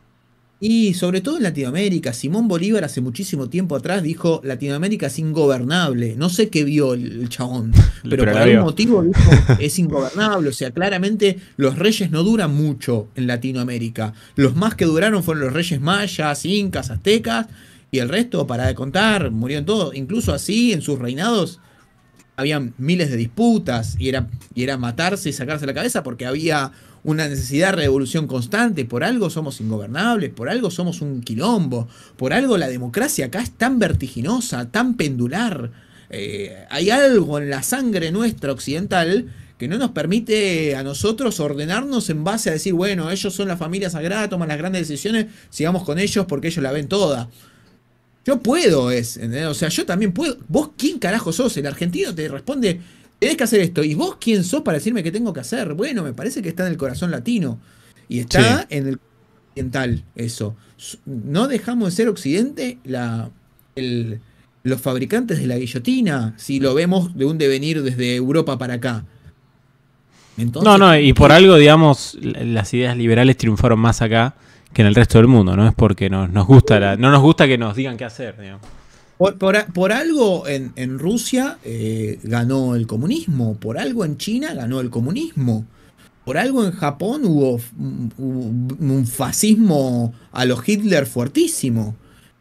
Y sobre todo en Latinoamérica, Simón Bolívar hace muchísimo tiempo atrás dijo, Latinoamérica es ingobernable. No sé qué vio el, chabón, [LAUGHS] pero, por algún motivo dijo, es ingobernable. O sea, claramente los reyes no duran mucho en Latinoamérica. Los más que duraron fueron los reyes mayas, incas, aztecas, y el resto, para de contar, murieron todos. Incluso así, en sus reinados, había miles de disputas y era, y era matarse y sacarse la cabeza porque había una necesidad de revolución constante, por algo somos ingobernables, por algo somos un quilombo, por algo la democracia acá es tan vertiginosa, tan pendular. Eh, hay algo en la sangre nuestra occidental que no nos permite a nosotros ordenarnos en base a decir, bueno, ellos son la familia sagrada, toman las grandes decisiones, sigamos con ellos porque ellos la ven toda. Yo puedo, es, O sea, yo también puedo. ¿Vos quién carajo sos? El argentino te responde, tenés que hacer esto. ¿Y vos quién sos para decirme qué tengo que hacer? Bueno, me parece que está en el corazón latino. Y está en el oriental, eso. No dejamos de ser occidente la, los fabricantes de la guillotina, si lo vemos de un devenir desde Europa para acá. no, no, y por algo, digamos, las ideas liberales triunfaron más acá que en el resto del mundo, ¿no? Es porque nos, gusta no nos gusta que nos digan qué hacer, Por, algo en, Rusia eh, ganó el comunismo, por algo en China ganó el comunismo, por algo en Japón hubo, un fascismo a los Hitler fuertísimo.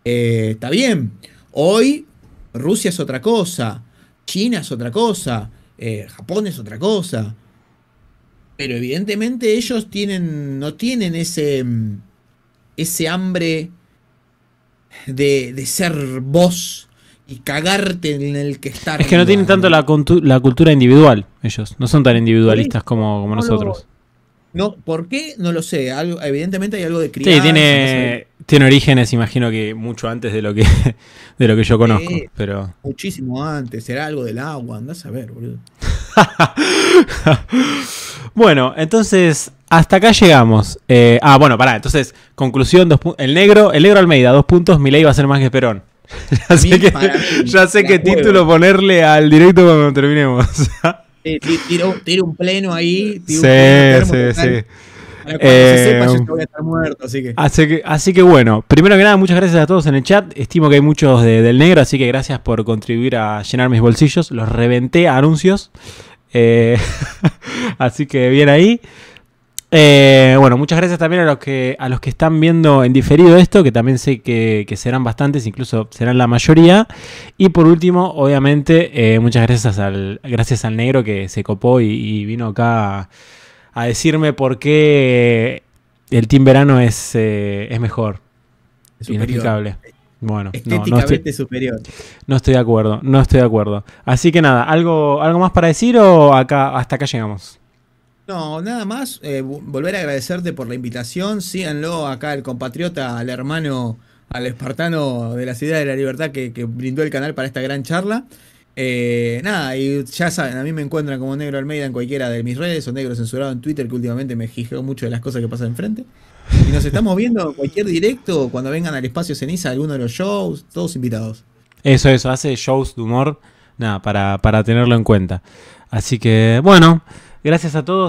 Eh, está bien, hoy Rusia es otra cosa, China es otra cosa, eh, Japón es otra cosa, pero evidentemente ellos tienen, no tienen ese ese hambre de, ser vos y cagarte en el que estar. Es que no tienen tanto la, cultura individual, ellos. No son tan individualistas como, nosotros. no, ¿por qué? No lo sé. Algo, evidentemente hay algo de crianza. Sí, tiene, tiene orígenes, imagino que mucho antes de lo que, [LAUGHS] de lo que yo conozco. pero... Muchísimo antes. Era algo del agua, andás a ver, boludo. [LAUGHS] bueno, entonces hasta acá llegamos. Eh, ah, bueno, pará. Entonces, conclusión: el, negro, el negro Almeida, dos puntos. Mi ley va a ser más que Perón. [LAUGHS] ya sé que, ya sé qué título ponerle al directo cuando terminemos. [LAUGHS] tiro, tiro, un pleno ahí. sí, sí, sí. se muerto, así que. Así que, bueno, primero que nada, muchas gracias a todos en el chat. Estimo que hay muchos del negro, así que gracias por contribuir a llenar mis bolsillos. Los reventé anuncios. Eh, [LAUGHS] así que bien ahí. Eh, bueno, muchas gracias también a los que a los que están viendo en diferido esto, que también sé que, serán bastantes, incluso serán la mayoría. Y por último, obviamente, eh, muchas gracias al, gracias al negro que se copó y, vino acá a, decirme por qué el Team Verano es, eh, es mejor. Inexplicable. Bueno, estéticamente no, estoy, superior. No estoy de acuerdo, no estoy de acuerdo. Así que nada, algo, algo más para decir o acá hasta acá llegamos. No, nada más, eh, volver a agradecerte por la invitación. Síganlo acá el compatriota, al hermano, al espartano de la Ciudad de la Libertad que, brindó el canal para esta gran charla. Eh, nada, y ya saben, a mí me encuentran como Negro Almeida en cualquiera de mis redes o Negro Censurado en Twitter, que últimamente me jijeo mucho de las cosas que pasan enfrente. Y nos estamos viendo cualquier directo, cuando vengan al espacio ceniza, alguno de los shows, todos invitados. Eso, eso, hace shows de humor, nada, para tenerlo en cuenta. Así que, bueno, gracias a todos.